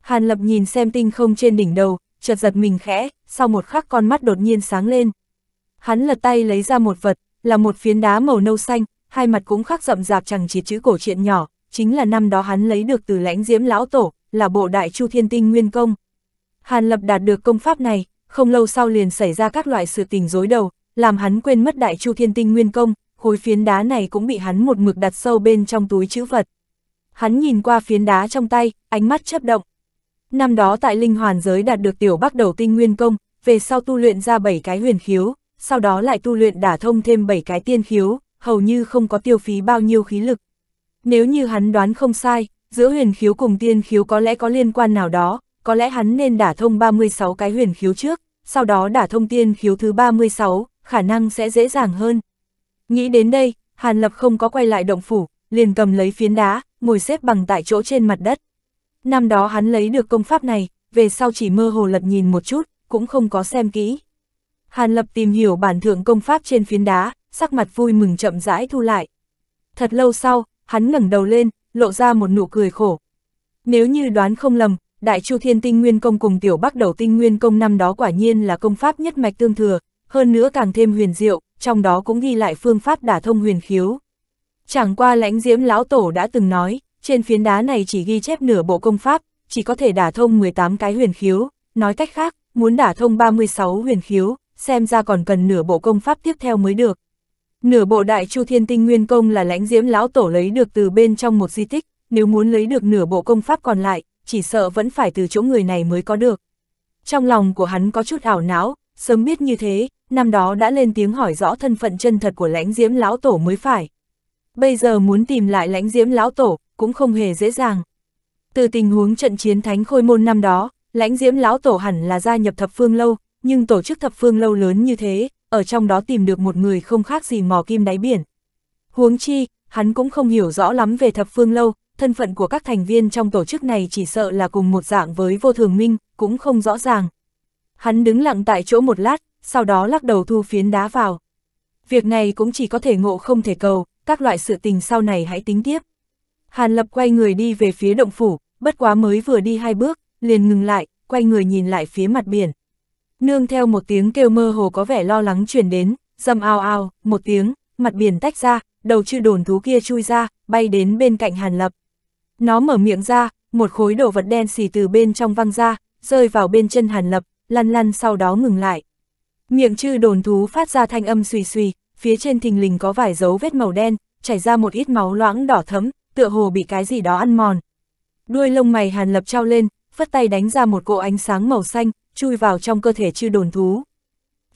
Hàn Lập nhìn xem tinh không trên đỉnh đầu, chợt giật mình khẽ, sau một khắc con mắt đột nhiên sáng lên. Hắn lật tay lấy ra một vật, là một phiến đá màu nâu xanh, hai mặt cũng khắc rậm rạp chẳng chỉ chữ cổ truyện nhỏ, chính là năm đó hắn lấy được từ lãnh diễm lão tổ, là bộ đại chu thiên tinh nguyên công. Hàn Lập đạt được công pháp này, không lâu sau liền xảy ra các loại sự tình rối đầu, làm hắn quên mất đại chu thiên tinh nguyên công, khối phiến đá này cũng bị hắn một mực đặt sâu bên trong túi chữ vật. Hắn nhìn qua phiến đá trong tay, ánh mắt chấp động. Năm đó tại linh hoàn giới đạt được tiểu bắc đầu tinh nguyên công, về sau tu luyện ra bảy cái huyền khiếu, sau đó lại tu luyện đả thông thêm 7 cái tiên khiếu, hầu như không có tiêu phí bao nhiêu khí lực. Nếu như hắn đoán không sai, giữa huyền khiếu cùng tiên khiếu có lẽ có liên quan nào đó, có lẽ hắn nên đả thông 36 cái huyền khiếu trước, sau đó đả thông tiên khiếu thứ 36, khả năng sẽ dễ dàng hơn. Nghĩ đến đây, Hàn Lập không có quay lại động phủ, liền cầm lấy phiến đá, ngồi xếp bằng tại chỗ trên mặt đất. Năm đó hắn lấy được công pháp này, về sau chỉ mơ hồ lật nhìn một chút, cũng không có xem kỹ. Hàn Lập tìm hiểu bản thượng công pháp trên phiến đá, sắc mặt vui mừng chậm rãi thu lại. Thật lâu sau, hắn ngẩng đầu lên, lộ ra một nụ cười khổ. Nếu như đoán không lầm, Đại Chu Thiên Tinh Nguyên Công cùng Tiểu Bắc Đầu Tinh Nguyên Công năm đó quả nhiên là công pháp nhất mạch tương thừa, hơn nữa càng thêm huyền diệu, trong đó cũng ghi lại phương pháp đả thông huyền khiếu. Chẳng qua lãnh diễm lão tổ đã từng nói, trên phiến đá này chỉ ghi chép nửa bộ công pháp, chỉ có thể đả thông 18 cái huyền khiếu, nói cách khác, muốn đả thông 36 huyền khiếu, xem ra còn cần nửa bộ công pháp tiếp theo mới được. Nửa bộ đại chu thiên tinh nguyên công là lãnh diễm lão tổ lấy được từ bên trong một di tích, nếu muốn lấy được nửa bộ công pháp còn lại, chỉ sợ vẫn phải từ chỗ người này mới có được. Trong lòng của hắn có chút ảo não, sớm biết như thế, năm đó đã lên tiếng hỏi rõ thân phận chân thật của lãnh diễm lão tổ mới phải. Bây giờ muốn tìm lại lãnh diễm lão tổ, cũng không hề dễ dàng. Từ tình huống trận chiến thánh khôi môn năm đó, lãnh diễm lão tổ hẳn là gia nhập thập phương lâu, nhưng tổ chức thập phương lâu lớn như thế, ở trong đó tìm được một người không khác gì mò kim đáy biển. Huống chi, hắn cũng không hiểu rõ lắm về thập phương lâu, thân phận của các thành viên trong tổ chức này chỉ sợ là cùng một dạng với vô thường minh, cũng không rõ ràng. Hắn đứng lặng tại chỗ một lát, sau đó lắc đầu thu phiến đá vào. Việc này cũng chỉ có thể ngộ không thể cầu, các loại sự tình sau này hãy tính tiếp. Hàn Lập quay người đi về phía động phủ, bất quá mới vừa đi hai bước, liền ngừng lại, quay người nhìn lại phía mặt biển. Nương theo một tiếng kêu mơ hồ có vẻ lo lắng chuyển đến, dầm ao ao, một tiếng, mặt biển tách ra, đầu chư đồn thú kia chui ra, bay đến bên cạnh Hàn Lập. Nó mở miệng ra, một khối đồ vật đen xì từ bên trong văng ra, rơi vào bên chân Hàn Lập, lăn lăn sau đó ngừng lại. Miệng chư đồn thú phát ra thanh âm xùy xùy, phía trên thình lình có vài dấu vết màu đen, chảy ra một ít máu loãng đỏ thấm, tựa hồ bị cái gì đó ăn mòn. Đuôi lông mày Hàn Lập trao lên, phất tay đánh ra một cỗ ánh sáng màu xanh, chui vào trong cơ thể chư đồn thú.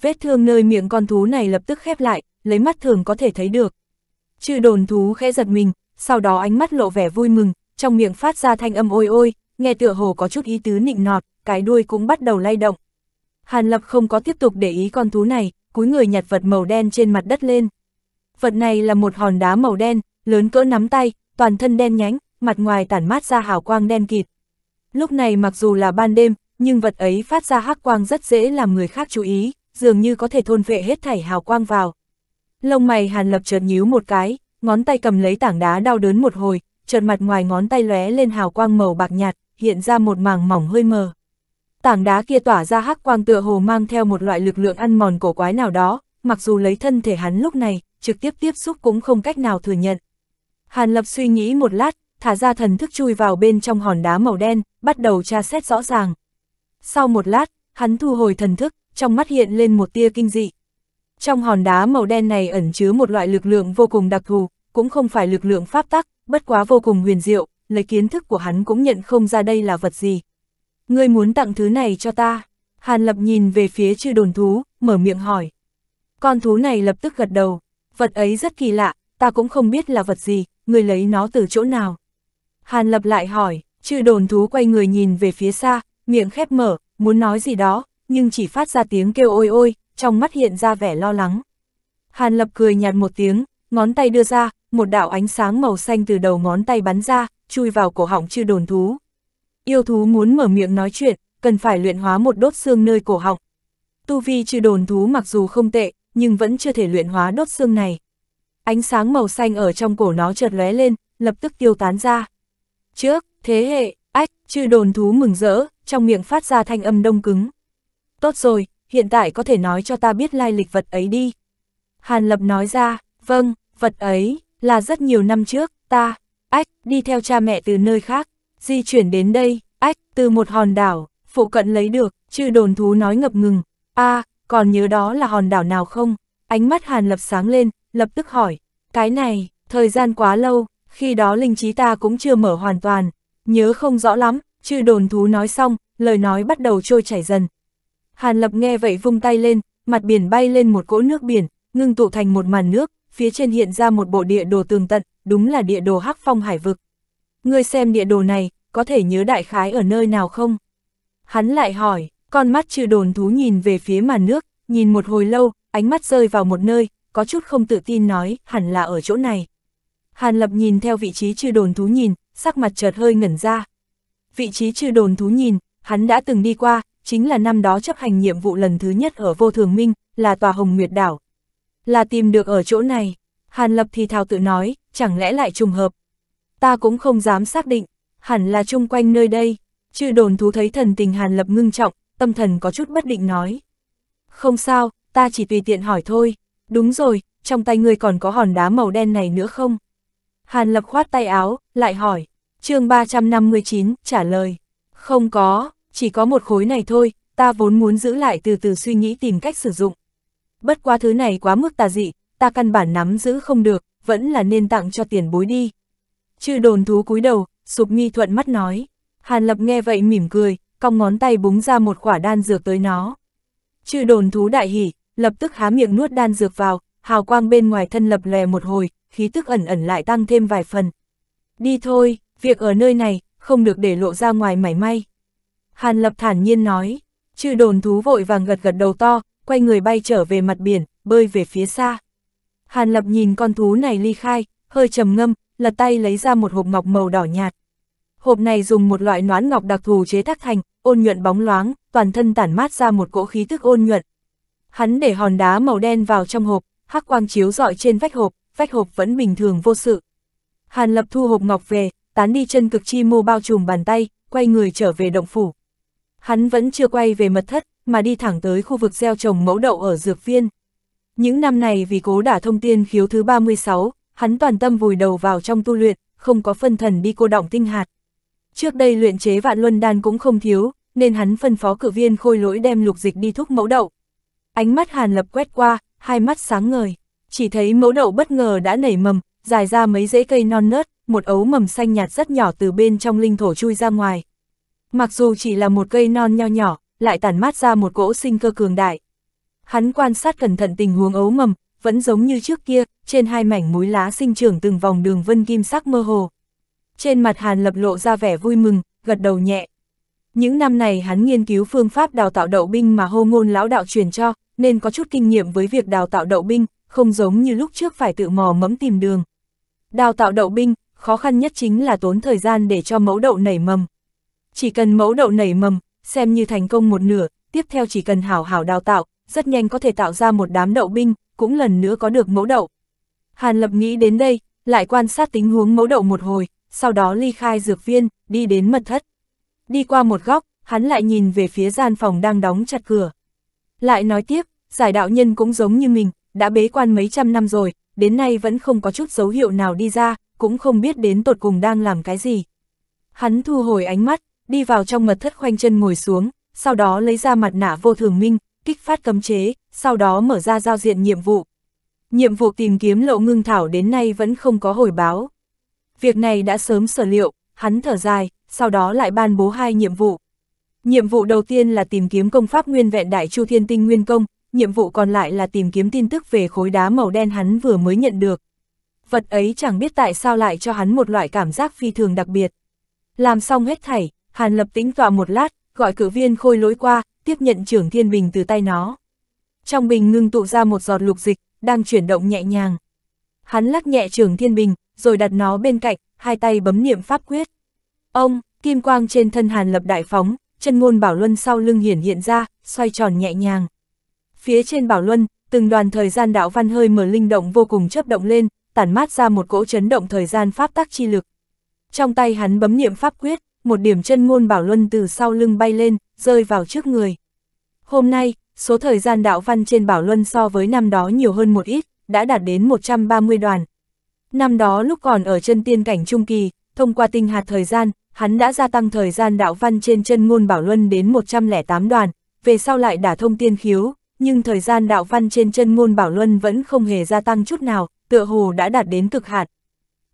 Vết thương nơi miệng con thú này lập tức khép lại, lấy mắt thường có thể thấy được. Chư đồn thú khẽ giật mình, sau đó ánh mắt lộ vẻ vui mừng, trong miệng phát ra thanh âm ôi ôi, nghe tựa hồ có chút ý tứ nịnh nọt, cái đuôi cũng bắt đầu lay động. Hàn Lập không có tiếp tục để ý con thú này, cúi người nhặt vật màu đen trên mặt đất lên. Vật này là một hòn đá màu đen, lớn cỡ nắm tay, toàn thân đen nhánh, mặt ngoài tản mát ra hào quang đen kịt. Lúc này mặc dù là ban đêm, nhưng vật ấy phát ra hắc quang rất dễ làm người khác chú ý, dường như có thể thôn vệ hết thảy hào quang vào. Lông mày Hàn Lập chợt nhíu một cái, ngón tay cầm lấy tảng đá đau đớn một hồi, chợt mặt ngoài ngón tay lóe lên hào quang màu bạc nhạt, hiện ra một màng mỏng hơi mờ. Tảng đá kia tỏa ra hắc quang tựa hồ mang theo một loại lực lượng ăn mòn cổ quái nào đó, mặc dù lấy thân thể hắn lúc này, trực tiếp tiếp xúc cũng không cách nào thừa nhận. Hàn Lập suy nghĩ một lát, thả ra thần thức chui vào bên trong hòn đá màu đen, bắt đầu tra xét rõ ràng. Sau một lát, hắn thu hồi thần thức, trong mắt hiện lên một tia kinh dị. Trong hòn đá màu đen này ẩn chứa một loại lực lượng vô cùng đặc thù, cũng không phải lực lượng pháp tắc, bất quá vô cùng huyền diệu, lấy kiến thức của hắn cũng nhận không ra đây là vật gì. Ngươi muốn tặng thứ này cho ta? Hàn Lập nhìn về phía chư đồn thú, mở miệng hỏi. Con thú này lập tức gật đầu, vật ấy rất kỳ lạ, ta cũng không biết là vật gì, người lấy nó từ chỗ nào. Hàn Lập lại hỏi, chư đồn thú quay người nhìn về phía xa, miệng khép mở, muốn nói gì đó, nhưng chỉ phát ra tiếng kêu ôi ôi, trong mắt hiện ra vẻ lo lắng. Hàn Lập cười nhạt một tiếng, ngón tay đưa ra, một đạo ánh sáng màu xanh từ đầu ngón tay bắn ra, chui vào cổ họng chư đồn thú. Yêu thú muốn mở miệng nói chuyện, cần phải luyện hóa một đốt xương nơi cổ họng. Tu vi chư đồn thú mặc dù không tệ, nhưng vẫn chưa thể luyện hóa đốt xương này. Ánh sáng màu xanh ở trong cổ nó chợt lóe lên, lập tức tiêu tán ra. Trước, thế hệ, Ách, chư đồn thú mừng rỡ, trong miệng phát ra thanh âm đông cứng. Tốt rồi, hiện tại có thể nói cho ta biết lai lịch vật ấy đi. Hàn Lập nói ra, vâng, vật ấy, là rất nhiều năm trước, ta, ách, đi theo cha mẹ từ nơi khác, di chuyển đến đây, ách, từ một hòn đảo, phụ cận lấy được, chư đồn thú nói ngập ngừng, a à, còn nhớ đó là hòn đảo nào không? Ánh mắt Hàn Lập sáng lên, lập tức hỏi, cái này, thời gian quá lâu, khi đó linh trí ta cũng chưa mở hoàn toàn, Nhớ không rõ lắm, chư đồn thú nói xong, lời nói bắt đầu trôi chảy dần. Hàn Lập nghe vậy vung tay lên, mặt biển bay lên một cỗ nước biển, ngưng tụ thành một màn nước, phía trên hiện ra một bộ địa đồ tường tận, đúng là địa đồ Hắc Phong Hải Vực. Ngươi xem địa đồ này, có thể nhớ đại khái ở nơi nào không? Hắn lại hỏi, con mắt chư đồn thú nhìn về phía màn nước, nhìn một hồi lâu, ánh mắt rơi vào một nơi, có chút không tự tin nói, hẳn là ở chỗ này. Hàn Lập nhìn theo vị trí chư đồn thú nhìn, sắc mặt chợt hơi ngẩn ra. Vị trí chư đồn thú nhìn, hắn đã từng đi qua, chính là năm đó chấp hành nhiệm vụ lần thứ nhất ở Vô Thường Minh, là tòa Hồng Nguyệt Đảo. Là tìm được ở chỗ này, Hàn Lập thì thào tự nói, chẳng lẽ lại trùng hợp. Ta cũng không dám xác định, hẳn là chung quanh nơi đây, chư đồn thú thấy thần tình Hàn Lập ngưng trọng, tâm thần có chút bất định nói. Không sao, ta chỉ tùy tiện hỏi thôi, đúng rồi, trong tay ngươi còn có hòn đá màu đen này nữa không? Hàn Lập khoát tay áo, lại hỏi. chương 359, trả lời. Không có, chỉ có một khối này thôi, ta vốn muốn giữ lại từ từ suy nghĩ tìm cách sử dụng. Bất quá thứ này quá mức tà dị, ta căn bản nắm giữ không được, vẫn là nên tặng cho tiền bối đi. Chư đồn thú cúi đầu, sụp nghi thuận mắt nói. Hàn Lập nghe vậy mỉm cười, cong ngón tay búng ra một quả đan dược tới nó. Chư đồn thú đại hỉ, lập tức há miệng nuốt đan dược vào, hào quang bên ngoài thân lập lè một hồi, khí tức ẩn ẩn lại tăng thêm vài phần. Đi thôi, việc ở nơi này, không được để lộ ra ngoài mảy may. Hàn Lập thản nhiên nói, chư đồn thú vội vàng gật gật đầu to, quay người bay trở về mặt biển, bơi về phía xa. Hàn Lập nhìn con thú này ly khai, hơi trầm ngâm, lật tay lấy ra một hộp ngọc màu đỏ nhạt. Hộp này dùng một loại noãn ngọc đặc thù chế tác thành, ôn nhuận bóng loáng, toàn thân tản mát ra một cỗ khí tức ôn nhuận. Hắn để hòn đá màu đen vào trong hộp, hắc quang chiếu dọi trên vách hộp, phách hộp vẫn bình thường vô sự. Hàn Lập thu hộp ngọc về, tán đi chân cực chi mô bao trùm bàn tay, quay người trở về động phủ. Hắn vẫn chưa quay về mật thất, mà đi thẳng tới khu vực gieo trồng mẫu đậu ở dược viên. Những năm này vì cố đả thông tiên khiếu thứ 36, hắn toàn tâm vùi đầu vào trong tu luyện, không có phân thần đi cô động tinh hạt. Trước đây luyện chế vạn luân đan cũng không thiếu, nên hắn phân phó cử viên khôi lỗi đem lục dịch đi thúc mẫu đậu. Ánh mắt hàn lập quét qua, hai mắt sáng ngời chỉ thấy mẫu đậu bất ngờ đã nảy mầm, dài ra mấy rễ cây non nớt, một ấu mầm xanh nhạt rất nhỏ từ bên trong linh thổ chui ra ngoài. Mặc dù chỉ là một cây non nho nhỏ, lại tản mát ra một cỗ sinh cơ cường đại. Hắn quan sát cẩn thận tình huống ấu mầm, vẫn giống như trước kia, trên hai mảnh múi lá sinh trưởng từng vòng đường vân kim sắc mơ hồ. Trên mặt Hàn lập lộ ra vẻ vui mừng, gật đầu nhẹ. Những năm này hắn nghiên cứu phương pháp đào tạo đậu binh mà hô ngôn lão đạo truyền cho, nên có chút kinh nghiệm với việc đào tạo đậu binh, không giống như lúc trước phải tự mò mẫm tìm đường. Đào tạo đậu binh, khó khăn nhất chính là tốn thời gian để cho mẫu đậu nảy mầm. Chỉ cần mẫu đậu nảy mầm, xem như thành công một nửa, tiếp theo chỉ cần hảo hảo đào tạo, rất nhanh có thể tạo ra một đám đậu binh, cũng lần nữa có được mẫu đậu. Hàn Lập nghĩ đến đây, lại quan sát tính huống mẫu đậu một hồi, sau đó ly khai dược viên, đi đến mật thất. Đi qua một góc, hắn lại nhìn về phía gian phòng đang đóng chặt cửa. Lại nói tiếp, giải đạo nhân cũng giống như mình, đã bế quan mấy trăm năm rồi, đến nay vẫn không có chút dấu hiệu nào đi ra, cũng không biết đến tột cùng đang làm cái gì. Hắn thu hồi ánh mắt, đi vào trong mật thất khoanh chân ngồi xuống, sau đó lấy ra mặt nạ vô thường minh, kích phát cấm chế, sau đó mở ra giao diện nhiệm vụ. Nhiệm vụ tìm kiếm lộ ngưng thảo đến nay vẫn không có hồi báo. Việc này đã sớm sở liệu, hắn thở dài, sau đó lại ban bố hai nhiệm vụ. Nhiệm vụ đầu tiên là tìm kiếm công pháp nguyên vẹn đại chu thiên tinh nguyên công, nhiệm vụ còn lại là tìm kiếm tin tức về khối đá màu đen hắn vừa mới nhận được. Vật ấy chẳng biết tại sao lại cho hắn một loại cảm giác phi thường đặc biệt. Làm xong hết thảy, Hàn Lập tĩnh tọa một lát, gọi cử viên khôi lối qua, tiếp nhận trưởng thiên bình từ tay nó. Trong bình ngưng tụ ra một giọt lục dịch, đang chuyển động nhẹ nhàng. Hắn lắc nhẹ trưởng thiên bình, rồi đặt nó bên cạnh, hai tay bấm niệm pháp quyết. Ông, kim quang trên thân Hàn Lập đại phóng, chân ngôn bảo luân sau lưng hiển hiện ra, xoay tròn nhẹ nhàng. Phía trên bảo luân, từng đoàn thời gian đạo văn hơi mở linh động vô cùng chấp động lên, tản mát ra một cỗ chấn động thời gian pháp tác chi lực. Trong tay hắn bấm niệm pháp quyết, một điểm chân ngôn bảo luân từ sau lưng bay lên, rơi vào trước người. Hôm nay, số thời gian đạo văn trên bảo luân so với năm đó nhiều hơn một ít, đã đạt đến 130 đoàn. Năm đó lúc còn ở chân tiên cảnh trung kỳ, thông qua tinh hạt thời gian, hắn đã gia tăng thời gian đạo văn trên chân ngôn bảo luân đến 108 đoàn, về sau lại đả thông tiên khiếu, nhưng thời gian đạo văn trên chân ngôn Bảo Luân vẫn không hề gia tăng chút nào, tựa hồ đã đạt đến cực hạn.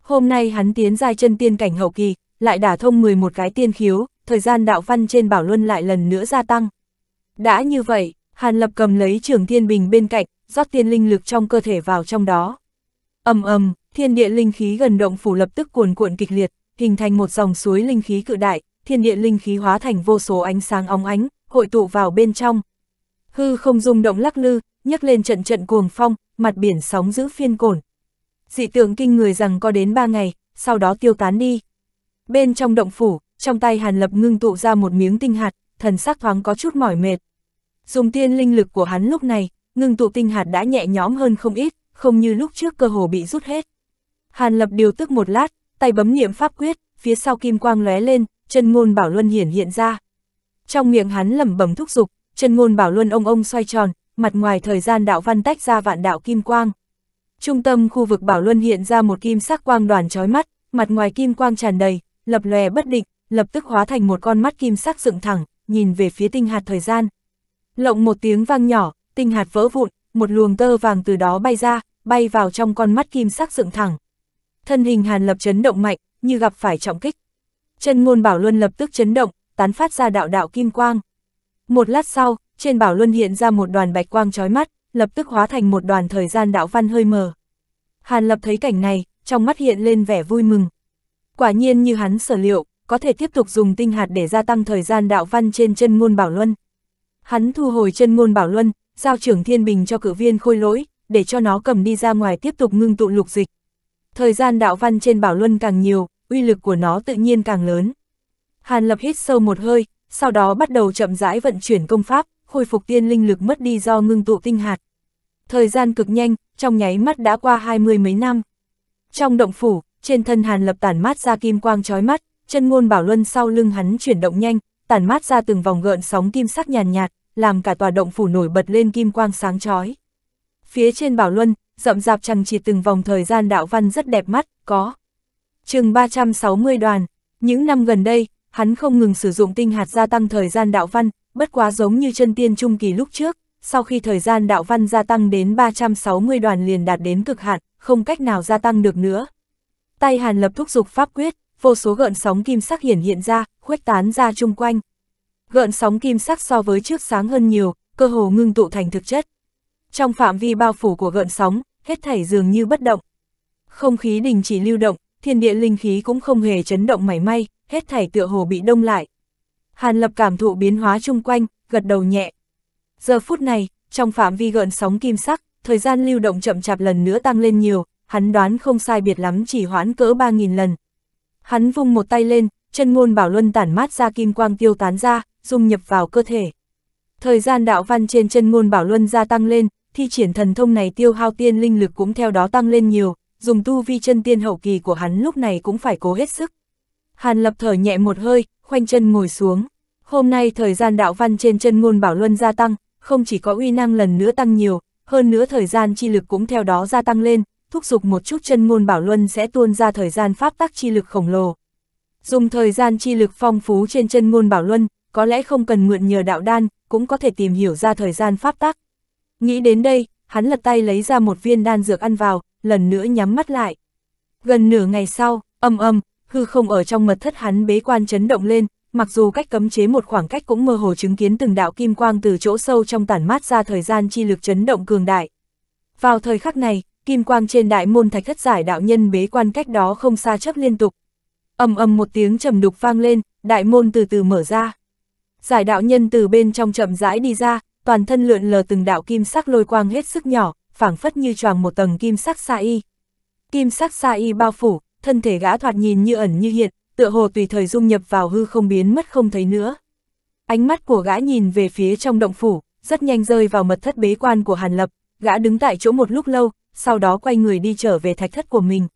Hôm nay hắn tiến giai chân tiên cảnh hậu kỳ, lại đả thông 11 cái tiên khiếu, thời gian đạo văn trên Bảo Luân lại lần nữa gia tăng. Đã như vậy, Hàn Lập cầm lấy trường thiên bình bên cạnh, rót tiên linh lực trong cơ thể vào trong đó. ầm ầm, thiên địa linh khí gần động phủ lập tức cuồn cuộn kịch liệt, hình thành một dòng suối linh khí cự đại, thiên địa linh khí hóa thành vô số ánh sáng óng ánh, hội tụ vào bên trong, Hư không rung động lắc lư, nhấc lên trận trận cuồng phong, mặt biển sóng giữ phiên cổn. Dị tượng kinh người rằng có đến ba ngày, sau đó tiêu tán đi. Bên trong động phủ, trong tay Hàn Lập ngưng tụ ra một miếng tinh hạt, thần sắc thoáng có chút mỏi mệt. Dùng tiên linh lực của hắn lúc này, ngưng tụ tinh hạt đã nhẹ nhõm hơn không ít, không như lúc trước cơ hồ bị rút hết. Hàn Lập điều tức một lát, tay bấm niệm pháp quyết, phía sau kim quang lóe lên, chân ngôn bảo luân hiển hiện ra. Trong miệng hắn lẩm bẩm thúc giục, chân ngôn bảo luân ông ông xoay tròn, mặt ngoài thời gian đạo văn tách ra vạn đạo kim quang. Trung tâm khu vực bảo luân hiện ra một kim sắc quang đoàn chói mắt, mặt ngoài kim quang tràn đầy, lập lòe bất định, lập tức hóa thành một con mắt kim sắc dựng thẳng, nhìn về phía tinh hạt thời gian. Lộng một tiếng vang nhỏ, tinh hạt vỡ vụn, một luồng tơ vàng từ đó bay ra, bay vào trong con mắt kim sắc dựng thẳng. Thân hình Hàn Lập chấn động mạnh, như gặp phải trọng kích. Chân ngôn bảo luân lập tức chấn động, tán phát ra đạo đạo kim quang. Một lát sau, trên bảo luân hiện ra một đoàn bạch quang chói mắt, lập tức hóa thành một đoàn thời gian đạo văn hơi mờ. Hàn Lập thấy cảnh này, trong mắt hiện lên vẻ vui mừng. Quả nhiên như hắn sở liệu, có thể tiếp tục dùng tinh hạt để gia tăng thời gian đạo văn trên chân môn bảo luân. Hắn thu hồi chân môn bảo luân, giao trưởng thiên bình cho cử viên khôi lỗi, để cho nó cầm đi ra ngoài tiếp tục ngưng tụ lục dịch. Thời gian đạo văn trên bảo luân càng nhiều, uy lực của nó tự nhiên càng lớn. Hàn Lập hít sâu một hơi, sau đó bắt đầu chậm rãi vận chuyển công pháp, khôi phục tiên linh lực mất đi do ngưng tụ tinh hạt. Thời gian cực nhanh, trong nháy mắt đã qua hai mươi mấy năm. Trong động phủ, trên thân Hàn Lập tản mát ra kim quang chói mắt, chân ngôn bảo luân sau lưng hắn chuyển động nhanh, tản mát ra từng vòng gợn sóng kim sắc nhàn nhạt, làm cả tòa động phủ nổi bật lên kim quang sáng chói. Phía trên bảo luân, rậm rạp chẳng chịt từng vòng thời gian đạo văn rất đẹp mắt, có. Chừng 360 đoàn, những năm gần đây, hắn không ngừng sử dụng tinh hạt gia tăng thời gian đạo văn, bất quá giống như chân tiên trung kỳ lúc trước, sau khi thời gian đạo văn gia tăng đến 360 đoàn liền đạt đến cực hạn, không cách nào gia tăng được nữa. Tay Hàn lập thúc dục pháp quyết, vô số gợn sóng kim sắc hiển hiện ra, khuếch tán ra chung quanh. Gợn sóng kim sắc so với trước sáng hơn nhiều, cơ hồ ngưng tụ thành thực chất. Trong phạm vi bao phủ của gợn sóng, hết thảy dường như bất động. Không khí đình chỉ lưu động, thiên địa linh khí cũng không hề chấn động mảy may, hết thảy tựa hồ bị đông lại. Hàn Lập cảm thụ biến hóa chung quanh, gật đầu nhẹ. Giờ phút này, trong phạm vi gợn sóng kim sắc, thời gian lưu động chậm chạp lần nữa tăng lên nhiều, hắn đoán không sai biệt lắm chỉ hoãn cỡ 3.000 lần. Hắn vung một tay lên, chân ngôn bảo luân tản mát ra kim quang tiêu tán ra, dung nhập vào cơ thể. Thời gian đạo văn trên chân ngôn bảo luân gia tăng lên, thi triển thần thông này tiêu hao tiên linh lực cũng theo đó tăng lên nhiều, dùng tu vi chân tiên hậu kỳ của hắn lúc này cũng phải cố hết sức. Hàn lập thở nhẹ một hơi, khoanh chân ngồi xuống. Hôm nay thời gian đạo văn trên chân ngôn bảo luân gia tăng, không chỉ có uy năng lần nữa tăng nhiều, hơn nữa thời gian chi lực cũng theo đó gia tăng lên, thúc giục một chút chân ngôn bảo luân sẽ tuôn ra thời gian pháp tắc chi lực khổng lồ. Dùng thời gian chi lực phong phú trên chân ngôn bảo luân, có lẽ không cần mượn nhờ đạo đan, cũng có thể tìm hiểu ra thời gian pháp tắc. Nghĩ đến đây, hắn lật tay lấy ra một viên đan dược ăn vào, lần nữa nhắm mắt lại. Gần nửa ngày sau, âm âm, hư không ở trong mật thất hắn bế quan chấn động lên, mặc dù cách cấm chế một khoảng cách cũng mơ hồ chứng kiến từng đạo kim quang từ chỗ sâu trong tản mát ra thời gian chi lực chấn động cường đại. Vào thời khắc này, kim quang trên đại môn thạch thất giải đạo nhân bế quan cách đó không xa chấp liên tục. âm âm một tiếng trầm đục vang lên, đại môn từ từ mở ra. Giải đạo nhân từ bên trong chậm rãi đi ra, toàn thân lượn lờ từng đạo kim sắc lôi quang hết sức nhỏ, phảng phất như choàng một tầng kim sắc sa y. Kim sắc sa y bao phủ, thân thể gã thoạt nhìn như ẩn như hiện, tựa hồ tùy thời dung nhập vào hư không biến mất không thấy nữa. Ánh mắt của gã nhìn về phía trong động phủ, rất nhanh rơi vào mật thất bế quan của Hàn Lập, gã đứng tại chỗ một lúc lâu, sau đó quay người đi trở về thạch thất của mình.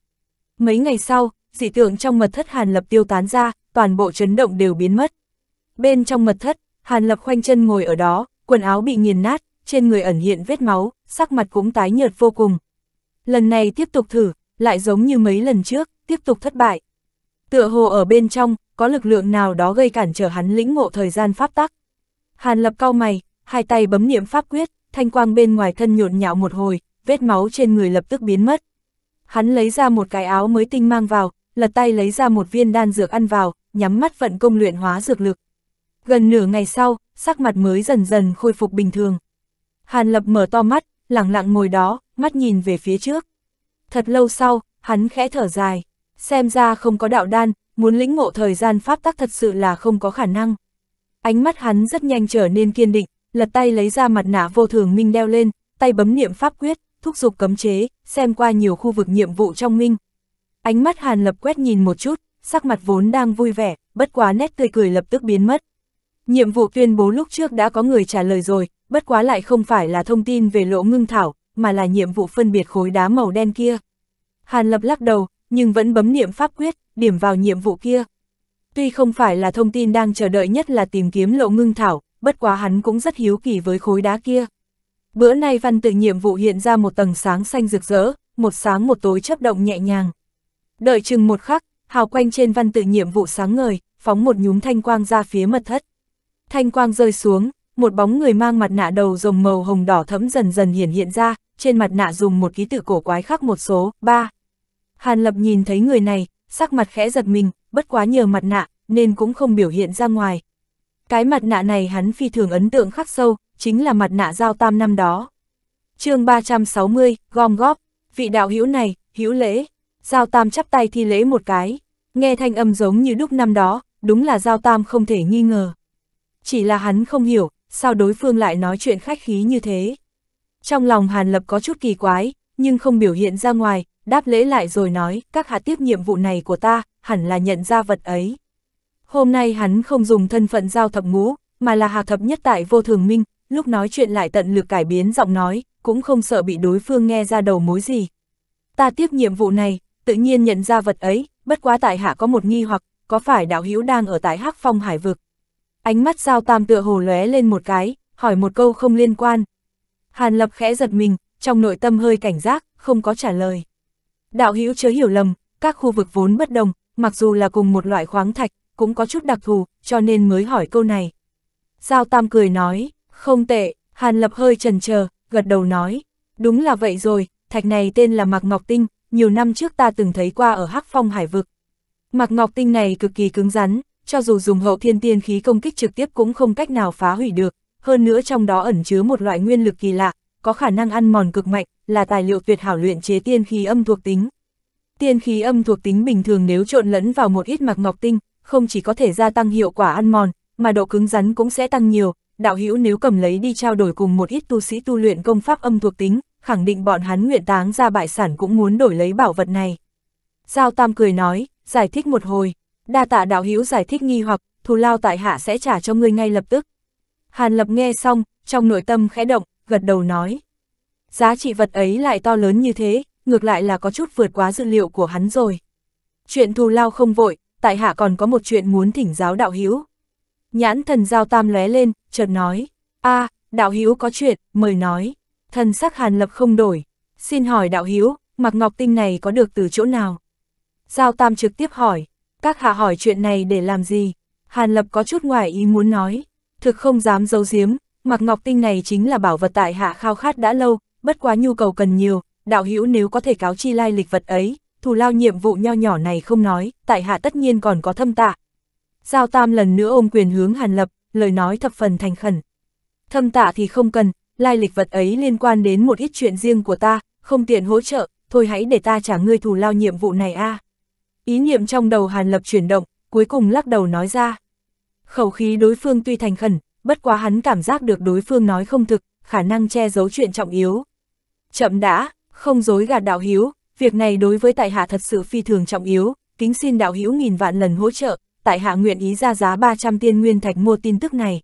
Mấy ngày sau, dị tượng trong mật thất Hàn Lập tiêu tán ra, toàn bộ chấn động đều biến mất. Bên trong mật thất, Hàn Lập khoanh chân ngồi ở đó, quần áo bị nghiền nát, trên người ẩn hiện vết máu, sắc mặt cũng tái nhợt vô cùng. Lần này tiếp tục thử, lại giống như mấy lần trước, tiếp tục thất bại. Tựa hồ ở bên trong, có lực lượng nào đó gây cản trở hắn lĩnh ngộ thời gian pháp tắc. Hàn lập cao mày, hai tay bấm niệm pháp quyết, thanh quang bên ngoài thân nhộn nhạo một hồi, vết máu trên người lập tức biến mất. Hắn lấy ra một cái áo mới tinh mang vào, lật tay lấy ra một viên đan dược ăn vào, nhắm mắt vận công luyện hóa dược lực. Gần nửa ngày sau, sắc mặt mới dần dần khôi phục bình thường. Hàn Lập mở to mắt, lặng lặng ngồi đó, mắt nhìn về phía trước. Thật lâu sau, hắn khẽ thở dài, xem ra không có đạo đan, muốn lĩnh ngộ thời gian pháp tắc thật sự là không có khả năng. Ánh mắt hắn rất nhanh trở nên kiên định, lật tay lấy ra mặt nạ vô thường minh đeo lên, tay bấm niệm pháp quyết, thúc giục cấm chế, xem qua nhiều khu vực nhiệm vụ trong minh. Ánh mắt Hàn Lập quét nhìn một chút, sắc mặt vốn đang vui vẻ, bất quá nét tươi cười lập tức biến mất. Nhiệm vụ tuyên bố lúc trước đã có người trả lời rồi, bất quá lại không phải là thông tin về lỗ ngưng thảo, mà là nhiệm vụ phân biệt khối đá màu đen kia. Hàn Lập lắc đầu, nhưng vẫn bấm niệm pháp quyết, điểm vào nhiệm vụ kia. Tuy không phải là thông tin đang chờ đợi nhất là tìm kiếm lỗ ngưng thảo, bất quá hắn cũng rất hiếu kỳ với khối đá kia. Bữa nay văn tự nhiệm vụ hiện ra một tầng sáng xanh rực rỡ, một sáng một tối chấp động nhẹ nhàng. Đợi chừng một khắc, hào quanh trên văn tự nhiệm vụ sáng ngời, phóng một nhúm thanh quang ra phía mật thất. Thanh quang rơi xuống, một bóng người mang mặt nạ đầu rồng màu hồng đỏ thẫm dần dần hiển hiện ra, trên mặt nạ dùng một ký tự cổ quái khắc một số, 3. Hàn Lập nhìn thấy người này, sắc mặt khẽ giật mình, bất quá nhờ mặt nạ, nên cũng không biểu hiện ra ngoài. Cái mặt nạ này hắn phi thường ấn tượng khắc sâu, chính là mặt nạ giao tam năm đó. chương 360, gom góp, vị đạo hữu này, hữu lễ, giao tam chắp tay thi lễ một cái, nghe thanh âm giống như đúc năm đó, đúng là giao tam không thể nghi ngờ. Chỉ là hắn không hiểu, sao đối phương lại nói chuyện khách khí như thế. Trong lòng Hàn Lập có chút kỳ quái, nhưng không biểu hiện ra ngoài, đáp lễ lại rồi nói, các hạ tiếp nhiệm vụ này của ta, hẳn là nhận ra vật ấy. Hôm nay hắn không dùng thân phận giao thập ngũ, mà là hạ thập nhất tại vô thường minh, lúc nói chuyện lại tận lực cải biến giọng nói, cũng không sợ bị đối phương nghe ra đầu mối gì. Ta tiếp nhiệm vụ này, tự nhiên nhận ra vật ấy, bất quá tại hạ có một nghi hoặc, có phải đạo hữu đang ở tại Hắc Phong Hải vực? Ánh mắt Giao Tam tựa hồ lóe lên một cái, hỏi một câu không liên quan. Hàn Lập khẽ giật mình, trong nội tâm hơi cảnh giác, không có trả lời. Đạo hữu chớ hiểu lầm, các khu vực vốn bất đồng, mặc dù là cùng một loại khoáng thạch, cũng có chút đặc thù, cho nên mới hỏi câu này. Giao Tam cười nói, không tệ, Hàn Lập hơi trần chờ gật đầu nói, đúng là vậy rồi, thạch này tên là Mạc Ngọc Tinh, nhiều năm trước ta từng thấy qua ở Hắc Phong Hải Vực. Mạc Ngọc Tinh này cực kỳ cứng rắn, cho dù dùng hậu thiên tiên khí công kích trực tiếp cũng không cách nào phá hủy được, hơn nữa trong đó ẩn chứa một loại nguyên lực kỳ lạ, có khả năng ăn mòn cực mạnh, là tài liệu tuyệt hảo luyện chế tiên khí âm thuộc tính. Tiên khí âm thuộc tính bình thường nếu trộn lẫn vào một ít mạc ngọc tinh, không chỉ có thể gia tăng hiệu quả ăn mòn, mà độ cứng rắn cũng sẽ tăng nhiều, đạo hữu nếu cầm lấy đi trao đổi cùng một ít tu sĩ tu luyện công pháp âm thuộc tính, khẳng định bọn hắn nguyện táng ra bại sản cũng muốn đổi lấy bảo vật này. Giao Tam cười nói, giải thích một hồi đa tạ đạo hữu giải thích nghi hoặc, thù lao tại hạ sẽ trả cho ngươi ngay lập tức. Hàn Lập nghe xong, trong nội tâm khẽ động, gật đầu nói. Giá trị vật ấy lại to lớn như thế, ngược lại là có chút vượt quá dự liệu của hắn rồi. Chuyện thù lao không vội, tại hạ còn có một chuyện muốn thỉnh giáo đạo hữu. Nhãn thần giao tam lóe lên, chợt nói, a à, đạo hữu có chuyện, mời nói. Thần sắc Hàn Lập không đổi, xin hỏi đạo hữu, mặc ngọc tinh này có được từ chỗ nào? Giao tam trực tiếp hỏi, các hạ hỏi chuyện này để làm gì? Hàn Lập có chút ngoài ý muốn nói, thực không dám giấu giếm, mặc ngọc tinh này chính là bảo vật tại hạ khao khát đã lâu, bất quá nhu cầu cần nhiều, đạo hữu nếu có thể cáo chi lai lịch vật ấy, thù lao nhiệm vụ nho nhỏ này không nói, tại hạ tất nhiên còn có thâm tạ. Giao Tam lần nữa ôm quyền hướng Hàn Lập, lời nói thập phần thành khẩn. Thâm tạ thì không cần, lai lịch vật ấy liên quan đến một ít chuyện riêng của ta, không tiện hỗ trợ, thôi hãy để ta trả ngươi thù lao nhiệm vụ này a. À. Ý niệm trong đầu Hàn Lập chuyển động, cuối cùng lắc đầu nói ra. Khẩu khí đối phương tuy thành khẩn, bất quá hắn cảm giác được đối phương nói không thực, khả năng che giấu chuyện trọng yếu. Chậm đã, không dối gạt đạo hiếu, việc này đối với tại hạ thật sự phi thường trọng yếu, kính xin đạo Hiếu nghìn vạn lần hỗ trợ, tại hạ nguyện ý ra giá 300 tiên nguyên thạch mua tin tức này.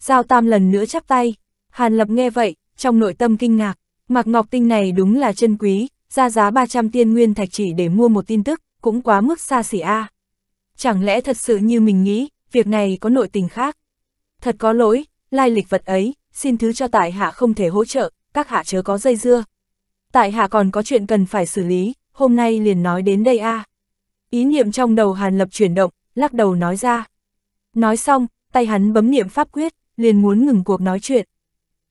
Giao tam lần nữa chắp tay, Hàn Lập nghe vậy, trong nội tâm kinh ngạc, Mặc Ngọc Tinh này đúng là chân quý, ra giá 300 tiên nguyên thạch chỉ để mua một tin tức, cũng quá mức xa xỉ a. Chẳng lẽ thật sự như mình nghĩ, việc này có nội tình khác? Thật có lỗi, lai lịch vật ấy, xin thứ cho tại hạ không thể hỗ trợ, các hạ chớ có dây dưa. Tại hạ còn có chuyện cần phải xử lý, hôm nay liền nói đến đây a. Ý niệm trong đầu Hàn Lập chuyển động, lắc đầu nói ra. Nói xong, tay hắn bấm niệm pháp quyết, liền muốn ngừng cuộc nói chuyện.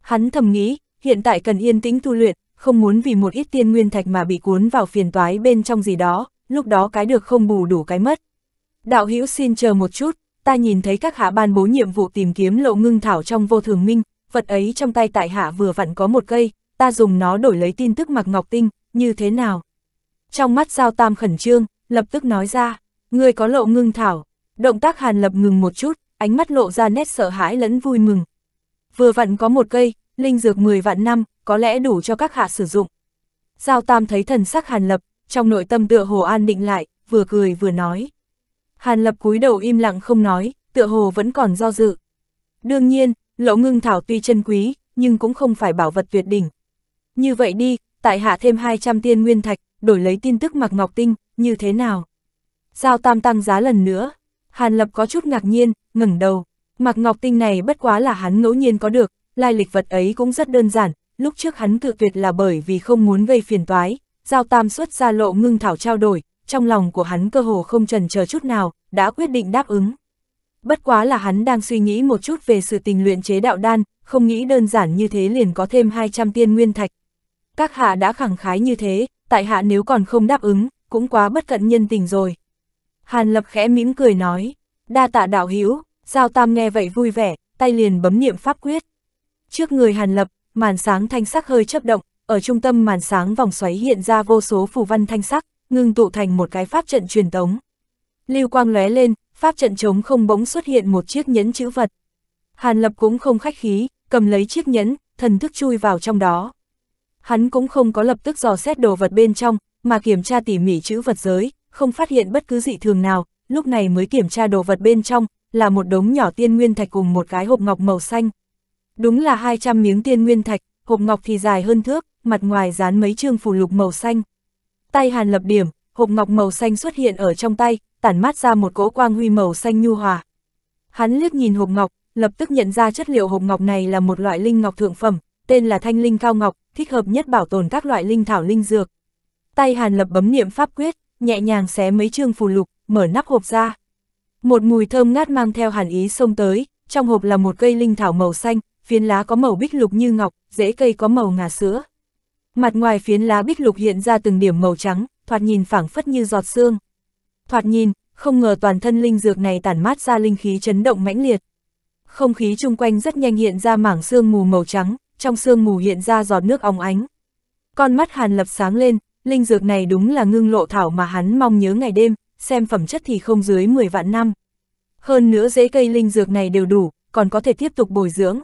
Hắn thầm nghĩ, hiện tại cần yên tĩnh tu luyện, không muốn vì một ít tiên nguyên thạch mà bị cuốn vào phiền toái bên trong gì đó, lúc đó cái được không bù đủ cái mất. Đạo hữu xin chờ một chút, ta nhìn thấy các hạ ban bố nhiệm vụ tìm kiếm lộ ngưng thảo trong vô thường minh, vật ấy trong tay tại hạ vừa vặn có một cây, ta dùng nó đổi lấy tin tức mặc ngọc tinh, như thế nào? Trong mắt giao tam khẩn trương, lập tức nói ra, người có lộ ngưng thảo, động tác hàn lập ngừng một chút, ánh mắt lộ ra nét sợ hãi lẫn vui mừng. Vừa vặn có một cây, linh dược 10 vạn năm, có lẽ đủ cho các hạ sử dụng. Giao tam thấy thần sắc hàn lập, trong nội tâm tựa hồ an định lại, vừa cười vừa nói. Hàn lập cúi đầu im lặng không nói, tựa hồ vẫn còn do dự. Đương nhiên, lỗ ngưng thảo tuy chân quý, nhưng cũng không phải bảo vật tuyệt đỉnh. Như vậy đi, tại hạ thêm 200 tiên nguyên thạch, đổi lấy tin tức Mạc Ngọc Tinh, như thế nào? Giao tam tăng giá lần nữa, Hàn Lập có chút ngạc nhiên, ngẩng đầu. Mạc Ngọc Tinh này bất quá là hắn ngẫu nhiên có được, lai lịch vật ấy cũng rất đơn giản, lúc trước hắn tự tuyệt là bởi vì không muốn gây phiền toái, Giao Tam xuất ra lộ ngưng thảo trao đổi, trong lòng của hắn cơ hồ không trần chờ chút nào, đã quyết định đáp ứng. Bất quá là hắn đang suy nghĩ một chút về sự tình luyện chế đạo đan, không nghĩ đơn giản như thế liền có thêm 200 tiên nguyên thạch. Các hạ đã khẳng khái như thế, tại hạ nếu còn không đáp ứng, cũng quá bất cận nhân tình rồi. Hàn Lập khẽ mỉm cười nói, đa tạ đạo hữu Giao Tam nghe vậy vui vẻ, tay liền bấm niệm pháp quyết. Trước người Hàn Lập, màn sáng thanh sắc hơi chấp động, ở trung tâm màn sáng vòng xoáy hiện ra vô số phù văn thanh sắc, ngưng tụ thành một cái pháp trận truyền tống. Lưu quang lóe lên, pháp trận trống không bỗng xuất hiện một chiếc nhẫn chữ vật. Hàn Lập cũng không khách khí, cầm lấy chiếc nhẫn, thần thức chui vào trong đó. Hắn cũng không có lập tức dò xét đồ vật bên trong, mà kiểm tra tỉ mỉ chữ vật giới, không phát hiện bất cứ dị thường nào, lúc này mới kiểm tra đồ vật bên trong, là một đống nhỏ tiên nguyên thạch cùng một cái hộp ngọc màu xanh. Đúng là 200 miếng tiên nguyên thạch, hộp ngọc thì dài hơn thước, mặt ngoài dán mấy chương phù lục màu xanh. Tay Hàn lập điểm, hộp ngọc màu xanh xuất hiện ở trong tay, tản mát ra một cỗ quang huy màu xanh nhu hòa. Hắn liếc nhìn hộp ngọc, lập tức nhận ra chất liệu hộp ngọc này là một loại linh ngọc thượng phẩm, tên là thanh linh cao ngọc, thích hợp nhất bảo tồn các loại linh thảo linh dược. Tay Hàn lập bấm niệm pháp quyết, nhẹ nhàng xé mấy chương phù lục, mở nắp hộp ra. Một mùi thơm ngát mang theo hàn ý xông tới, trong hộp là một cây linh thảo màu xanh, phiến lá có màu bích lục như ngọc, rễ cây có màu ngà sữa. Mặt ngoài phiến lá bích lục hiện ra từng điểm màu trắng, thoạt nhìn phảng phất như giọt xương. Thoạt nhìn, không ngờ toàn thân linh dược này tản mát ra linh khí chấn động mãnh liệt. Không khí chung quanh rất nhanh hiện ra mảng sương mù màu trắng, trong sương mù hiện ra giọt nước óng ánh. Con mắt Hàn Lập sáng lên, linh dược này đúng là ngưng lộ thảo mà hắn mong nhớ ngày đêm, xem phẩm chất thì không dưới 10 vạn năm. Hơn nữa rễ cây linh dược này đều đủ, còn có thể tiếp tục bồi dưỡng.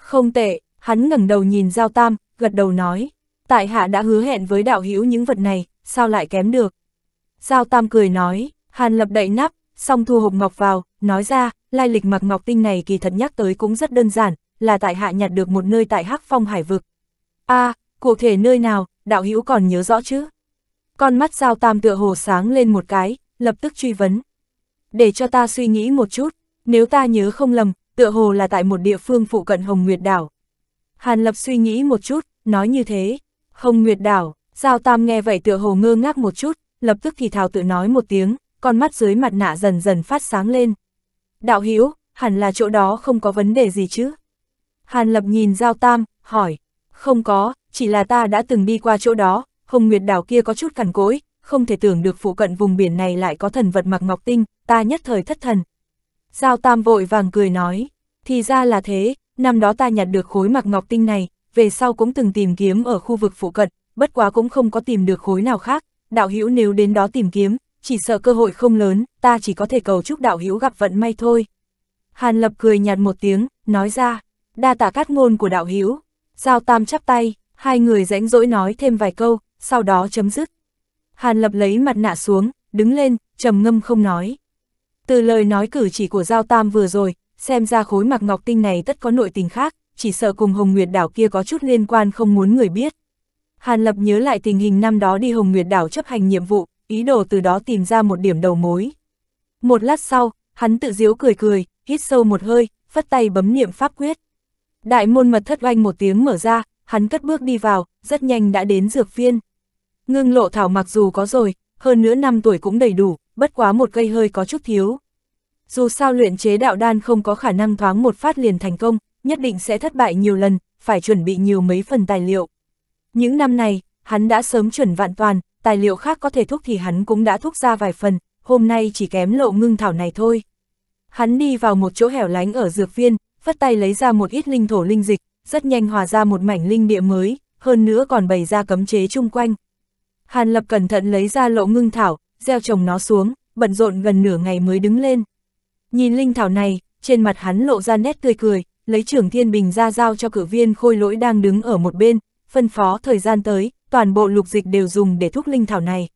Không tệ, hắn ngẩng đầu nhìn Giao Tam, gật đầu nói. Tại hạ đã hứa hẹn với đạo hữu những vật này, sao lại kém được? Giao Tam cười nói, Hàn Lập đậy nắp, xong thu hộp ngọc vào, nói ra, lai lịch mặc ngọc tinh này kỳ thật nhắc tới cũng rất đơn giản, là tại hạ nhặt được một nơi tại Hắc Phong Hải vực. A, cụ thể nơi nào, đạo hữu còn nhớ rõ chứ? Con mắt Giao Tam tựa hồ sáng lên một cái, lập tức truy vấn. Để cho ta suy nghĩ một chút, nếu ta nhớ không lầm, tựa hồ là tại một địa phương phụ cận Hồng Nguyệt Đảo. Hàn Lập suy nghĩ một chút, nói như thế, Hồng Nguyệt Đảo, Giao Tam nghe vậy tựa hồ ngơ ngác một chút, lập tức thì thào tự nói một tiếng, con mắt dưới mặt nạ dần dần phát sáng lên. Đạo Hữu hẳn là chỗ đó không có vấn đề gì chứ? Hàn Lập nhìn Giao Tam, hỏi, không có, chỉ là ta đã từng đi qua chỗ đó, Hồng Nguyệt Đảo kia có chút cằn cỗi, không thể tưởng được phụ cận vùng biển này lại có thần vật mặc ngọc tinh, ta nhất thời thất thần, Giao Tam vội vàng cười nói, thì ra là thế, năm đó ta nhặt được khối mặc ngọc tinh này, về sau cũng từng tìm kiếm ở khu vực phụ cận, bất quá cũng không có tìm được khối nào khác, đạo hữu nếu đến đó tìm kiếm, chỉ sợ cơ hội không lớn, ta chỉ có thể cầu chúc đạo hữu gặp vận may thôi. Hàn Lập cười nhạt một tiếng, nói ra, đa tả cát ngôn của đạo hữu. Giao Tam chắp tay, hai người rãnh rỗi nói thêm vài câu, sau đó chấm dứt. Hàn Lập lấy mặt nạ xuống, đứng lên, trầm ngâm không nói. Từ lời nói cử chỉ của Giao Tam vừa rồi, xem ra khối mặc ngọc tinh này tất có nội tình khác, chỉ sợ cùng Hồng Nguyệt đảo kia có chút liên quan không muốn người biết. Hàn Lập nhớ lại tình hình năm đó đi Hồng Nguyệt đảo chấp hành nhiệm vụ, ý đồ từ đó tìm ra một điểm đầu mối. Một lát sau, hắn tự diếu cười cười, hít sâu một hơi, phất tay bấm niệm pháp quyết. Đại môn mật thất oanh một tiếng mở ra, hắn cất bước đi vào, rất nhanh đã đến dược viên. Ngưng lộ thảo mặc dù có rồi, hơn nữa năm tuổi cũng đầy đủ, bất quá một cây hơi có chút thiếu. Dù sao luyện chế đạo đan không có khả năng thoáng một phát liền thành công, nhất định sẽ thất bại nhiều lần, phải chuẩn bị nhiều mấy phần tài liệu. Những năm này, hắn đã sớm chuẩn vạn toàn, tài liệu khác có thể thúc thì hắn cũng đã thúc ra vài phần, hôm nay chỉ kém lộ ngưng thảo này thôi. Hắn đi vào một chỗ hẻo lánh ở dược viên, phất tay lấy ra một ít linh thổ linh dịch, rất nhanh hòa ra một mảnh linh địa mới, hơn nữa còn bày ra cấm chế chung quanh. Hàn Lập cẩn thận lấy ra lộ ngưng thảo, gieo trồng nó xuống, bận rộn gần nửa ngày mới đứng lên. Nhìn linh thảo này, trên mặt hắn lộ ra nét tươi cười, lấy trưởng thiên bình ra giao cho cử viên khôi lỗi đang đứng ở một bên, phân phó thời gian tới, toàn bộ lục dịch đều dùng để thúc linh thảo này.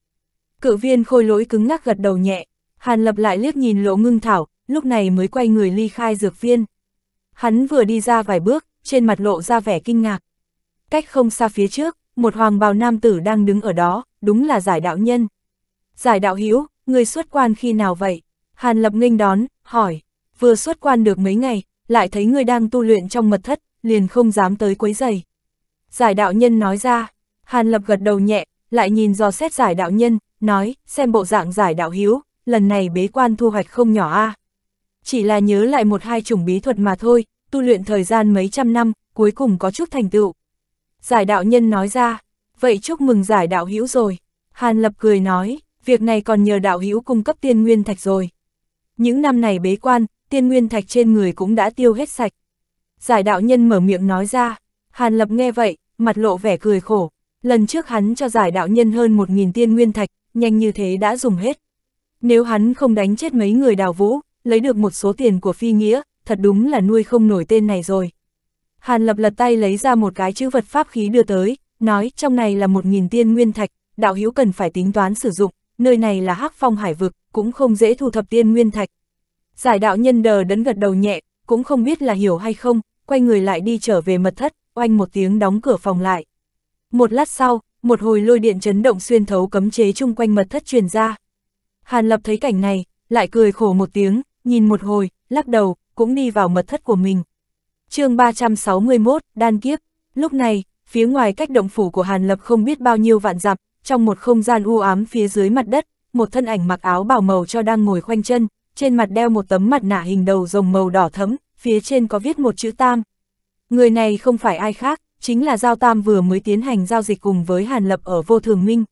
Cự viên khôi lỗi cứng ngắc gật đầu nhẹ, Hàn lập lại liếc nhìn lỗ ngưng thảo, lúc này mới quay người ly khai dược viên. Hắn vừa đi ra vài bước, trên mặt lộ ra vẻ kinh ngạc. Cách không xa phía trước, một hoàng bào nam tử đang đứng ở đó, đúng là giải đạo nhân. Giải đạo hữu người xuất quan khi nào vậy? Hàn Lập Ninh đón, hỏi, vừa xuất quan được mấy ngày, lại thấy người đang tu luyện trong mật thất, liền không dám tới quấy giày. Giải đạo nhân nói ra, Hàn Lập gật đầu nhẹ, lại nhìn dò xét giải đạo nhân, nói, xem bộ dạng giải đạo hiếu, lần này bế quan thu hoạch không nhỏ a à. Chỉ là nhớ lại một hai chủng bí thuật mà thôi, tu luyện thời gian mấy trăm năm, cuối cùng có chút thành tựu. Giải đạo nhân nói ra, vậy chúc mừng giải đạo hữu rồi. Hàn Lập cười nói, việc này còn nhờ đạo hữu cung cấp tiên nguyên thạch rồi. Những năm này bế quan, tiên nguyên thạch trên người cũng đã tiêu hết sạch. Giải đạo nhân mở miệng nói ra, Hàn Lập nghe vậy, mặt lộ vẻ cười khổ. Lần trước hắn cho giải đạo nhân hơn một nghìn tiên nguyên thạch, nhanh như thế đã dùng hết. Nếu hắn không đánh chết mấy người đào vũ, lấy được một số tiền của phi nghĩa, thật đúng là nuôi không nổi tên này rồi. Hàn Lập lật tay lấy ra một cái chữ vật pháp khí đưa tới, nói trong này là một nghìn tiên nguyên thạch, đạo hữu cần phải tính toán sử dụng, nơi này là hắc phong hải vực, cũng không dễ thu thập tiên nguyên thạch. Giải đạo nhân đờ đấn gật đầu nhẹ, cũng không biết là hiểu hay không, quay người lại đi trở về mật thất, oanh một tiếng đóng cửa phòng lại. Một lát sau, một hồi lôi điện chấn động xuyên thấu cấm chế chung quanh mật thất truyền ra. Hàn Lập thấy cảnh này, lại cười khổ một tiếng, nhìn một hồi, lắc đầu, cũng đi vào mật thất của mình. chương 361, Đan Kiếp, lúc này, phía ngoài cách động phủ của Hàn Lập không biết bao nhiêu vạn dặm, trong một không gian u ám phía dưới mặt đất, một thân ảnh mặc áo bảo màu cho đang ngồi khoanh chân, trên mặt đeo một tấm mặt nạ hình đầu rồng màu đỏ thấm, phía trên có viết một chữ tam. Người này không phải ai khác, chính là Giao Tam vừa mới tiến hành giao dịch cùng với Hàn Lập ở Vô Thường Minh.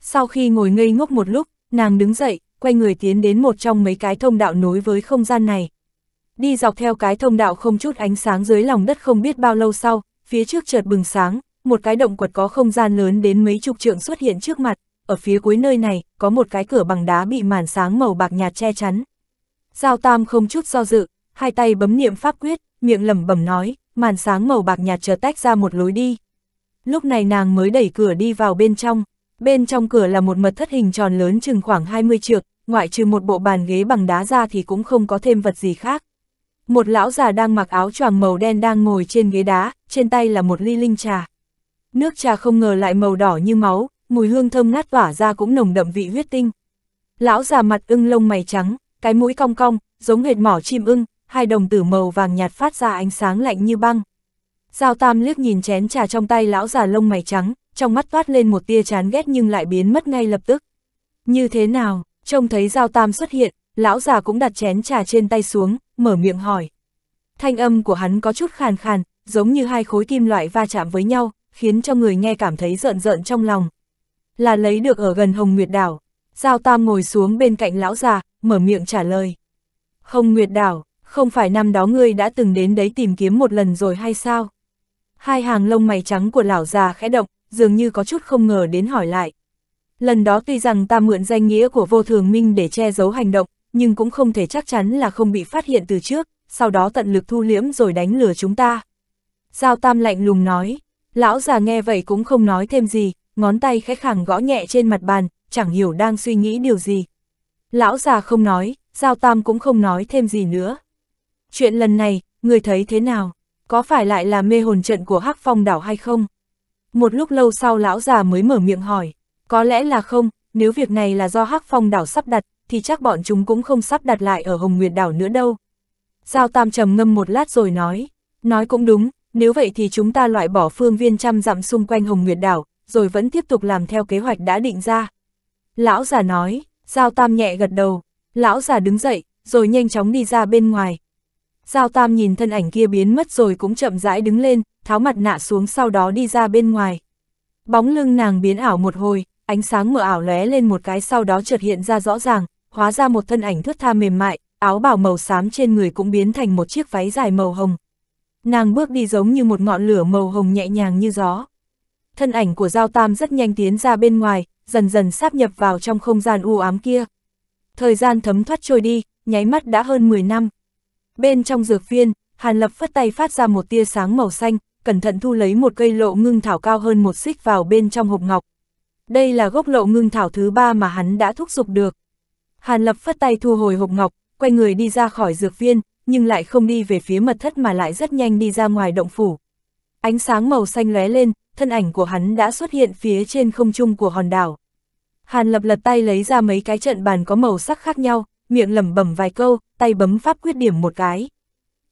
Sau khi ngồi ngây ngốc một lúc, nàng đứng dậy, quay người tiến đến một trong mấy cái thông đạo nối với không gian này. Đi dọc theo cái thông đạo không chút ánh sáng dưới lòng đất không biết bao lâu sau, phía trước chợt bừng sáng, một cái động quật có không gian lớn đến mấy chục trượng xuất hiện trước mặt, ở phía cuối nơi này, có một cái cửa bằng đá bị màn sáng màu bạc nhạt che chắn. Giao Tam không chút do dự, hai tay bấm niệm pháp quyết, miệng lẩm bẩm nói, màn sáng màu bạc nhạt chợt tách ra một lối đi. Lúc này nàng mới đẩy cửa đi vào bên trong, bên trong cửa là một mật thất hình tròn lớn chừng khoảng 20 trượng, ngoại trừ một bộ bàn ghế bằng đá ra thì cũng không có thêm vật gì khác. Một lão già đang mặc áo choàng màu đen đang ngồi trên ghế đá, trên tay là một ly linh trà. Nước trà không ngờ lại màu đỏ như máu, mùi hương thơm ngát tỏa ra cũng nồng đậm vị huyết tinh. Lão già mặt ưng lông mày trắng, cái mũi cong cong, giống hệt mỏ chim ưng, hai đồng tử màu vàng nhạt phát ra ánh sáng lạnh như băng. Giao Tam liếc nhìn chén trà trong tay lão già lông mày trắng, trong mắt toát lên một tia chán ghét nhưng lại biến mất ngay lập tức. Như thế nào, trông thấy Giao Tam xuất hiện, lão già cũng đặt chén trà trên tay xuống, mở miệng hỏi. Thanh âm của hắn có chút khàn khàn, giống như hai khối kim loại va chạm với nhau, khiến cho người nghe cảm thấy rợn rợn trong lòng. Là lấy được ở gần Hồng Nguyệt Đảo, Giao Tam ngồi xuống bên cạnh lão già, mở miệng trả lời. Hồng Nguyệt Đảo, không phải năm đó ngươi đã từng đến đấy tìm kiếm một lần rồi hay sao? Hai hàng lông mày trắng của lão già khẽ động, dường như có chút không ngờ đến hỏi lại. Lần đó tuy rằng ta mượn danh nghĩa của vô thường minh để che giấu hành động, nhưng cũng không thể chắc chắn là không bị phát hiện từ trước, sau đó tận lực thu liễm rồi đánh lừa chúng ta. Giao Tam lạnh lùng nói, Lão già nghe vậy cũng không nói thêm gì, ngón tay khẽ khẳng gõ nhẹ trên mặt bàn, chẳng hiểu đang suy nghĩ điều gì. Lão già không nói, Giao Tam cũng không nói thêm gì nữa. Chuyện lần này, người thấy thế nào? Có phải lại là mê hồn trận của Hắc Phong đảo hay không? Một lúc lâu sau lão già mới mở miệng hỏi, có lẽ là không, nếu việc này là do Hắc Phong đảo sắp đặt, thì chắc bọn chúng cũng không sắp đặt lại ở Hồng Nguyệt đảo nữa đâu. Giao Tam trầm ngâm một lát rồi nói, nói cũng đúng, nếu vậy thì chúng ta loại bỏ phương viên trăm dặm xung quanh Hồng Nguyệt đảo, rồi vẫn tiếp tục làm theo kế hoạch đã định ra. Lão già nói, Giao Tam nhẹ gật đầu, lão già đứng dậy, rồi nhanh chóng đi ra bên ngoài. Giao Tam nhìn thân ảnh kia biến mất rồi cũng chậm rãi đứng lên, tháo mặt nạ xuống sau đó đi ra bên ngoài. Bóng lưng nàng biến ảo một hồi, ánh sáng mờ ảo lóe lên một cái sau đó chợt hiện ra rõ ràng, hóa ra một thân ảnh thướt tha mềm mại, áo bào màu xám trên người cũng biến thành một chiếc váy dài màu hồng, Nàng bước đi giống như một ngọn lửa màu hồng nhẹ nhàng như gió. Thân ảnh của Giao Tam rất nhanh tiến ra bên ngoài, dần dần sáp nhập vào trong không gian u ám kia. Thời gian thấm thoát trôi đi, nháy mắt đã hơn 10 năm. Bên trong dược viên, Hàn Lập phất tay phát ra một tia sáng màu xanh, cẩn thận thu lấy một cây lộ ngưng thảo cao hơn một xích vào bên trong hộp ngọc. Đây là gốc lộ ngưng thảo thứ ba mà hắn đã thúc giục được. Hàn Lập phất tay thu hồi hộp ngọc, quay người đi ra khỏi dược viên, nhưng lại không đi về phía mật thất mà lại rất nhanh đi ra ngoài động phủ. Ánh sáng màu xanh lóe lên, thân ảnh của hắn đã xuất hiện phía trên không trung của hòn đảo. Hàn lập lật tay lấy ra mấy cái trận bàn có màu sắc khác nhau, miệng lẩm bẩm vài câu, tay bấm pháp quyết điểm một cái.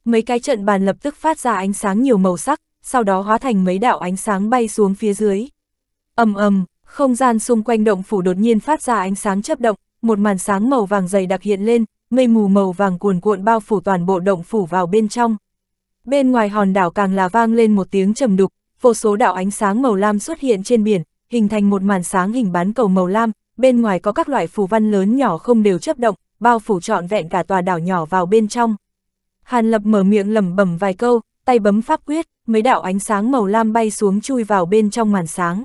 Mấy cái trận bàn lập tức phát ra ánh sáng nhiều màu sắc, sau đó hóa thành mấy đạo ánh sáng bay xuống phía dưới. ầm ầm, không gian xung quanh động phủ đột nhiên phát ra ánh sáng chớp động, một màn sáng màu vàng dày đặc hiện lên, mây mù màu vàng cuồn cuộn bao phủ toàn bộ động phủ vào bên trong. Bên ngoài hòn đảo càng là vang lên một tiếng trầm đục, vô số đạo ánh sáng màu lam xuất hiện trên biển, hình thành một màn sáng hình bán cầu màu lam, bên ngoài có các loại phù văn lớn nhỏ không đều chấp động, bao phủ trọn vẹn cả tòa đảo nhỏ vào bên trong. Hàn Lập mở miệng lẩm bẩm vài câu, tay bấm pháp quyết, mấy đạo ánh sáng màu lam bay xuống chui vào bên trong màn sáng.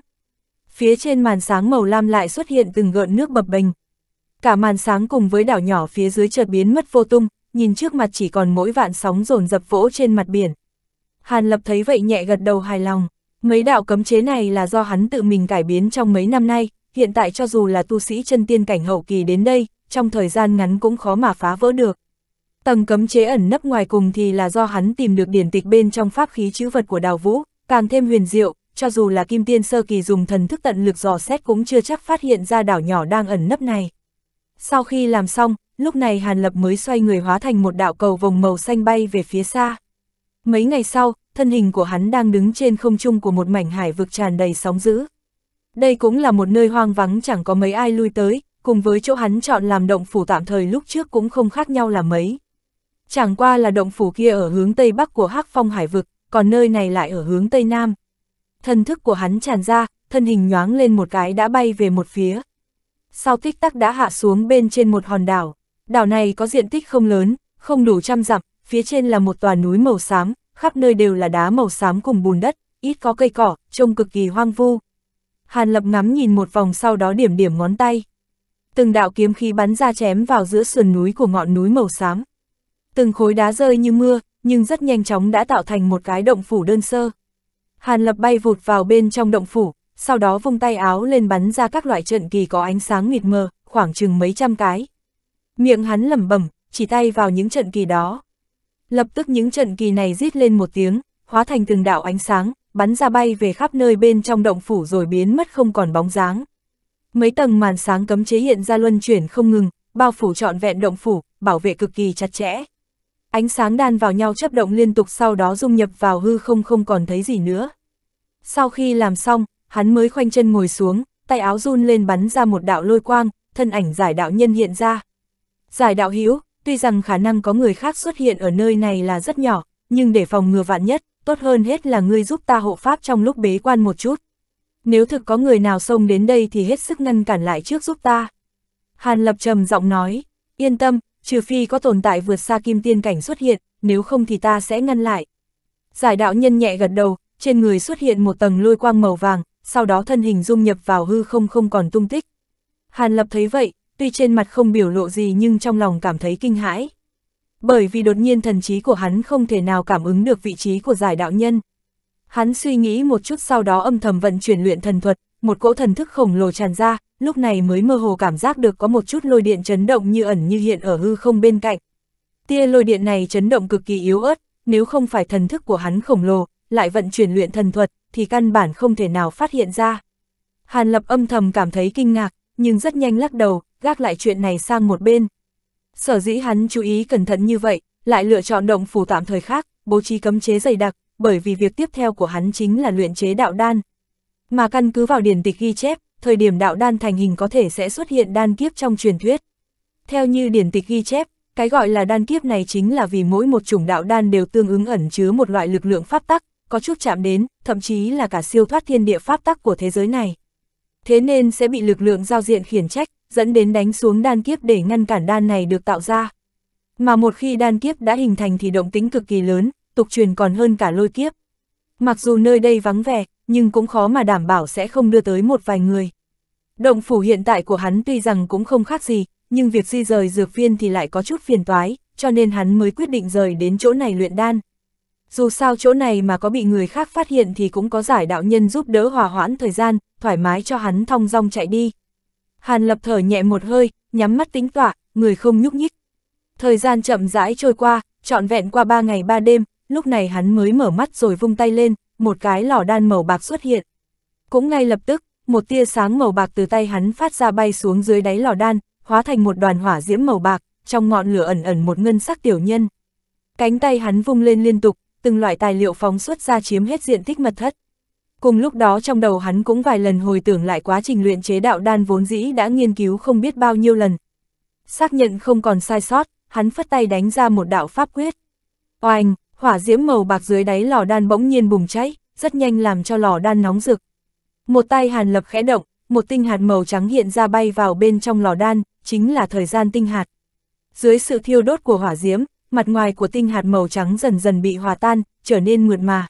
Phía trên màn sáng màu lam lại xuất hiện từng gợn nước bập bềnh, cả màn sáng cùng với đảo nhỏ phía dưới chợt biến mất vô tung, nhìn trước mặt chỉ còn mỗi vạn sóng dồn dập vỗ trên mặt biển. Hàn Lập thấy vậy nhẹ gật đầu hài lòng, mấy đạo cấm chế này là do hắn tự mình cải biến trong mấy năm nay, hiện tại cho dù là tu sĩ chân tiên cảnh hậu kỳ đến đây, trong thời gian ngắn cũng khó mà phá vỡ được. Tầng cấm chế ẩn nấp ngoài cùng thì là do hắn tìm được điển tịch bên trong pháp khí chữ vật của đào vũ, càng thêm huyền diệu, cho dù là kim tiên sơ kỳ dùng thần thức tận lực dò xét cũng chưa chắc phát hiện ra đảo nhỏ đang ẩn nấp này. Sau khi làm xong, lúc này Hàn Lập mới xoay người hóa thành một đạo cầu vòng màu xanh bay về phía xa. Mấy ngày sau, thân hình của hắn đang đứng trên không trung của một mảnh hải vực tràn đầy sóng dữ. Đây cũng là một nơi hoang vắng chẳng có mấy ai lui tới, cùng với chỗ hắn chọn làm động phủ tạm thời lúc trước cũng không khác nhau là mấy. Chẳng qua là động phủ kia ở hướng tây bắc của hắc phong hải vực, còn nơi này lại ở hướng tây nam. Thân thức của hắn tràn ra, thân hình nhoáng lên một cái đã bay về một phía, sau tích tắc đã hạ xuống bên trên một hòn đảo. Đảo này có diện tích không lớn, không đủ trăm dặm, phía trên là một tòa núi màu xám, khắp nơi đều là đá màu xám cùng bùn đất, ít có cây cỏ, trông cực kỳ hoang vu. Hàn Lập ngắm nhìn một vòng sau đó điểm điểm ngón tay. Từng đạo kiếm khí bắn ra chém vào giữa sườn núi của ngọn núi màu xám. Từng khối đá rơi như mưa, nhưng rất nhanh chóng đã tạo thành một cái động phủ đơn sơ. Hàn Lập bay vụt vào bên trong động phủ, sau đó vung tay áo lên bắn ra các loại trận kỳ có ánh sáng mịt mờ, khoảng chừng mấy trăm cái. Miệng hắn lẩm bẩm, chỉ tay vào những trận kỳ đó. Lập tức những trận kỳ này rít lên một tiếng, hóa thành từng đạo ánh sáng, bắn ra bay về khắp nơi bên trong động phủ rồi biến mất không còn bóng dáng. Mấy tầng màn sáng cấm chế hiện ra luân chuyển không ngừng, bao phủ trọn vẹn động phủ, bảo vệ cực kỳ chặt chẽ. Ánh sáng đan vào nhau chấp động liên tục sau đó dung nhập vào hư không không còn thấy gì nữa. Sau khi làm xong, hắn mới khoanh chân ngồi xuống, tay áo run lên bắn ra một đạo lôi quang, thân ảnh giải đạo nhân hiện ra. Giải đạo hữu tuy rằng khả năng có người khác xuất hiện ở nơi này là rất nhỏ, nhưng để phòng ngừa vạn nhất, tốt hơn hết là ngươi giúp ta hộ pháp trong lúc bế quan một chút. Nếu thực có người nào xông đến đây thì hết sức ngăn cản lại trước giúp ta. Hàn Lập trầm giọng nói, yên tâm, trừ phi có tồn tại vượt xa kim tiên cảnh xuất hiện, nếu không thì ta sẽ ngăn lại. Giải đạo nhân nhẹ gật đầu, trên người xuất hiện một tầng lôi quang màu vàng, sau đó thân hình dung nhập vào hư không không còn tung tích. Hàn Lập thấy vậy, tuy trên mặt không biểu lộ gì nhưng trong lòng cảm thấy kinh hãi. Bởi vì đột nhiên thần trí của hắn không thể nào cảm ứng được vị trí của giải đạo nhân. Hắn suy nghĩ một chút sau đó âm thầm vận chuyển luyện thần thuật, một cỗ thần thức khổng lồ tràn ra, lúc này mới mơ hồ cảm giác được có một chút lôi điện chấn động như ẩn như hiện ở hư không bên cạnh. Tia lôi điện này chấn động cực kỳ yếu ớt, nếu không phải thần thức của hắn khổng lồ, lại vận chuyển luyện thần thuật, thì căn bản không thể nào phát hiện ra. Hàn Lập âm thầm cảm thấy kinh ngạc, nhưng rất nhanh lắc đầu, gác lại chuyện này sang một bên. Sở dĩ hắn chú ý cẩn thận như vậy, lại lựa chọn động phủ tạm thời khác, bố trí cấm chế dày đặc, bởi vì việc tiếp theo của hắn chính là luyện chế đạo đan. Mà căn cứ vào điển tịch ghi chép, thời điểm đạo đan thành hình có thể sẽ xuất hiện đan kiếp trong truyền thuyết. Theo như điển tịch ghi chép, cái gọi là đan kiếp này chính là vì mỗi một chủng đạo đan đều tương ứng ẩn chứa một loại lực lượng pháp tắc, có chút chạm đến, thậm chí là cả siêu thoát thiên địa pháp tắc của thế giới này. Thế nên sẽ bị lực lượng giao diện khiển trách, dẫn đến đánh xuống đan kiếp để ngăn cản đan này được tạo ra. Mà một khi đan kiếp đã hình thành thì động tính cực kỳ lớn, tục truyền còn hơn cả lôi kiếp. Mặc dù nơi đây vắng vẻ, nhưng cũng khó mà đảm bảo sẽ không đưa tới một vài người. Động phủ hiện tại của hắn tuy rằng cũng không khác gì, nhưng việc di rời dược viên thì lại có chút phiền toái, cho nên hắn mới quyết định rời đến chỗ này luyện đan dù sao chỗ này mà có bị người khác phát hiện thì cũng có giải đạo nhân giúp đỡ hòa hoãn thời gian, thoải mái cho hắn thong dong chạy đi. Hàn lập thở nhẹ một hơi, nhắm mắt tính tỏa, người không nhúc nhích. Thời gian chậm rãi trôi qua, trọn vẹn qua ba ngày ba đêm, lúc này hắn mới mở mắt rồi vung tay lên, một cái lò đan màu bạc xuất hiện. Cũng ngay lập tức, một tia sáng màu bạc từ tay hắn phát ra bay xuống dưới đáy lò đan, hóa thành một đoàn hỏa diễm màu bạc, trong ngọn lửa ẩn ẩn một ngân sắc tiểu nhân. Cánh tay hắn vung lên liên tục, từng loại tài liệu phóng xuất ra chiếm hết diện tích mật thất. Cùng lúc đó trong đầu hắn cũng vài lần hồi tưởng lại quá trình luyện chế đạo đan vốn dĩ đã nghiên cứu không biết bao nhiêu lần. Xác nhận không còn sai sót, hắn phất tay đánh ra một đạo pháp quyết. Oanh, hỏa diễm màu bạc dưới đáy lò đan bỗng nhiên bùng cháy, rất nhanh làm cho lò đan nóng rực. Một tay Hàn Lập khẽ động, một tinh hạt màu trắng hiện ra bay vào bên trong lò đan, chính là thời gian tinh hạt. Dưới sự thiêu đốt của hỏa diễm, mặt ngoài của tinh hạt màu trắng dần dần bị hòa tan, trở nên mượt mà.